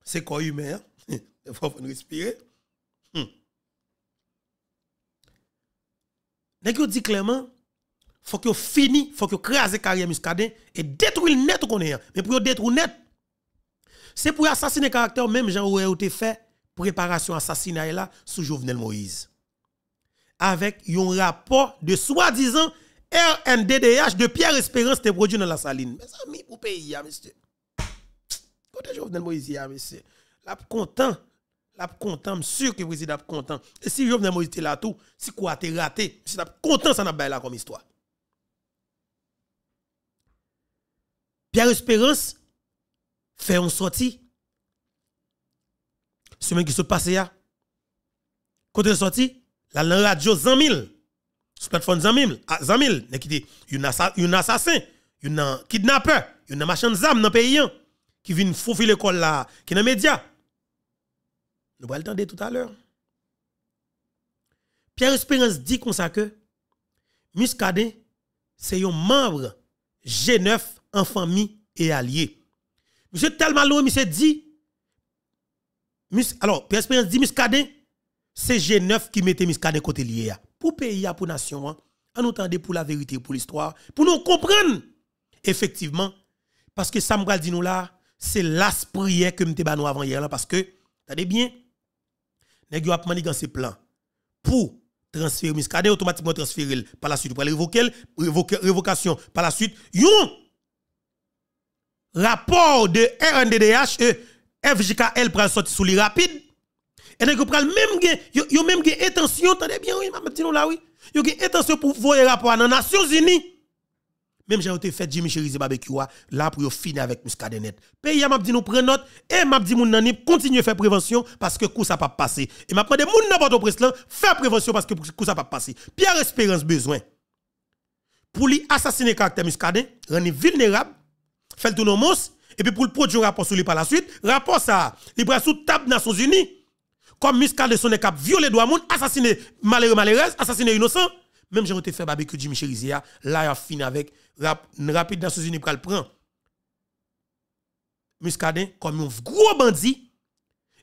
C'est quoi humain. Il hein? faut respirer. Hmm. vous dit clairement, il faut que fini, faut que craser carrière muscadin et détruire net qu'on est. Hein. Mais pour détruire net, c'est pour assassiner le caractère même Jean où a été fait préparation assassinat là sous Jovenel Moïse avec un rapport de soi-disant RNDDH de Pierre Espérance te produit dans la saline. Mes amis, pour pays, hein, monsieur. Quand Côté Jovenel Moïse, hein, monsieur. La content. La content, sûr que vous êtes content. Et si Jovenel Moïse était là tout, si quoi t'es raté, monsieur content, ça n'a pas là comme histoire. Pierre Espérance fait une sortie. Semaine qui se passe hein. là. Côté sortie, la lan radio ZAMIL, sur sur plateforme ZAMIL, 000 un assassin un kidnappeur, un machin zam dans le pays qui vient foufi l'école là qui dans média nous allons l'entendre tout à l'heure Pierre Espérance dit comme ça que Muscadet c'est un membre G9 en famille et allié monsieur tellement monsieur dit alors Pierre Espérance dit Muscadet c'est G9 qui mettait Miskade côté lié. Pour pays, pour nation, hein. nous attendant pour la vérité, pour l'histoire, pour nous comprendre. Effectivement, parce que ça dit nous là, c'est l'as prière que m'te banou avant hier parce que, t'as bien, nèg yo dit dans plans pour transférer Miskade, automatiquement transférer par la suite, pour révoquer, révocation par la suite. Yon! Rapport de RNDDH, FJKL prend sorti sous les rapides et nèg pral même gen même gen intention, attendez bien oui, m'a dit nous là oui. Yo gen intention pour voyer rapport dans Nations Unies. Même j'ai été fait Jimmy Cherizi barbecue hein, là pour finir avec Muscadenet. Pays hein, m'a dit nous prenons note et m'a dit moun nan continue faire prévention parce que coup ça pas passé. Et m'a demandé moun n'importe au presse faire prévention parce que coup ça pas passer. Pierre Espérance besoin pour lui assassiner caractère Muscadet, rendre vulnérable, faire nos nos. et puis pour le produire rapport sur lui par la suite, rapport ça, il prend sous table Nations Unies comme Muscadet Sonne Cap violé doit monde, assassiné malheureux malheureuse, assassiné innocent. Même j'ai été fait barbecue Jimmy Cherizia, là il a fini avec rapide dans sous unis pour le prendre. Muscadin comme un gros bandit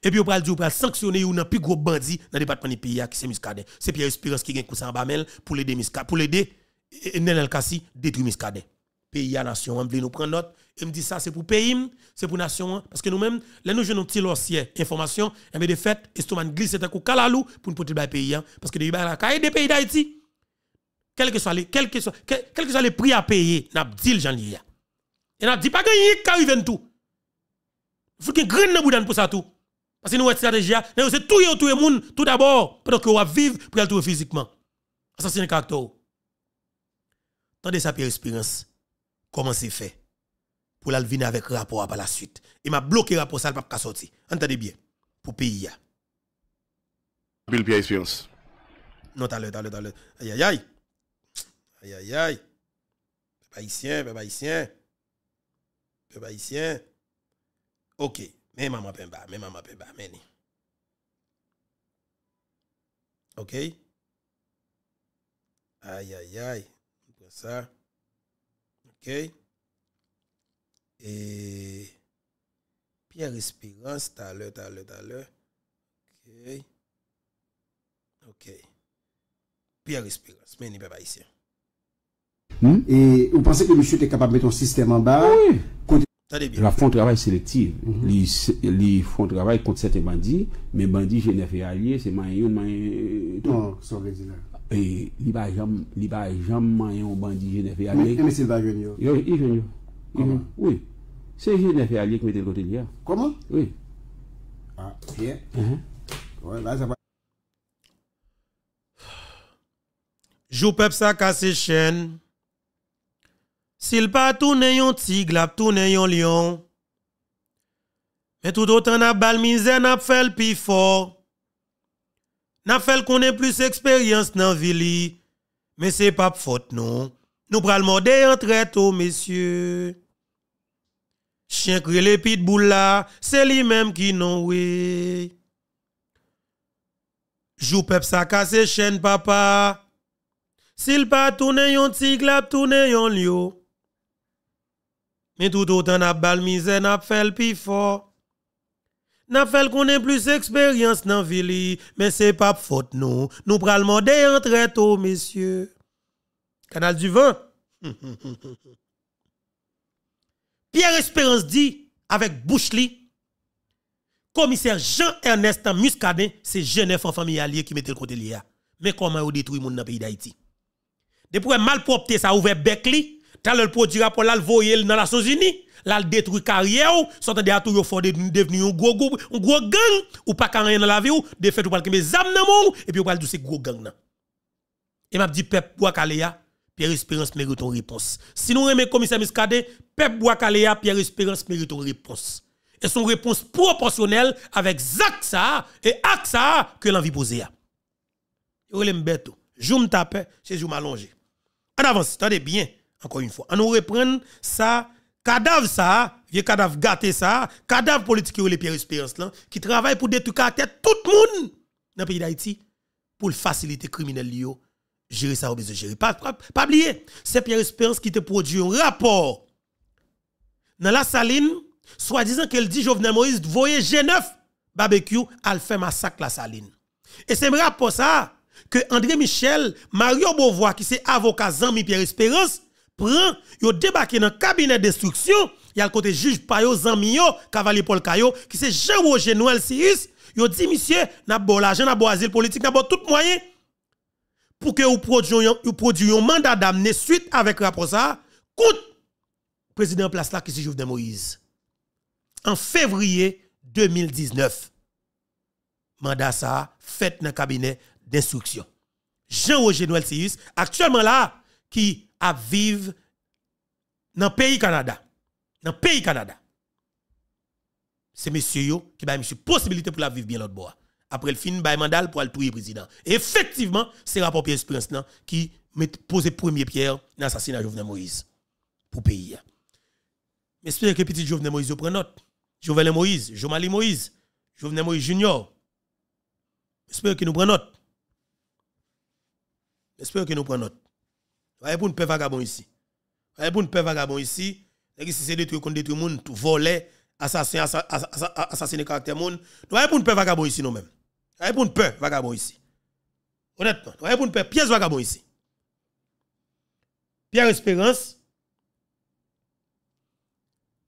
et puis on va dire on sanctionner un plus gros bandit dans le département du pays qui c'est Muscadin. C'est Pierre Espérance qui gagne coup ça en bas pour l'aider Muscadin pour l'aider Nenel Kassi détruire Muscadin pays à nation. On nous prendre note. Et me dit ça, c'est pour pays, c'est pour nation. Hein. Parce que nous-mêmes, là, nous jouons petit hein, information. Et eh bien, de fait, Estoman glisse un calalou pour nous protéger pays. Hein. Parce que de pays d'Haïti, quel que soit les, que soit, quel, que soit les prix à payer, n'a dit le Et n'a dit pas que quand tout. Il faut qu'il y ait pour ça tout. Parce que nous, la stratégie, nous, c'est tout tout le monde, tout d'abord, pendant que vous vivre, pour tout physiquement. Assassiner caractère. Tendez ça, Pierre Espérance comment c'est fait pour l'Alvin avec rapport à la suite. Il m'a bloqué rapport ça, le pas sorti. Entendez bien, pour pays. Bill pire expérience. Non, t'as le, t'as le, t'as le. Aïe, aïe, aïe. Aïe, aïe, aïe. Peuple haïtien, Ok, mais maman pemba, mais maman pemba, mais Ok? Aïe, aïe, aïe. prend ça. E Pierre Espirance Ta le, ta le, ta le Ok Pierre Espirance Meni pe pa isi hmm? E ou panse ke mè chou te kapab Mè ton sistem an ba La fon travay selektive mhm. Li fon travay konti sete bandi Men bandi jenè fè alye Se man yon man Son rezi la E, li ba jam man yon bandi jenefe alik. E mi silba jenyo. I jenyo. Koman? Oui. Se jenefe alik mwen tel kote lya. Koman? Oui. Ah, ye. Ahan. Ouye, la se pa. Jou pep sa kase chen. Silba toune yon tigla, toune yon lion. E toutotan ap balmize, nap fel pi for. Na fel konen plus eksperyans nan vili, men se pap fote non, nou pral morde entret o, mesye. Chien kre le pit bou la, se li menm ki non wey. Jou pep sa kase chen papa, sil pa toune yon tigla, toune yon liyo. Men tout o tan ap balmize, nan ap fel pi fò. N'a fait qu'on ait plus d'expérience dans ville, mais c'est pas faute nous. Nous prenons monde très tôt, oh, messieurs. Canal du vin. Pierre Espérance dit, avec Bouchli, commissaire Jean-Ernest Muscadet, c'est Genève en famille alliée qui mettait le côté lié. Mais comment vous détruit le monde dans le pays d'Haïti? Depuis mal ça ouvert Beckley, T'as le produit rapport là, le voyer dans la Sozini, l'a là, le détruit carrière, sortant des tout fort devenu un gros groupe, un gros gang, ou pas rien dans la vie, ou de fait, ou pas mes zam dans et puis ou pas de ces gros gang. Et m'a dit, pep, bois Pierre Espérance mérite ton réponse. Si nous remet commissaire Miskade, pep, bois Pierre Espérance mérite ton réponse. Et son réponse proportionnelle avec ça et Aksa que l'envie posée. Yo le m'beto. Oh. me tape, c'est joum allongé. En avance, attendez bien. Encore une fois, on nous reprend ça, cadavre ça, vieux cadavre gâté ça, cadavre politique qui les Pierre Espérance là, qui travaille pour détruire la tête tout le monde dans le pays d'Haïti pour faciliter criminel lio gérer ça au besoin gérer. Pas, pas, oublier, c'est Pierre Espérance qui te produit un rapport dans la saline, soi-disant qu'elle dit Jovenel Moïse, voyez G9 barbecue, elle fait massacre la saline. Et c'est un rapport ça que André Michel, Mario Beauvoir, qui c'est avocat Zami Pierre Espérance, prend, yo débarqué dans cabinet d'instruction, il y a le côté juge Payo, Zamio, Cavalier Paul Kayo, qui c'est Jean-Roger Noël Sirius, yo dit, monsieur, n'a bon l'argent, n'a bon asile politique, n'a bon tout moyen pour que vous produisez un mandat d'amener suite avec rapport ça, contre président place là qui se de Moïse. En février 2019, mandat ça fait dans le cabinet d'instruction. Jean-Roger Noël Sirius... actuellement là, qui à vivre dans le pays Canada. Dans le pays Canada c'est Monsieur yo a Monsieur. la possibilité pour la vivre bien l'autre le Après le fin bay mandal pour président et effectivement, c'est le rapport Pierre Sprens qui a posé pose premier pierre dans l'assassinat de Jovenel Moïse pour pays pays. que que petit Jovenel Moïse prend note Jovenel Moïse, Jomali Moïse, Jovenel Moïse Junior. j'espère qu'il nous prend note j'espère que nous prenons note Voyez pour une pas vagabond ici. Voyez pour une pas vagabond ici. c'est si c'est détruit contre le monde, voler, assassin assassiner caractère monde. Voyez pour une pas vagabond ici nous mêmes Voyez pour une pas vagabond ici. Honnêtement, voyez pour une pas pièce vagabond ici. Pierre Espérance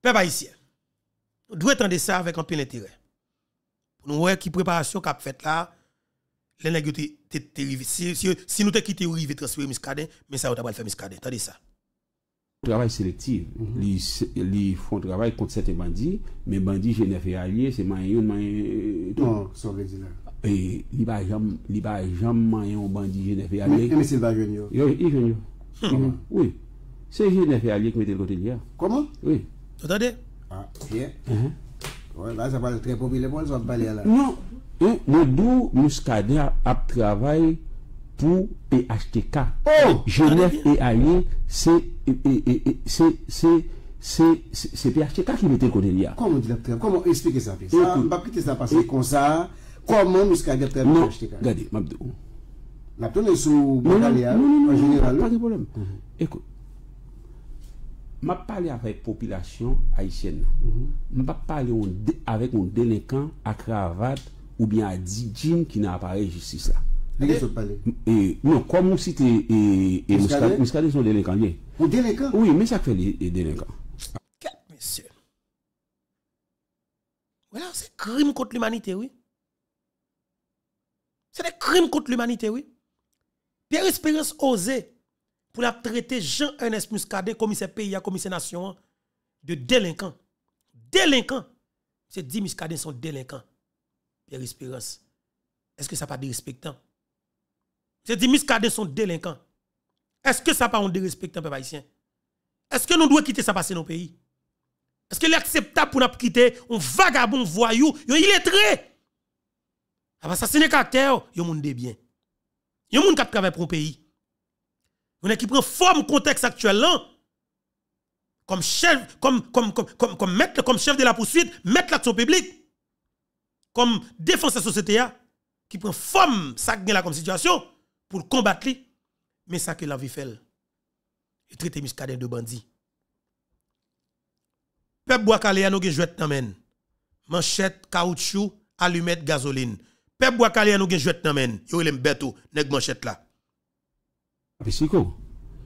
peuple haïtien. Nous devons attendre ça avec un peu d'intérêt. Pour nous voir qui préparation qu'a fait là, les négociations, Si nou te kite ou rive transfer miskade Men sa ou tabal fe miskade Travay selektiv mhm. Li fon travay kont sete bandi Men bandi jenefe alye Se mayon mayon Li ba jam mayon bandi jenefe alye E misil ba jenyo Se jenefe alye Kwen te kote li ya Komo? Otade Sa pale tre popile Non E nou dou mouskade ap travay pou PHTK. Oh! Genèf e Ali, e, e, e, se PHTK ki mète konen ya. Kou moun di ap travay? Kou moun espeke sa pe? Sa, ba pite sa pase kon sa? Kou moun mouskade ap travay? Non, gade, mabde ou. La tonè sou Bokalia, an genèral? Non, non, non, pa di problem. Ekou. Mab pale avè population Haitienne. Mab mm-hmm. pale avè moun delekan akravat ou bien à Dijin qui n'a appareil justice là. Et, non, comme vous citez. et, et sont délinquants. Ou délinquants Oui, mais ça fait des délinquants. Quatre, messieurs. Voilà, c'est crime contre l'humanité, oui. C'est des crimes contre l'humanité, oui. Pierre Espérance osé pour la traiter Jean-Ernest Muscadet, commissaire pays, commissaire nation, hein, de délinquant. Délinquant. C'est dit Muscadet sont délinquants. Pierre Espérance, est-ce que ça pas dérespectant respectants? Je dis, Miskade sont délinquants. Est-ce que ça pas un dérespectant, peuple haïtien? Est-ce que nous devons quitter ça passer nos pays? Est-ce que l'acceptable pour nous quitter un vagabond voyou, un illettré? un caractère, un monde de bien. un monde qui travaille pour le pays. On est qui prend forme contexte actuel hein? Comme chef, comme, comme, comme, comme, comme, maître, comme chef de la poursuite, mettre l'action public. kom defanse sosete ya, ki pren fom sak gen la kom situasyon, pou l kombat li, men sak e la vifel, e trite miskade de bandi. Pep wakale an ou gen jwet nan men, manchet, kaoutchou, alumet, gazolin. Pep wakale an ou gen jwet nan men, yo elem betou, oh, neg manchet la. Ape si kou?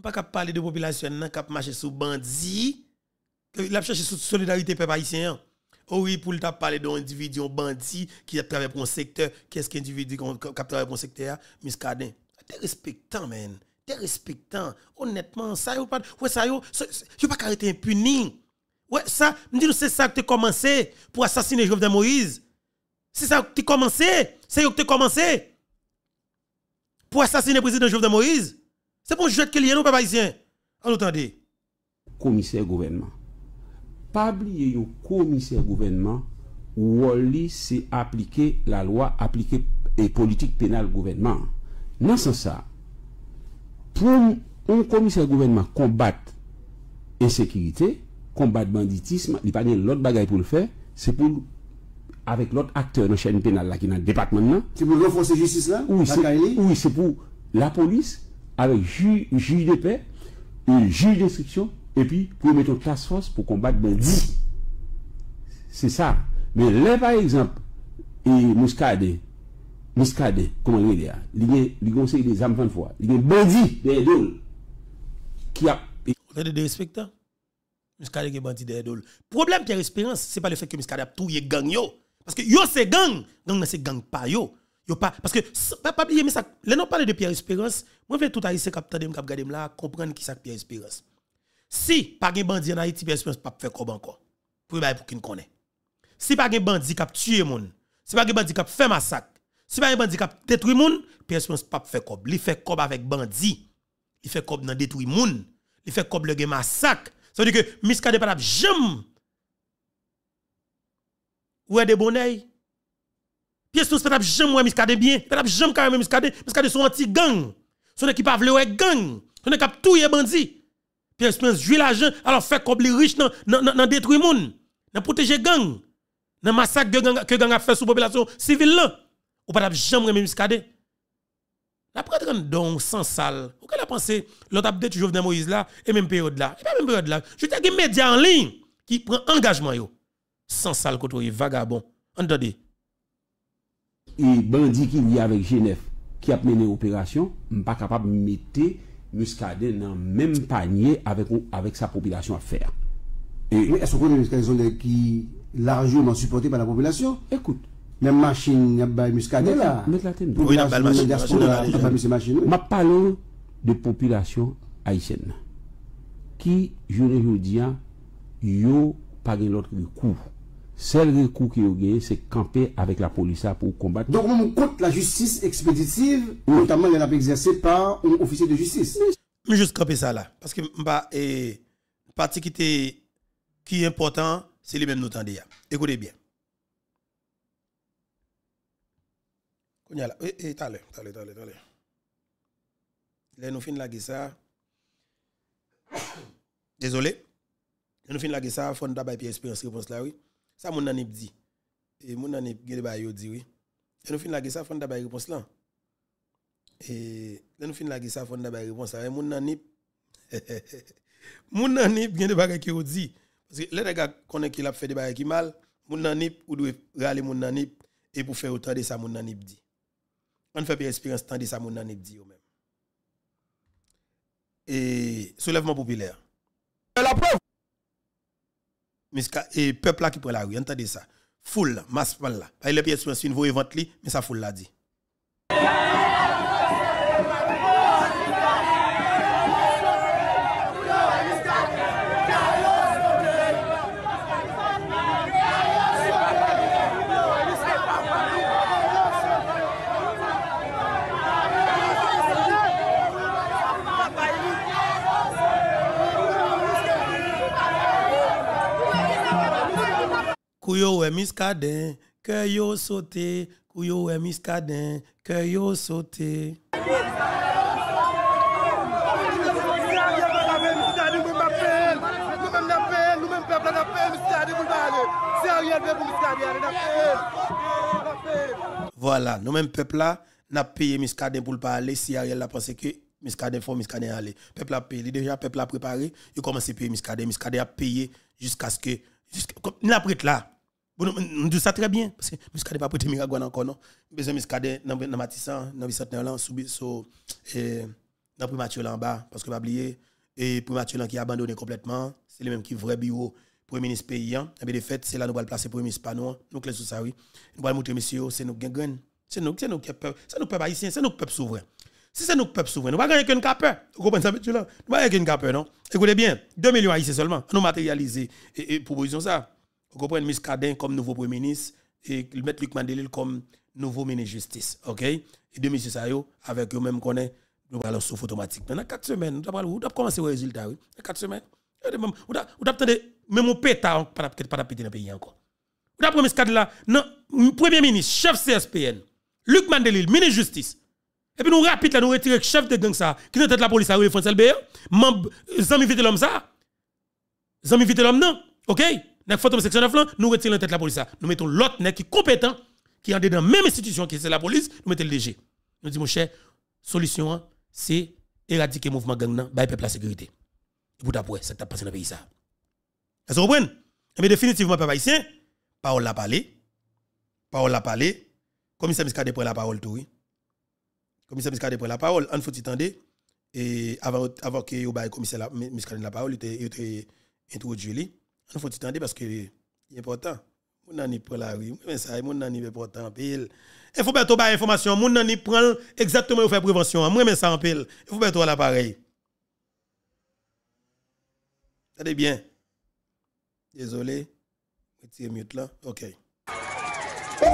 pas qu'à parler de population qui qu'à marcher sous bandit il a cherché sous solidarité peuple haïtien hein. oh oui pour le parler d'un individu bandit qui a travaillé pour un secteur qu'est-ce qu'un individu qui a travaillé pour un secteur miskadin. t'es respectant man t'es respectant honnêtement ça yo pas ouais ça yo yo pas arrêter impuni ouais ça me dis c'est ça que tu commencé pour assassiner Jovenel Moïse c'est ça que tu commencé c'est que t'es commencé pour assassiner le président Jovenel Moïse c'est pour jouer que lié nous, papa ici. En entendez. Commissaire gouvernement. Pas oublier un commissaire gouvernement, Wally, c'est appliquer la loi, appliquer et politique pénale gouvernement. Non, sans ça. pour un commissaire gouvernement combattre insécurité, combattre banditisme, il n'y a pas l'autre bagaille pour le faire, c'est pour avec l'autre acteur dans la chaîne pénale là, qui est dans le département. C'est pour renforcer la justice là Oui, c'est pour la police avec juge, de paix, juge d'instruction, et puis pour mettre une task force pour combattre bandits. C'est ça. Mais là, par exemple, et Muscadé, comment il y a, il conseille des âmes 20 fois, il y a bandit des idoles qui a. Vous avez des respectants qui est bandit des Le Problème, Pierre Espérance, ce n'est pas le fait que Muscadet a tout, il est gang Parce que yo, c'est gang. Gang, c'est gang pas yo. Yo parce que pas pas oublier mais ça les non parler de Pierre Espérance moi je veux tout haïtien cap tande cap regarder là comprendre qui ça Pierre Espérance si pas gen bandit en Haïti Pierre Espérance pas fait comme encore pour pour qui connaît si pas gen bandit cap tuer moun si pas gen bandit cap faire massacre si pas gen bandit cap détruit moun Pierre Espérance pas fait comme il fait comme avec bandit il fait comme dans détruire moun il fait comme le gen massacre ça veut dire que Miskade pas jamais est de bonheur Pièce tous pas jamais miscadé bien, pas jamais carrément miscadé, miscadé sont anti gang. Son équipe a voulu gang. Son équipe tout est bandit. Pièce tous jouer l'argent alors fait comme les riches dans dans détruire monde, dans protéger gang. Dans massacre gang que gang a fait sous population civile là. Ou pas jamais miscadé. La prête don sans sale. Ou qu'elle a pensé l'autre update Moïse là et même période là. Et pas même période là. Je t'ai média en ligne qui prend engagement yo. Sans sale c'est vagabond. Entendez e bandi ki li avek jenef ki ap mene operasyon m pa kapab mette muskade nan men panye avek sa popilasyon afer esokon e, de muskade son de ki larjouman supporte pa la popilasyon ekout m pa palon de popilasyon aisen ki jone jodia yo pagin lot de kou seul recours qui a gagné, c'est camper avec la police pour combattre. Donc, même contre la justice expéditive, notamment elle a exercé par un officier de justice. Mais juste camper ça là. Parce que, bah, et partie qui est important, c'est les mêmes notes déjà. Écoutez bien. Oui, et t'allez, t'allez, t'allez. Là, eh, eh, nous fin la guissa. Désolé. Là, nous finissons la guissa. Fonda by PSP en ce réponse là, oui. Sa moun nanip di. E moun nanip gen de bagay yo di we. E nou fin la ge sa fonda bagay ripons lan. E nou fin la ge sa fonda bagay ripons lan. E moun nanip. Moun nanip gen de bagay ki yo di. Le dekak konen ki la pou fe de bagay ki mal. Moun nanip ou dwe gale moun nanip. E pou fe ou ta de sa moun nanip di. An fe pi espirans tan de sa moun nanip di yo men. E soulevman popilè. E la pouf. et peuple là qui prend la rue, entendez ça. Foule, masse là. Pas les pièces sur une voie vente mais ça foule là dit. kuyo we miskaden, que yo sauté, kuyo we miskaden, que yo sauté. Voilà, nous même peuple là, n'a payé Miskadin pour le parler si Ariel a pensé que Miskadin faut Miskadin aller. Peuple a payé, déjà, peuple a préparé, il commence à payer Miskadin. Miskadin a payé jusqu'à ce que. jusqu'à n'a prête là. Bon, on dit ça très bien. Parce que n'a pas prêté Miragouane encore, non. Besoin Muscadet dans Matissan, dans Bicentenaire, là, sous, eh, dans Primature là en bas. Parce que pas oublié, et eh, Primature là qui a abandonné complètement, c'est le même qui vrai bureau. Premier ministre paysan, hein. et eh bien de fait, c'est là nous allons placer Premier ministre panou nous clés sur ça, oui. Nous allons montrer, monsieur c'est nous qui C'est nous, c'est nous c'est nous peuple haïtien, c'est nous peuple souverain. Si c'est nous peuple souverain, nous ne gagner qu'une capeur. Hein. Vous comprenez ça, monsieur là Nous ne gagner qu'une capeur, hein, non Écoutez bien, 2 millions haïtiens seulement, nous matérialiser et proposition ça. Vous comprenez Kaden comme nouveau Premier ministre et mettre Luc Mandelil comme nouveau ministre de justice. OK Et deux messieurs avec eux-mêmes qu'on est, nous allons souffrir automatique. a 4 semaines, nous avons commencer au résultat. Oui. a 4 semaines, nous attendre, même au pétard, e pas pas péter dans le pays encore. Nous prendre promis cadre là, Premier ministre, chef CSPN, Luc Mandelil, ministre de justice. Et puis nous rapide nous retirer le chef de gang ça, qui est tête la police à Rue le Albert, membre, Zami euh, Vite l'homme ça. Zami Vite l'homme non. OK dans de section 9 nous retirons tête la police. Nous mettons l'autre qui est compétent, qui est dans la même institution que c'est la police, nous mettons le DG. Nous disons, mon cher, solution, hein, c'est éradiquer le mouvement gang, bail peuple la sécurité. Et pour d'après, ça t'a passé dans le pays. Ça. Vous comprenez? Mais eh définitivement, peuple haïtien, parole la parlé, parole la parlé, commissaire Miskade prend la parole tout, oui. Commissaire Miskade prend la parole, on faut t'y Et avant, avant que le commissaire Miskade la parole, il était introduit. Il faut du temps parce que c'est important. Mon ami prend la rue, mais ça, mon ami, est important en pile. Il faut pas information, mon ami prend exactement pour faire prévention. Moi mais ça en pile. Il faut pas l'appareil. Allez bien. Désolé. tire mute là. OK. OK,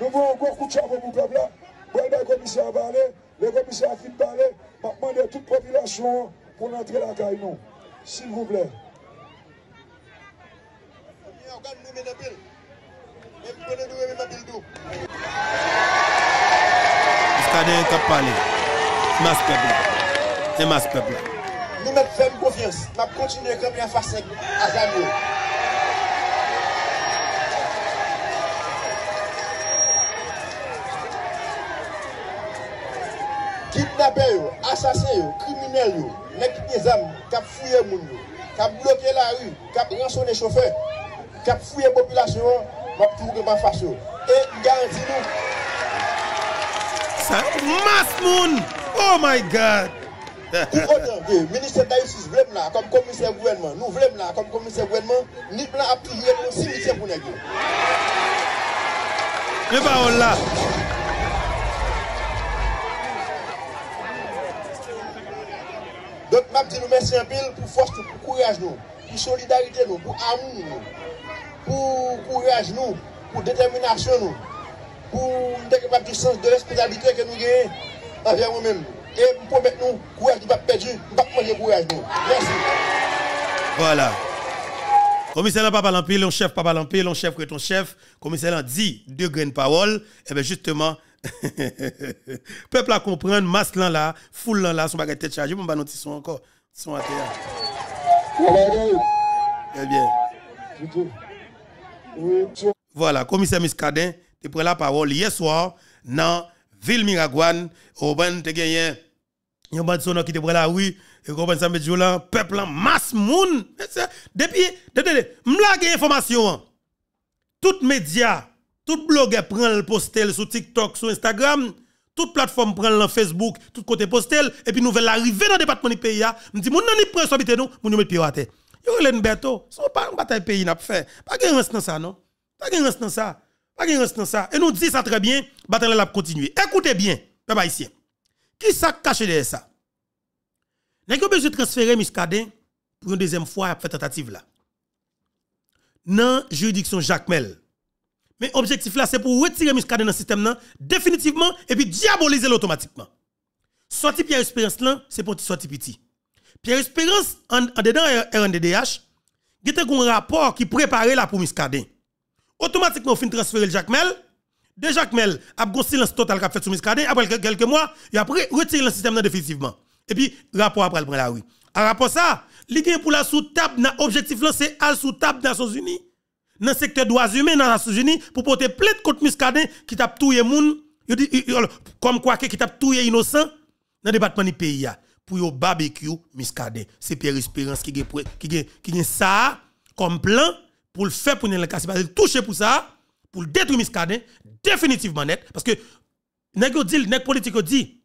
nous voulons encore coup de vous, pour peuple là. Le commissaire à parler, le commissaire a fini de parler. Maintenant, toute population Poun entre la kay nou. Si moun blè. Mwen yon gade nou men apel. Mwen mwen apel nou. Yon kade yon tap pale. Mase peble. Mase peble. Mwen mwen fèm koufians. Mwen poun kontinu ekap yon fasek. A zan moun. Asase yo, kriminel yo, nek nye zam, kap fuyye moun yo Kap blokye la ru, kap yansone shofe Kap fuyye popilasyon, map tougen man fasyon E garanti nou Sak mas moun, oh my god Kou o dyan de, minister da yusis vlem la, kom komisye gwenman Nou vlem la, kom komisye gwenman, ni plan api yon, si minister moun e gen Ne pa o la Donc, je vous remercie un pile pour force, pour courage, nous, pour solidarité, nous, pour amour, nous, pour courage, nous, pour détermination, nous, pour du sens de responsabilité que nous avons envers nous-mêmes. Et pour mettre nous, courage qui va perdre, nous ne manger courage, nous. Merci. Voilà. Commissaire n'a pas parlé en on chef pas parlé en on chef que ton chef. Commissaire a dit deux graines de parole. Et eh bien justement, Peuple à comprendre, masse là, là, foule là, là, son bagage tête chargée, bon, bah, nous sont encore, sont à terre. Eh bien. Voilà, commissaire Miscadin, tu prends la parole hier soir dans Ville Miragouane, au ban te gagné. Yon ban son qui te prend la rue, et qu'on ça met là, peuple en masse moun. Depuis, de, de, m'la information. Tout média, tout blogueur prend le postel sur TikTok, sur Instagram, toute plateforme prend le Facebook, tout côté postel, et puis nouvelle arrivée dans le département du pays, hein. me dit, mon nan ne prend son nous, mon met pied à terre. Yo Len Berto, son pas une bataille pays n'a fait. Pas de dans ça non. Pas gain reste dans ça. Pas gain reste dans ça. Et nous disons ça très bien, bataille la continuer. Écoutez bien, peuple haïtien. Qui ça caché derrière ça Nèg besoin de transférer Muscadin pour une deuxième fois à faire tentative là. Dans juridiction Jacmel. Mais objectif là, c'est pour retirer Muscadet dans le système définitivement et puis diaboliser automatiquement. Sorti Pierre Espérance là, c'est pour sortir petit. Pierre Espérance, en, en dedans RNDDH, il y a un rapport qui préparait là pour Muscadet. Automatiquement, on fin transférer le Jacmel. De Jacmel, a un silence total qui a fait sur Muscadet. Après quelques mois, il après retiré le système définitivement. Et puis, rapport après le prend la rue. À rapport ça, l'idée pour la sous-table, objectif là, c'est à sous-table des Nations Unies dans le secteur droits humains dans les États-Unis pour porter plainte contre Muscadin qui t'a les moun, comme quoi qui t'a les innocent dans le département du pays pour yon barbecue C'est Pierre Espérance qui qui qui ça comme plan pour le faire pour ne le pas, toucher pour ça, pour détruire Muscadin définitivement net parce que nèg dit nèg politique dit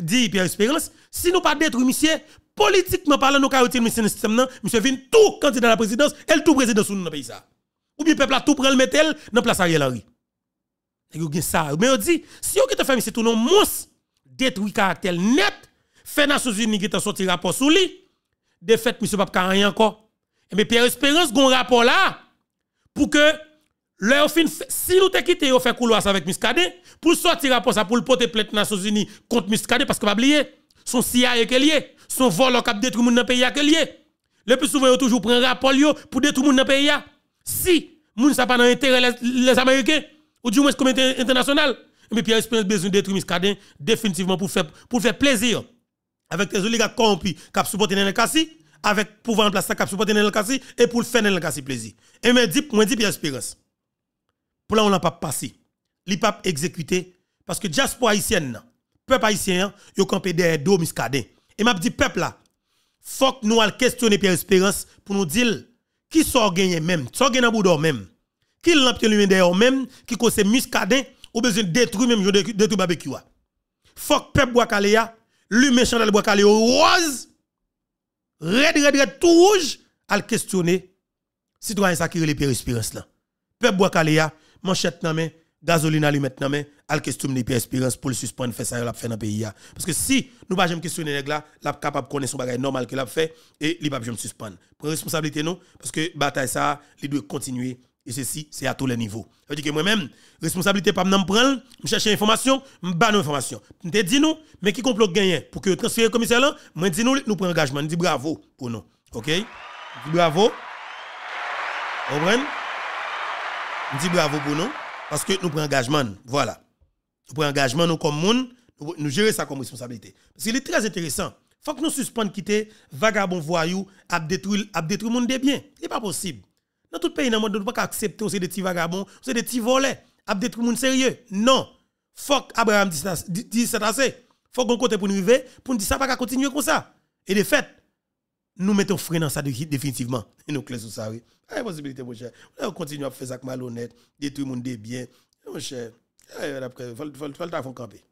dit Pierre Espérance si nous ne pas détruire monsieur politiquement parlant nous ka retirer monsieur système monsieur vient tout candidat à la présidence elle tout président sous dans pays ou bien peuple a tout prend le mettre dans place Ariel Henry. Et ça. Mais on dit, si on qui te fait c'est tout non monstre, détruit caractère net, fait Nations Unies qui a sorti rapport sous lui, De fait, monsieur pas rien encore. Et mais Pierre Espérance gon rapport là pour que fin si nous te quitté on fait couloir avec Muscadet pour sortir rapport ça pour le porter plainte Nations Unies contre Muscadet parce que pas oublier son CIA est lié, son vol au cap détruit monde dans pays est lié. Le plus souvent toujours prend rapport pour détruire monde dans pays si moun sa pas dans l'intérêt les Américains, ou du moins communauté international mais eh Pierre Espérance besoin de détruire Miskaden définitivement pour faire, faire plaisir avec les oligarques corrompus qui supportent le Kassi, avec pouvoir en place qui supportent le Kassi, et pour faire le Kassi plaisir. Et eh me dit, moi, Pierre Espérance, pour là, on n'a pas passé, n'a pas exécuté, parce que diaspora haïtienne, peuple haïtien, yo campé derrière dos Miskaden Et m'a dit, peuple là, faut que nous allons questionner Pierre Espérance pour nous dire qui sort même, même, sort bout boudor même, qui l'empêche lui même, qui cause muscadin, ou besoin de détruire même, détruire barbecue. Fok pep bois caléa, lui chandelle bois caléa rose, red, red, red, tout rouge, à questionner, citoyen ça qui relève là. Peuple bois caléa, manchette nan gasoline lui maintenant mais al questionner les Pierre Espérance pour le suspendre faire ça a fait dans pays parce que si nous pas jamais questionner nèg là l'a capable connaître son bagage normal qu'il a fait et il pas jamais suspendre prend responsabilité nous parce que bataille ça il doit continuer et ceci c'est à tous les niveaux je dis que moi-même responsabilité pas me prendre me chercher information me ba je te dis nous mais qui complot gagner pour que transférer commissaire là moi dis nous nous prend engagement dis bravo pour nous OK bravo Vous dit bravo pour nous parce que nous prenons engagement. Voilà. Nous prenons engagement nous comme monde, nous, gérons ça comme responsabilité. Parce qu'il est très intéressant. Il faut que nous suspendions quitter vagabond voyou à détruire le monde des biens. Ce n'est pas possible. Dans tout pays le pays, nous ne pouvons pas accepter c'est des petits vagabonds, c'est des petits volets, à détruire le monde sérieux. Non. Faut Abraham dit ça assez. Faut qu'on compte pour nous arriver, pour nous dire ça pas continuer comme ça. Et de fait, nous mettons frein dans ça définitivement. Et nous clés sur ça, oui. Ah, possibilité, mon cher. On continue à faire ça malhonnête, détruire monde des biens. Eh, mon cher, ah, il faut le faire camper.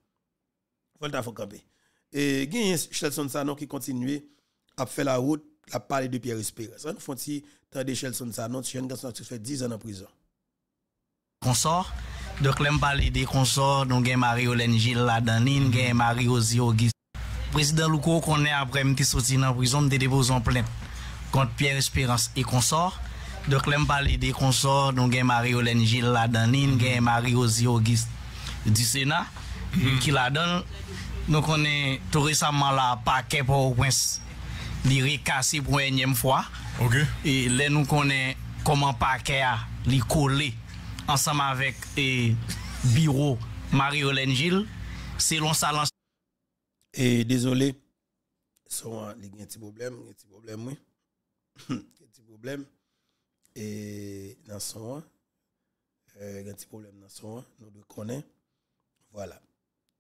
Il faut le camper. Et il y a Shelson Sanon qui continue à faire la route, la parler de Pierre Espérance. Nous font si tant de Shelson Sanon, un garçon qui fait 10 ans en prison. Consort. Donc, je parle des consorts. Donc, il y a Mario Lengil là-dedans, il y a Mario Zio président Louko qu'on est après m'était sorti en prison m'était déposé en plainte contre Pierre Espérance et consort donc là parler des consorts donc marie Len Gilles la marie Mario Auguste du Sénat mhm. qui la donne donc on est tout récemment là paquet pour prince li récasser pour une énième fois OK et là nous connaît comment paquet a li collé ensemble avec et bureau marie Len Gilles selon sa lance et désolé, son, hein, il y a un petit problème, un petit problème, oui. un petit problème. Et dans son, hein, euh, a un petit problème dans son, hein, nous devons connaître. Voilà.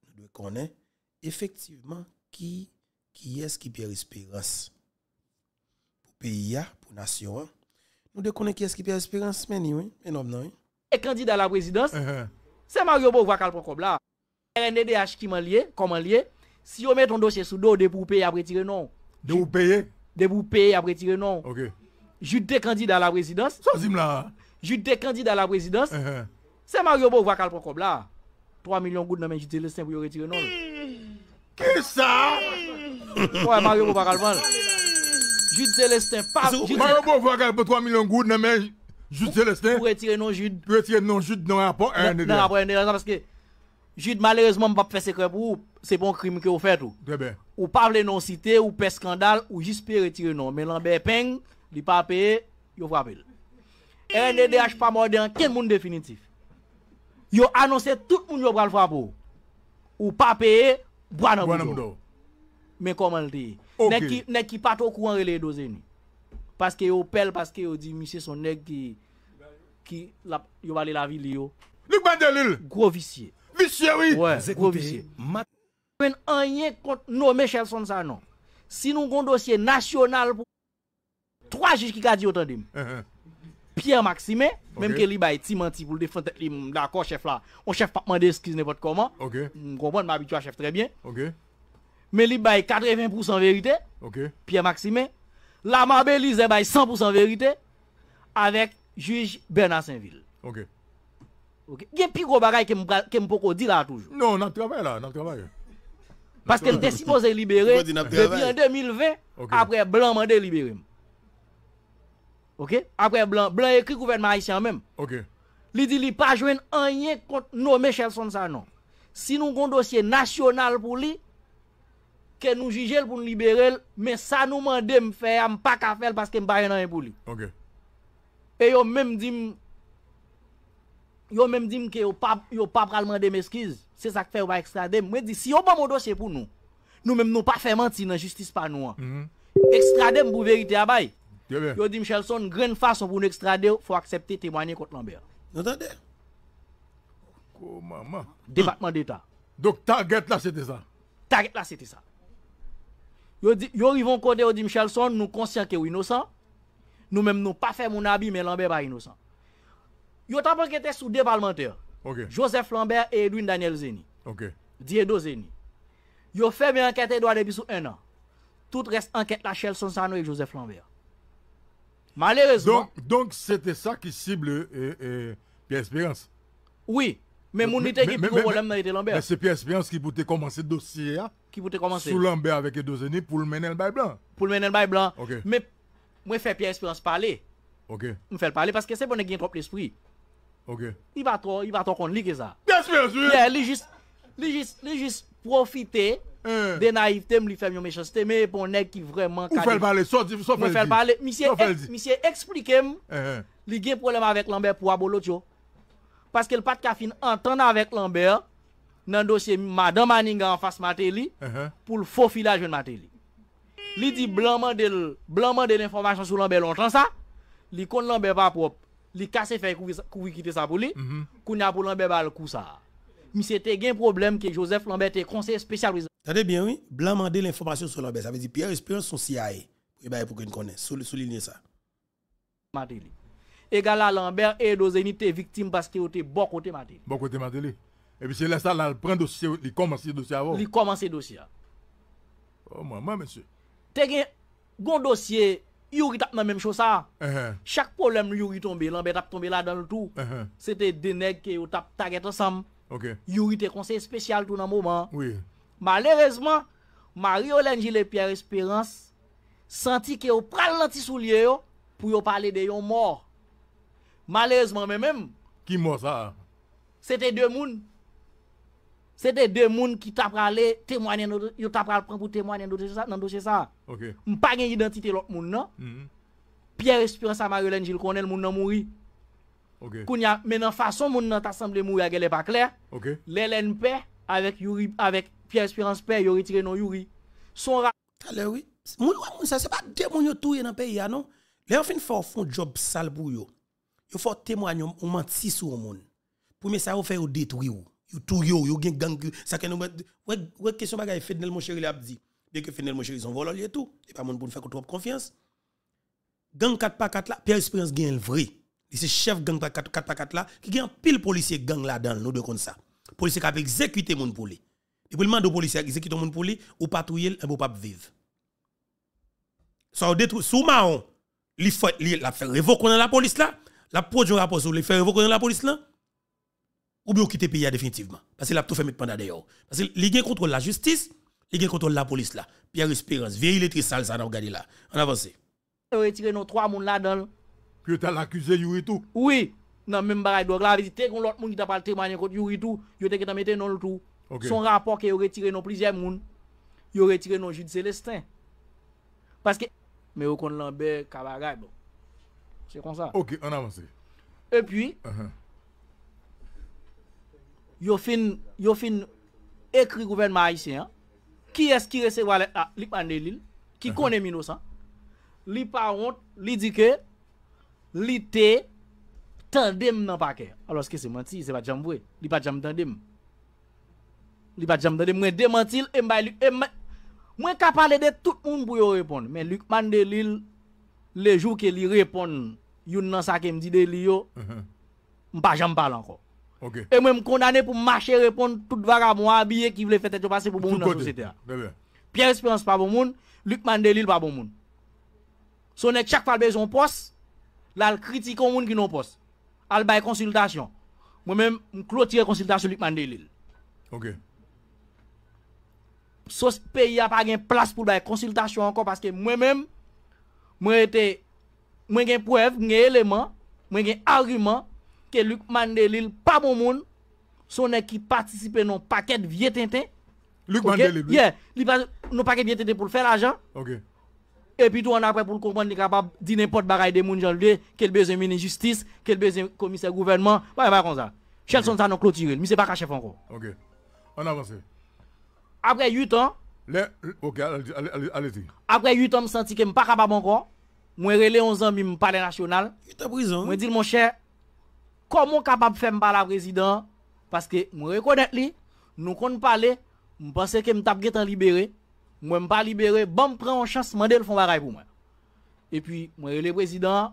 Nous devons connaître effectivement qui, qui est-ce qui perd espérance pour pays, pour nation. Nous devons connaître qui est-ce qui perd espérance, mais oui, mais non, non. Et candidat à la présidence, uh-huh. c'est Mario Beauvoir qui a le là. qui m'a lié, comment lié. Si yo met ton dosye sou do, debou peye apretire non. Debou peye? Debou peye apretire non. Ok. Jute te kandida la prezidans. Zim la. Jute te kandida la prezidans. Se Mario Bo vwa kalpo kob la. 3 milyon gout nan men jute lestin pou yo retire non. Ki sa? Kwa Mario Bo vwa kalpo. Jute lestin. Mario Bo vwa kalpo 3 milyon gout nan men jute lestin. Ou retire non jute. Ou retire non jute nan apot ene de la. Nan apot ene de la. Nan apot ene de la. Jid, malerezman m pap fese krep ou, se bon krim ke ou fet non ou. Debe. Ou pa vle non site, ou pe skandal, ou jispe retire non. Men lan be peng, li pa pe, yo vrap el. E, ne de haj pa morde an, ken moun definitif. Yo anonse tout moun yo vral vrap ou. Ou pa pe, bwa nan mdo. Men koman li de. Ok. Nek ki pato kouan rele doze ni. Paske yo pel, paske yo di, misye son nek ki... Yo vale la vil li yo. Lik bandelil. Grovisye. Monsieur oui. Ouais, gros vicieux. Rien contre nommer ça, non. Si nous avons un dossier national pour trois juges qui gardent dit autant de uh-huh. Pierre Maxime, même que lui, bah, est menti pour le défendre, d'accord, chef là. On chef pas demander excuse n'importe comment. Ok. Je comprends, je m'habitue à chef très bien. Ok. Mais lui, bah, est 80% vérité. Ok. Pierre Maxime. La Mabelise, bah, est 100% vérité. Avec juge Bernard Saint-Ville. Ok. Gye pi gro bagay ke m poko di la toujou. Non, nan travay la, nan travay. Paske l de sipoze libere, le bi an 2020, apre blan mande libere. Ok? Apre blan, blan ekri kouven ma aisyan men. Li di li pa jwen anye kont no me chel son sa non. Si nou kon dosye nasyonal pou li, ke nou jijel pou libere, me sa nou mande m fe, am pa ka fel paske m bayen anye pou li. E yo men dim... yo même dit que yo pas yo pas pral des excuses. C'est ça que fait pas extrader. Moi dit si yo pas mon dossier pour nous. Nous même nous pas faire mentir dans justice pas nous. Hein. Mhm. Extrader pour vérité à ah, bail. yo dit Michelson grande façon pour nous extrader, faut accepter témoigner contre Lambert. Entendez Oh maman. Département d'État. Donc target là c'était ça. Target là c'était ça. Yo dit ils vont côté yo dit Michelson nous conscient que innocent. Nous même nous pas faire mon habit mais Lambert pas innocent. Yo tap enquêté sous deux parlementaires. Joseph Lambert et Edwin Daniel Zeni. OK. Diedo Zeni. Yo fait bien enquête Edouard depuis sous un an. Tout reste enquête la Shell Sonsano et Joseph Lambert. Malheureusement. Donc c'était ça qui cible euh, euh, Pierre Espérance. Oui. Mais mon était qui problème Lambert. Lambert. c'est Pierre Espérance qui pouvait commencer le dossier. Hein. Qui pouvait commencer. Sous Lambert avec Edo Zeni pour le mener le bail blanc. Pour le mener le bail blanc. Mais moi fais Pierre Espérance parler. OK. On fait parler parce que c'est bon qui trop l'esprit. Ok. I va tro, i va tro kon li ke za. Yes, yes, yes. Li jis, li jis, li jis profite eh. de naivte m li fem yon me chanste, me pon nek ki vreman kade. M fèl pale, m fèl pale. Mi se eksplike m li gen problem avèk Lambert pou abo lot yo. Paske l pat kafin entan avèk Lambert nan dosye madan manninga an fass mate li pou l fofilaj ven mate li. Li di blanman de l, blanman de l informasyon sou Lambert lontan sa, li kon Lambert pa prop. Les casse fait que vous ça pour lui, qu'on mhm. a pour l'envers, ça. Mais c'est un problème que Joseph Lambert est conseiller spécialisé. Vous savez bien, oui, Blanc m'a demandé l'information sur Lambert. Ça veut dire eh ben, que Pierre et CIA. Et il faut qu'on connaisse, soulignez ça. Également, Lambert est une des victimes parce qu'il vous êtes à bon côté, Maté. Bon côté, Maté. Et puis, c'est là ça elle prend le dossier, il commence le dossier avant. il commence le dossier. Oh, moi, moi, monsieur. C'est que, bon le dossier... Yori tap nan menm chou sa. Uh-huh. Chak polem yori tombe, lanbe tap tombe la dan loutou. Sete deneg ke yo tap taget osam. Yori te konsey spesyal tout nan mouman. Malerezman, mari Olenji Lepierre Esperance santi ke yo pral lanti sou liye yo pou yo pale de yon mor. Malerezman menm. Ki mor sa? Sete demoun. C'était deux mouns qui t'a parlé témoigner yo t'a parlé pour témoigner dans dossier ça. OK. on pas gain identité l'autre monde non. Mm-hmm. Pierre Espérance à Marilène Gilles connaît le monde mouri. OK. Kounya maintenant façon monde dans t'a semblé mourir elle est pas clair OK. L'LNP avec Yuri avec Pierre Espérance père yo retiré non Yuri. Son Alors oui. Moun ça c'est pas deux mouns yo touye dans pays ah, non. les on fin font job sale pour yo. Yo faut témoigner ou mentir sur monde. Pour mais ça on fait au détruire yo tout yo yo gen gang ça que nous ouais ouais question bagaille Fenel mon chéri l'a dit dès que Fenel mon chéri sont volants et tout et pas monde pour faire trop confiance gang 4 par 4 là Pierre Espérance gagne le vrai c'est chef gang 4 par 4 là qui un pile policier gang là dedans nous de comme ça policier qui a exécuté monde pour lui et pour le mandat policier exécuter monde pour lui ou patrouiller et pas vivre ça so, détruit sous marron il fait la faire révoquer la police là la produit rapport sur les faire révoquer la police là ou bien quitter le pays définitivement. Parce que là, tout fait mettre pendant d'ailleurs. Parce que les gens contrôlent la justice, les gens contrôlent la police là. Pierre Espérance, vieille lettre sale, ça, on regarde là. On avance. On retiré nos trois mouns là-dedans. Puis tu as l'accusé, Yuri tout. Oui, dans même barrage. Donc là, dit qu'on l'autre monde qui t'a pas témoigné contre Yuri tout, il a mis dans le tout. Son rapport qui a retiré nos plusieurs mouns, il a retiré nos Jude Célestin. Parce que, mais au compte Lambert, Cabaret, bon. C'est comme ça. Ok, on avance. Et puis, uh-huh. yo fin ekri gouverne maayisyen, ki eski rese wale a Likman Delil, ki kone uh-huh. Minosan, li pa ont, li dike, li te, tendem nan pake. Aloske se menti, se pa jambwe, li pa jamb tendem. Li pa jamb tendem, mwen demantil, mwen kapale de tout moun pou yo repon, men Likman Delil, le jou ke li repon, yon nan sa ke mdi de li yo, uh-huh. mpa jamb pale anko. E mwen m kondane pou mache repon tout vaga mwa biye ki vle fet eto pase pou bon moun nan sosyete a. Pierre Espérance pa bon moun, Luc Mandelil pa bon moun. So nek chak fal bezon pos, lal kritikon moun ki non pos. Al bay konsultasyon. Mwen m m klotire konsultasyon Luc Mandelil. Sos peyi a pa gen plas pou bay konsultasyon anko paske mwen m mwen ete mwen gen poev, mwen gen eleman, mwen gen argument. que Luc Mandelil pas bon monde son qui participe non paquet vieux tintin Luc okay? Mandelil yeah il pas non paquet vieux tintin pour faire l'argent OK et puis tout on après pour le comprendre est capable de dire n'importe bagaille des monde genre quel besoin ministre justice quel besoin commissaire gouvernement pas pas comme ça sont ça non clôturer mais c'est pas caché encore OK on avance après 8 ans le, OK allez-y après 8 ans me senti que me pas capable encore moi relé 11 ans me parler national 8 ans prison hein. moi dit mon cher comment capable faire par la président parce que je reconnais lui, nous qu'on parler, je pense que me tape en libéré, moi me pas libéré, bon prend en chance le font bagaille pour moi. Et puis moi le président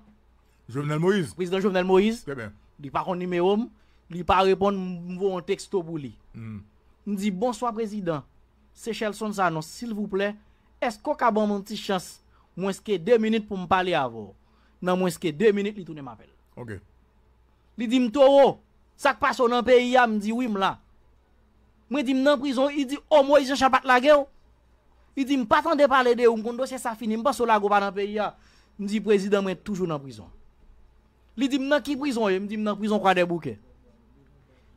Jovenel Moïse. Président Jovenel Moïse. Très bien. Il pas numéro, il pas répondre un texto pour lui. Il hmm. dit bonsoir président. Chelson annonce, s'il vous plaît, est-ce qu'on a bon mon chance moins que deux minutes pour me parler vous. »« Non moins que deux minutes il tourne m'appelle. OK. Li dit m'toro, oh, ça passe dans pays a, dit oui m'la. Moi dit m'en prison, il dit oh moi je chapat la guerre. Il dit tant de parler de ou mon dossier ça fini, m'pas so la go pas dans pays a. M'di président moi toujours en prison. Li dit m'en qui prison, m'di nan prison quoi des bouquets.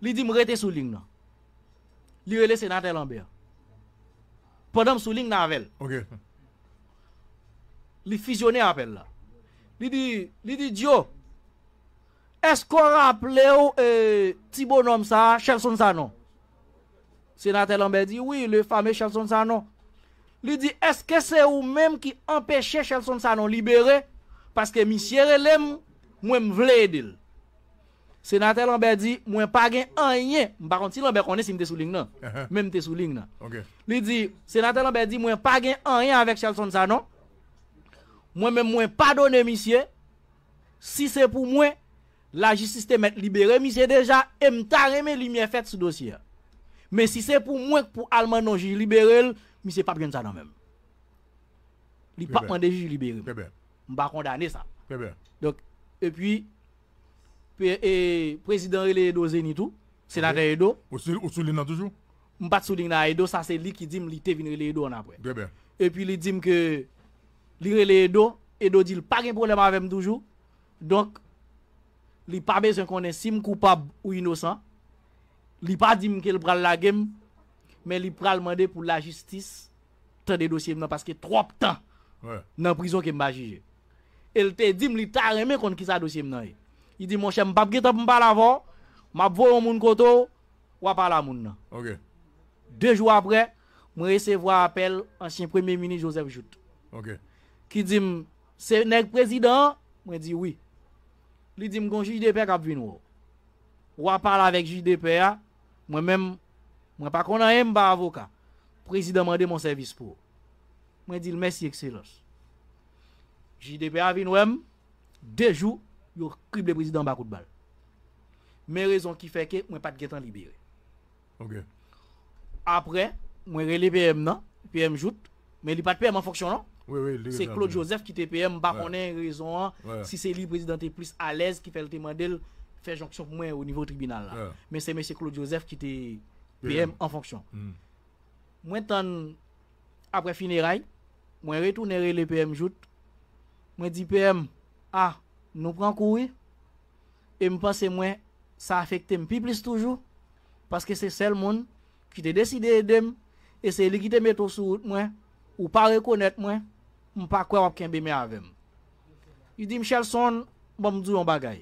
Li dit m'rete sous ligne là. Li relé sénateur Lambert. Pendant sous ligne navel. OK. Li fusionné appel là. Li dit li dit Joe es kon rapple ou e, tibo nom sa, chelson sa non? Senatel anbe di, oui, le fame chelson sa non. Li di, eske se ou menm ki empeshe chelson sa non libere? Paske mi sere lem, mwenm vle edil. Senatel anbe di, mwen pa gen anye, mba konti lanbe konen si mte souling nan, mwenm te souling nan. Li di, senatel anbe di, mwen pa gen anye avek chelson sa non, mwenm mwen pa donen mi sere, si se pou mwen, La justice te met libere, mi se deja mta reme li mi efet sou dosye. Men si se pou mwen pou alman nan ju libere, mi se pap gen sa nan men. Li pap mwen de ju libere. Mba kondane sa. E puis, prezident li e do zenitou, senate e do. Ou sou lina toujou? Mba sou lina e do, sa se li ki dim li te vin li e do an apre. E puis li dim ke li re le e do, e do di l pa gen problem avem toujou. Donk, li pas besoin qu'on est coupable ou innocent. Li pas dit qu'il pral la game, mais li pral demander pour la justice tant des dossiers parce que trop de temps ouais. nan prison qu'il m'a jugé. Il te dit li ta remè kon ki sa dossier nan. E. Il dit mon cher m'pa geta m'pa avant. m'a voyo moun koto ou pas la moun nan. OK. Deux jours après, me recevoir appel ancien premier ministre Joseph Jout. OK. Qui dit c'est nèg président, moi dit oui. Li dim kon JDP ka ap vin ou. Ou a pala vek JDP a, mwen mèm, mwen pa konan mba avoka, prezi damande mwen servis pou ou. Mwen di l'messi ekselos. JDP a vin ou m, dejou, yon krib le prezi daman kout bal. Mè rezon ki feke, mwen pat getan libiri. Apre, mwen rele PM nan, PM jout, mwen li pat PM an foksyon nan. c'est Claude Joseph qui était PM bah, raison. Hein. Si c'est lui, président, est plus à l'aise qui fait le demander, fait jonction pour moi au niveau tribunal. Là. Mais c'est M. Claude Joseph qui était PM en fonction. Mm. Moi, après funérailles, moi retourne le PM jout. Moi dis PM, ah, nous prenons courir. Et me pense moi, ça affecte plus plus toujours. Parce que c'est seul monde qui te décidé de et c'est lui qui te met au sous moi, ou pas reconnaître moi mpa kwe wap kenbe me avèm. Il dit Michel bon bom djou yon bagay.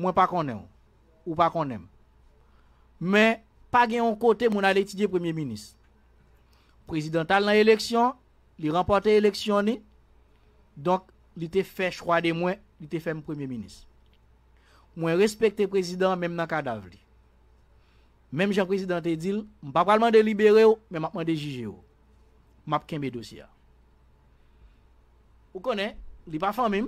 Mwen pa konen ou, ou pa konen. Mais pa gen yon kote moun étudier etidye Premier Ministre. Présidental nan élection, li remporte élection ni, donc, li te fait choix de moi li te fait Premier Ministre. Mwen Même président président nan kadav li. Menm jan te dit, mpa pralman de mais ou, menm apman de jige ou. Map dossier. dossier. Ou konen, li pa fan mèm,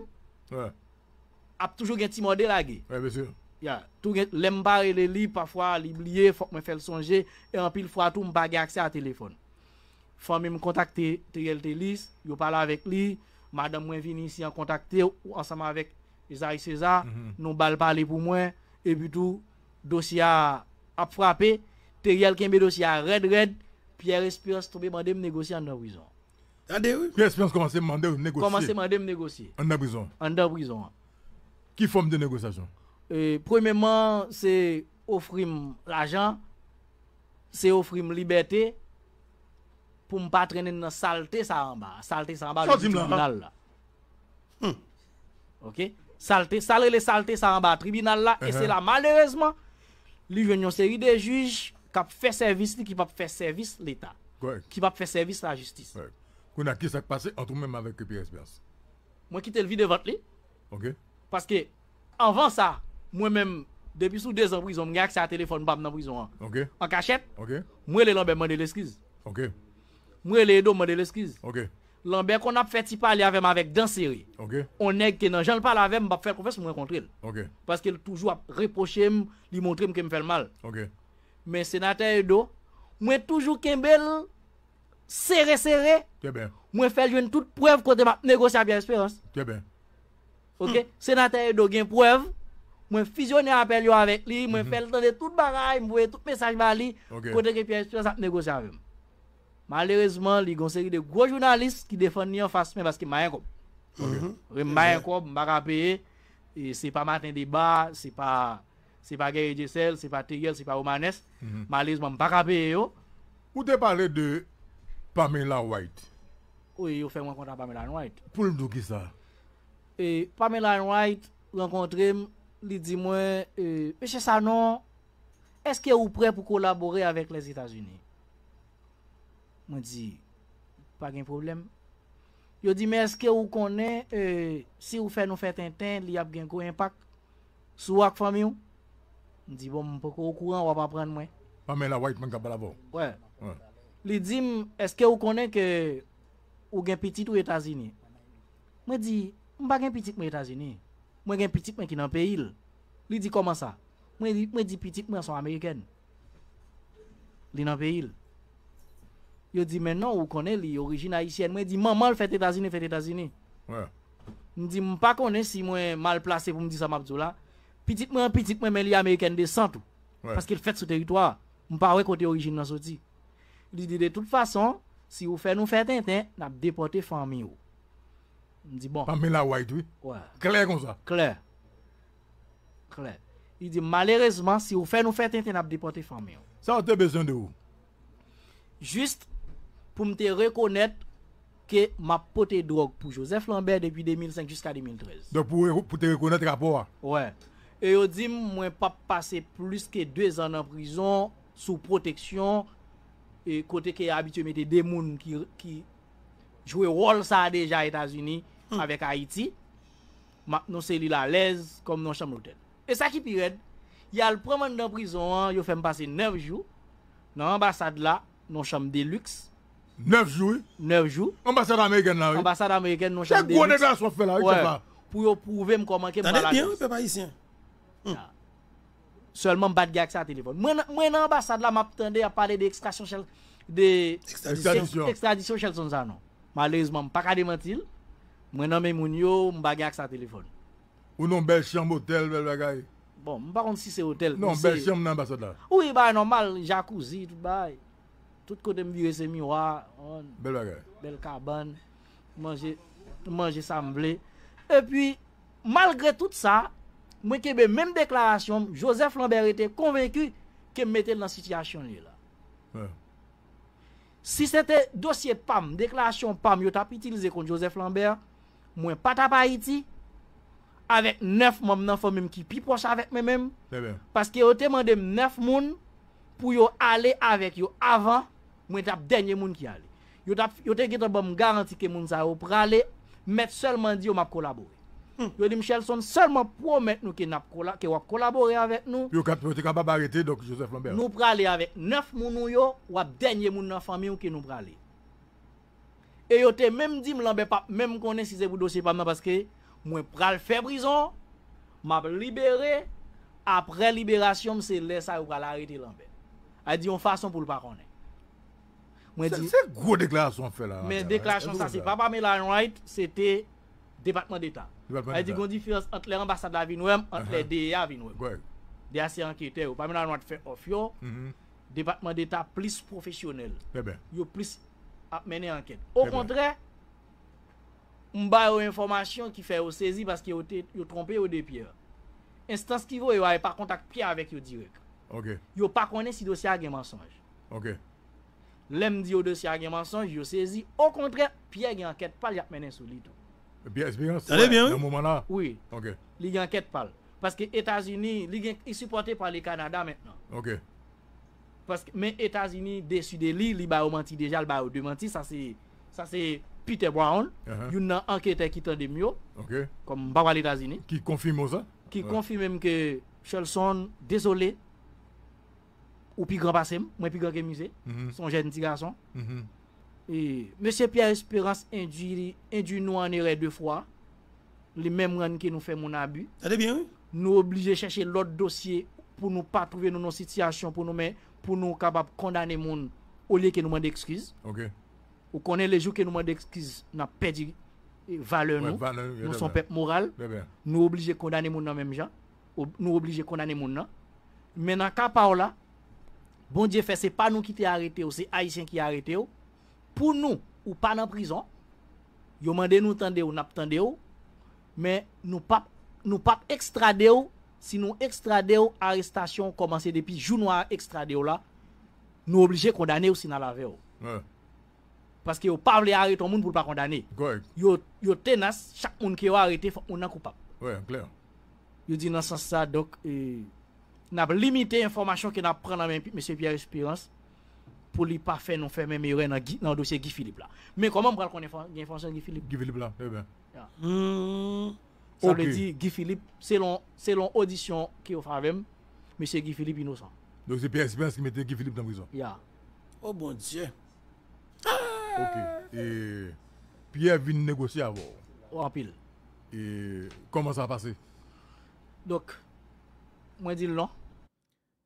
ap toujou gen ti mò de lage. Oui, bien sûr. Ya, tout gen, lem barre le li, pafwa li blye, fok mè fèl sonje, e anpil fwa tou m bagè akse a telefon. Fan mèm kontakte Teriel Telis, yo pala avèk li, madame mwen vini si an kontakte, ou ansama avèk Ezaï César, non bal pale pou mwen, e butou dosya ap frape, Teriel kenbe dosya red, red, Pierre Espirance toube mande m negosi an nou wizan. Attendez, oui. Qui commencer à demander négocier demander de négocier. En prison. En prison. Qui forme de négociation euh, Premièrement, c'est offrir l'argent, c'est offrir liberté pour ne pas traîner dans la saleté ça en bas. Saleté ça en bas, le tribunal là. Hmm. Ok Saleté, saler les saleté ça en bas, tribunal là. Et uh-huh. c'est là, malheureusement, lui, une série de juges qui ont fait service, qui peuvent faire service l'État. Qui peuvent faire service la justice qu'on a qui s'est passé entre nous-mêmes avec Pierre Espérance. Moi, quitté le vide devant lui. OK. Parce que, avant ça, moi-même, depuis sous deux ans en prison, j'ai accès à téléphone dans la prison. Hein. OK. En cachette. OK. Moi, les Lambert demandé l'excuse. OK. Moi, les deux demandé l'excuse. OK. Lambert, qu'on a fait parler avec moi avec série. OK. On est que dans Jean parle avec moi, faire confiance pour rencontrer. OK. Parce qu'il toujours reproché, lui montrer que me fait mal. OK. Mais sénateur Edo, moi toujours bel Serre serre Mwen fel jwen tout prev kote pa Negosya bi espirans Senatè yon do gen prev Mwen fizyonè apèl yo avèk li Mwen fel ton de tout baray Mwen fèl tou pesaj va li Kote ki pi espirans ap negosya vèm Malérezman li gonseri de gwo jounalist Ki defon ni yon fasmen Baski mayen koub Mwen bayen koub, mwen baka peye Si pa maten di ba Si pa gèye di sel, si pa tigèl, si pa oumanès Malézman baka peye yo Ou te pale de Pamela White Ou yo fè mwen konta Pamela White Poul mdou ki sa Pamela White renkontre m Li di mwen euh, Mèche Sanon Eske ou prè pou kolaborè avèk lèz Etats-Unis Mwen di Pagèm problem Yo di mè eske ou konè Si ou fè nou fèt entè Li ap gen kou impak Sou ak fòm yon Mwen di bon mwen pou kou kouran wap apren mwen Pamela White mwen kapal avò Mwen Li di, eske ou konen ke ou gen pitit ou Etazini? Mwen di, mba gen pitit mwen Etazini? Mwen gen pitit mwen ki nan pe hil. Li di, koman sa? Mwen di, pitit mwen son Ameriken. Li nan pe hil. Yo di, menon ou konen li orijin Haitien? Mwen di, man man l fèt Etazini, fèt Etazini. Mwen di, mpa konen si mwen mal plase pou mdi sa mabdou la. Pitit mwen, pitit mwen men li Ameriken de santou. Paske l fèt sou teritoa. Mpa wè kote orijin nan soti. Il dit de toute façon... si vous faites nous faire tintin, nap depote famille. ou. dit bon. la white, oui? Ouais. Kler kon sa? Kler. Kler. Li di malerezman, si faites nous faire fè tintin, nap depote fami ou. Ça, ou te besoin de ou? Just pou te reconnaître ke ma pote drogue pour Joseph Lambert Depuis 2005 jusqu'à 2013. Donc pour pou te reconnaître rapport. Ouè. Ouais. E yo di mwen pas pase plus que 2 ans en prison Sous protection et côté qui est habitué mettre des gens qui, qui jouer rôle ça déjà aux États-Unis hmm. avec Haïti. Maintenant, c'est lui à l'aise comme dans chambre d'hôtel. Et ça qui pire, il y a le premier dans prison, hein, il fait passer 9 jours dans l'ambassade là, dans chambre de luxe. 9 jours 9 jours. Ambassade américaine là. Oui. Ambassade américaine dans chambre de luxe. C'est quoi les gars fait là, oui, ouais. Pour prouver comment que T'as bien, peuple haïtien. Mm. Seleman bat gya ak sa telefon. Mwen ambasad la map tende a pale de ekstradisyon chel son zanon. Malerizman pakade mentil. Mwen ame moun yo, mwen bat gya ak sa telefon. Ou non bel chanm hotel bel bagay? Bon, mwen pa ronde si se hotel. Non bel chanm nan ambasad la? Ou e bay normal, jacuzzi, tout bay. Tout kote mbire se miwa. Bel bagay? Bel kaban, manje samble. E pi, malgre tout sa... Mwen kebe menm deklarasyon, Joseph Lambert ete konveku kem mette nan sityasyon li la. Si sete dosye pam, deklarasyon pam, yo tap itilize kon Joseph Lambert, mwen pata pa iti, avek nef moun nan fòm mèm ki pipos avèk mèm mèm, paske yo te mandem nef moun pou yo ale avèk yo avan, mwen tap denye moun ki ale. Yo te giton bom garanti ke moun sa yo prale, met seman di yo map kolabori. Yo hmm. dit Michelson seulement promet nous qu'il va collaborer avec nous. Yo est capable arrêter donc Joseph Lambert. Nous parler avec neuf moun yo ou dernier moun dans famille qui nous parler Et yo te même dit Lambert pas même connaît si c'est pour dossier pas parce que moi pral faire prison, m'a libéré après libération c'est laisse ça ou pral arrêter Lambert. A dit on façon pour le pas connaître. C'est gros déclaration fait là. Mais déclaration ça c'est pas Pamela Wright, c'était Depatman d'Etat. Depatman d'Etat. Hay di gondi fiyos antre ambasada vi nouem, antre DEA vi nouem. Gwèl. De ase ankyete yo. Pamè nan anwad fè of yo, depatman d'Etat plis profesyonel. Fè bè. Yo plis apmène ankyet. Fè bè. O kontre, mba yo informasyon ki fè yo sezi paske yo trompe yo de pye. Instans kivyo yo ay par kontak pye avèk yo direk. Ok. Yo pa konen si dosya gen mensonj. Ok. Lem di yo dosya gen mensonj, yo sezi. O kontre, pye gen ankyet pa li apmène sou Eh bien, Ça bien, oui. OK. Il enquête parle. Parce que États-Unis, il supporté par les Canada maintenant. OK. Parce que, mais États-Unis, déçu de lui, il a menti déjà, il a démenti. Ça, c'est, ça, c'est Peter Brown. Uh-huh. Il y a un enquêteur qui tend de mieux. OK. Comme Baba les États-Unis. Qui confirme ça. Qui confirme même que Shelson, désolé, ou plus grand passé, moi plus grand que musée, mm-hmm. son jeune petit garçon. Mm-hmm. Monsieur Pierre Espérance induit, nous en erreur deux fois. Les mêmes gens qui nous fait mon abus. bien, Nous obligés de chercher l'autre dossier pour ne pas trouver nos situations, pour nous mettre, pour nous capables condamner les au lieu que nous des excuses. Ok. Ou connaît les jours que nous demandons excuses, nous avons perdu eh, valeur. nous valeur, nous, sommes peuple moral. Nous obligés de condamner les gens même gens. Nous obligés de condamner les gens. Mais dans ce cas là, bon Dieu fait, ce n'est pas nous qui t'es arrêté, c'est Haïtien qui a arrêté. Oh pour nous ou pas dans prison yo mandé nous tendez ou n'a tendez mais nous pas nous pas extrader si nous extrader arrestation commencé depuis jour noir extrader là nous obligés condamner aussi dans la veille ouais. parce que yo pas voulu arrêter monde pour pas condamner yo yo tenace chaque monde qui est arrêté on a coupable ouais clair yo dit dans sens ça donc euh, n'a limité information que n'a prise dans monsieur Pierre Espérance pour lui pas faire non faire même erreur dans le dossier Guy Philippe là. Mais comment on connaît connaître Guy Philippe Guy Philippe là, eh bien. Hmm. ça veut dire Guy Philippe selon selon audition qui fait, même monsieur Guy Philippe innocent. Donc c'est Pierre Espérance qui mettait Guy Philippe dans prison. Yeah. Oh mon Dieu. OK. Et Pierre vient négocier avant. En pile. Et comment ça a passé Donc moi dis non.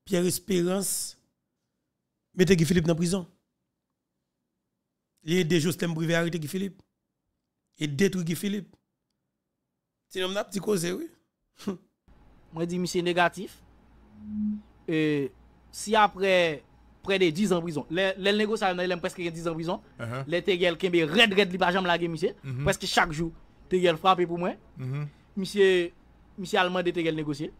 Pierre Espérance mettez Guy Philippe dans prison. Il des Justin Privé arrêté Guy Philippe. Il détruit Guy Philippe. Sinon, on a petit causé, oui. Moi, je dis, monsieur négatif. Et si après près de 10 ans en prison, les, les négociations, ils presque 10 ans en prison, uh -huh. les Tegel qui sont red red, pas jamais lagué, monsieur. Mm -hmm. Presque chaque jour, Tegel frappé pour moi. Mm -hmm. Monsieur, monsieur Allemand de Tegel négocier.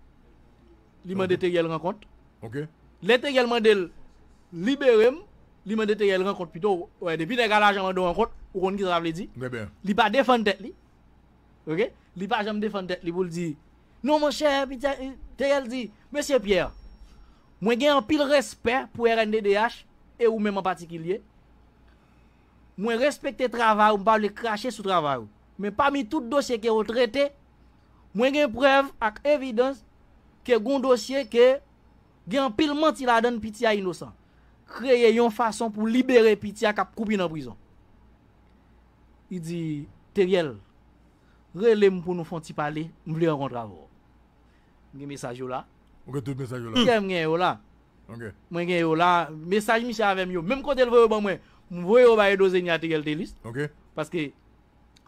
Il m'a mm -hmm. Tegel rencontre. Ok. Les Tegel m'a libéré li m'a dit rencontre depuis que rencontre ou di pas défendre OK pas jamais défendre tête li non mon cher euh, dit monsieur Pierre moi j'ai un pile respect pour RNDDH et ou même en particulier moi le travail ou pas le cracher sous travail mais parmi tout dossier qui est traité moi j'ai preuve avec évidence que gon dossier que gen pile menti la donne pitié innocent créé une façon pour libérer Pitia qui a coupé dans la prison. Il dit, Teriel, relève-moi pour nous faire un petit parler, je veux rencontrer vous. Il y a un message là. Ok, tout message là. Il y a un message là. Ok. Moi, il y a un message, Michel, avec moi. Même quand il veut, moi, je veux que vous ayez deux ennemis à Teriel Télis. Ok. Parce que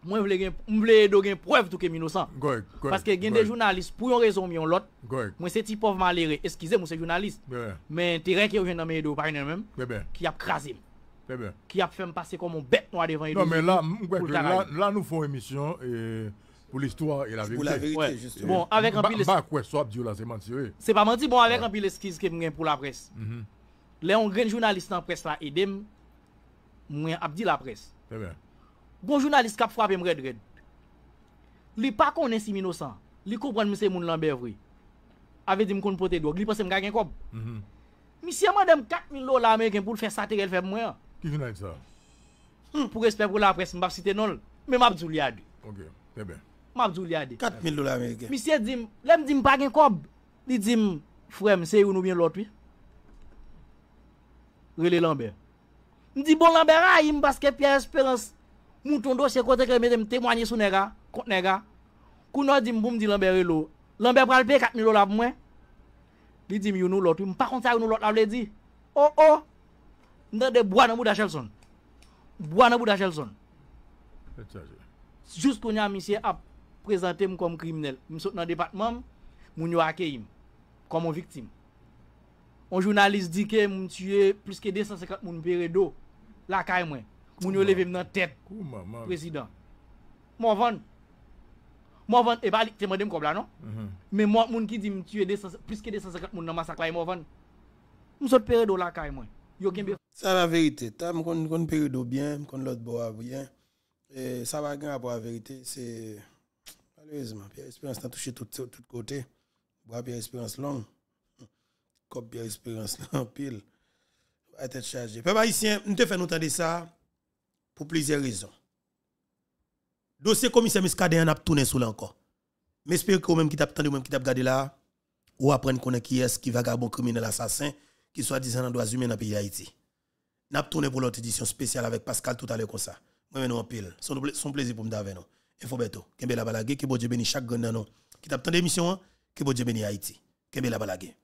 Mwen vle gen, mwen vle gen prev tou kem inosan Goyk, goyk Paske gen de jounalist, pou yon rezon mi yon lot Goyk Mwen se ti povman lere, eskize mwen se jounalist Mwen teren ki yo gen nan me edo parine mwen Febe Ki ap krasim Febe Ki ap fem pase kon mwen bet nou adevan edo Non men la, mwen kwek, la nou foun emisyon e, Pou l'histoire e la verite Pou la verite, juste Bon, avek an pi l'eskize Ba kwe so bon, mm-hmm. abdi ou la se manti ou e Se pa manti, bon avek an pi l'eskize kem gen pou la pres Le yon gen jounal Gon jounalist kap fwape m red red. Li pa konen si minosan. Li koupan mse moun lambe vwi. Ave di m kon pote do. Gli posen m kagen kob. Mhm. Mi siye man dem 4.000 do la Ameriken pou l fè satirel fè m mwen. Ki vinay sa? Hmm, pou respep ou la pres m bap sitenol. Me m ap zoul yade. Ok. Te ben. M ap zoul yade. 4.000 do la Ameriken. Mi siye dim. Le m dim pagen kob. Li dim. Fwe m se yon oubyen lotwi. Rile lambe. M di bon lambe ray. M baske piye esperansi. Mwen tondo se kote ke mwen temwanyi sou nega, kont nega, kou nou di mboum di lambe relo, lambe pralpe kat mi lo la mwen, li di mi yon nou lot, mwen pa konta yon nou lot la vle di, oh oh, nan de bwa nan mou da chelson, bwa nan mou da chelson. Joust kou nyan misye ap prezante mwen kom krimnel, mwen sot nan departman mwen yo ake yon, kom mwen viktim. On jounalise di ke mwen tue pluske 250 moun peredo la kay mwen, Moun yo leve m nan tèt. Prezident. Eh ben, mm-hmm. Moun van. Moun van, e ba li temande m kob la non? Men moun moun ki di m tue plus ke 250 moun nan masak la e moun van. M sot pere do la kay mwen. Yo genbe. Sa la verite. Ta m kon, kon pere do bien, m kon lot bo avyen. E, sa va gen apwa verite. Se, malheureusement, Pierre Espérance nan touche tout, tout kote. Boa Pierre Espérance long. Kop Pierre Espérance nan pil. A tête chargée. Peuple haïtien, nous te faisons entendre ça pour plusieurs raisons. Dossier commissaire Miskade en a tourné sous là encore. Mais j'espère que même qui t'a attendu, même qui t'a regardé là, ou apprendre qu'on est qui est ce qui vagabond criminel assassin qui soit disant dans droit humain dans le pays d'Haïti. N'a tourné pour notre édition spéciale avec Pascal tout à l'heure comme ça. Moi nous en pile. Son, son plaisir pour me d'avoir non. Info Beto, Kembe la balage, que bon Dieu bénisse chaque grand qui t'a attendu l'émission, hein? que bon Dieu bénisse Haïti. Kembe la balague.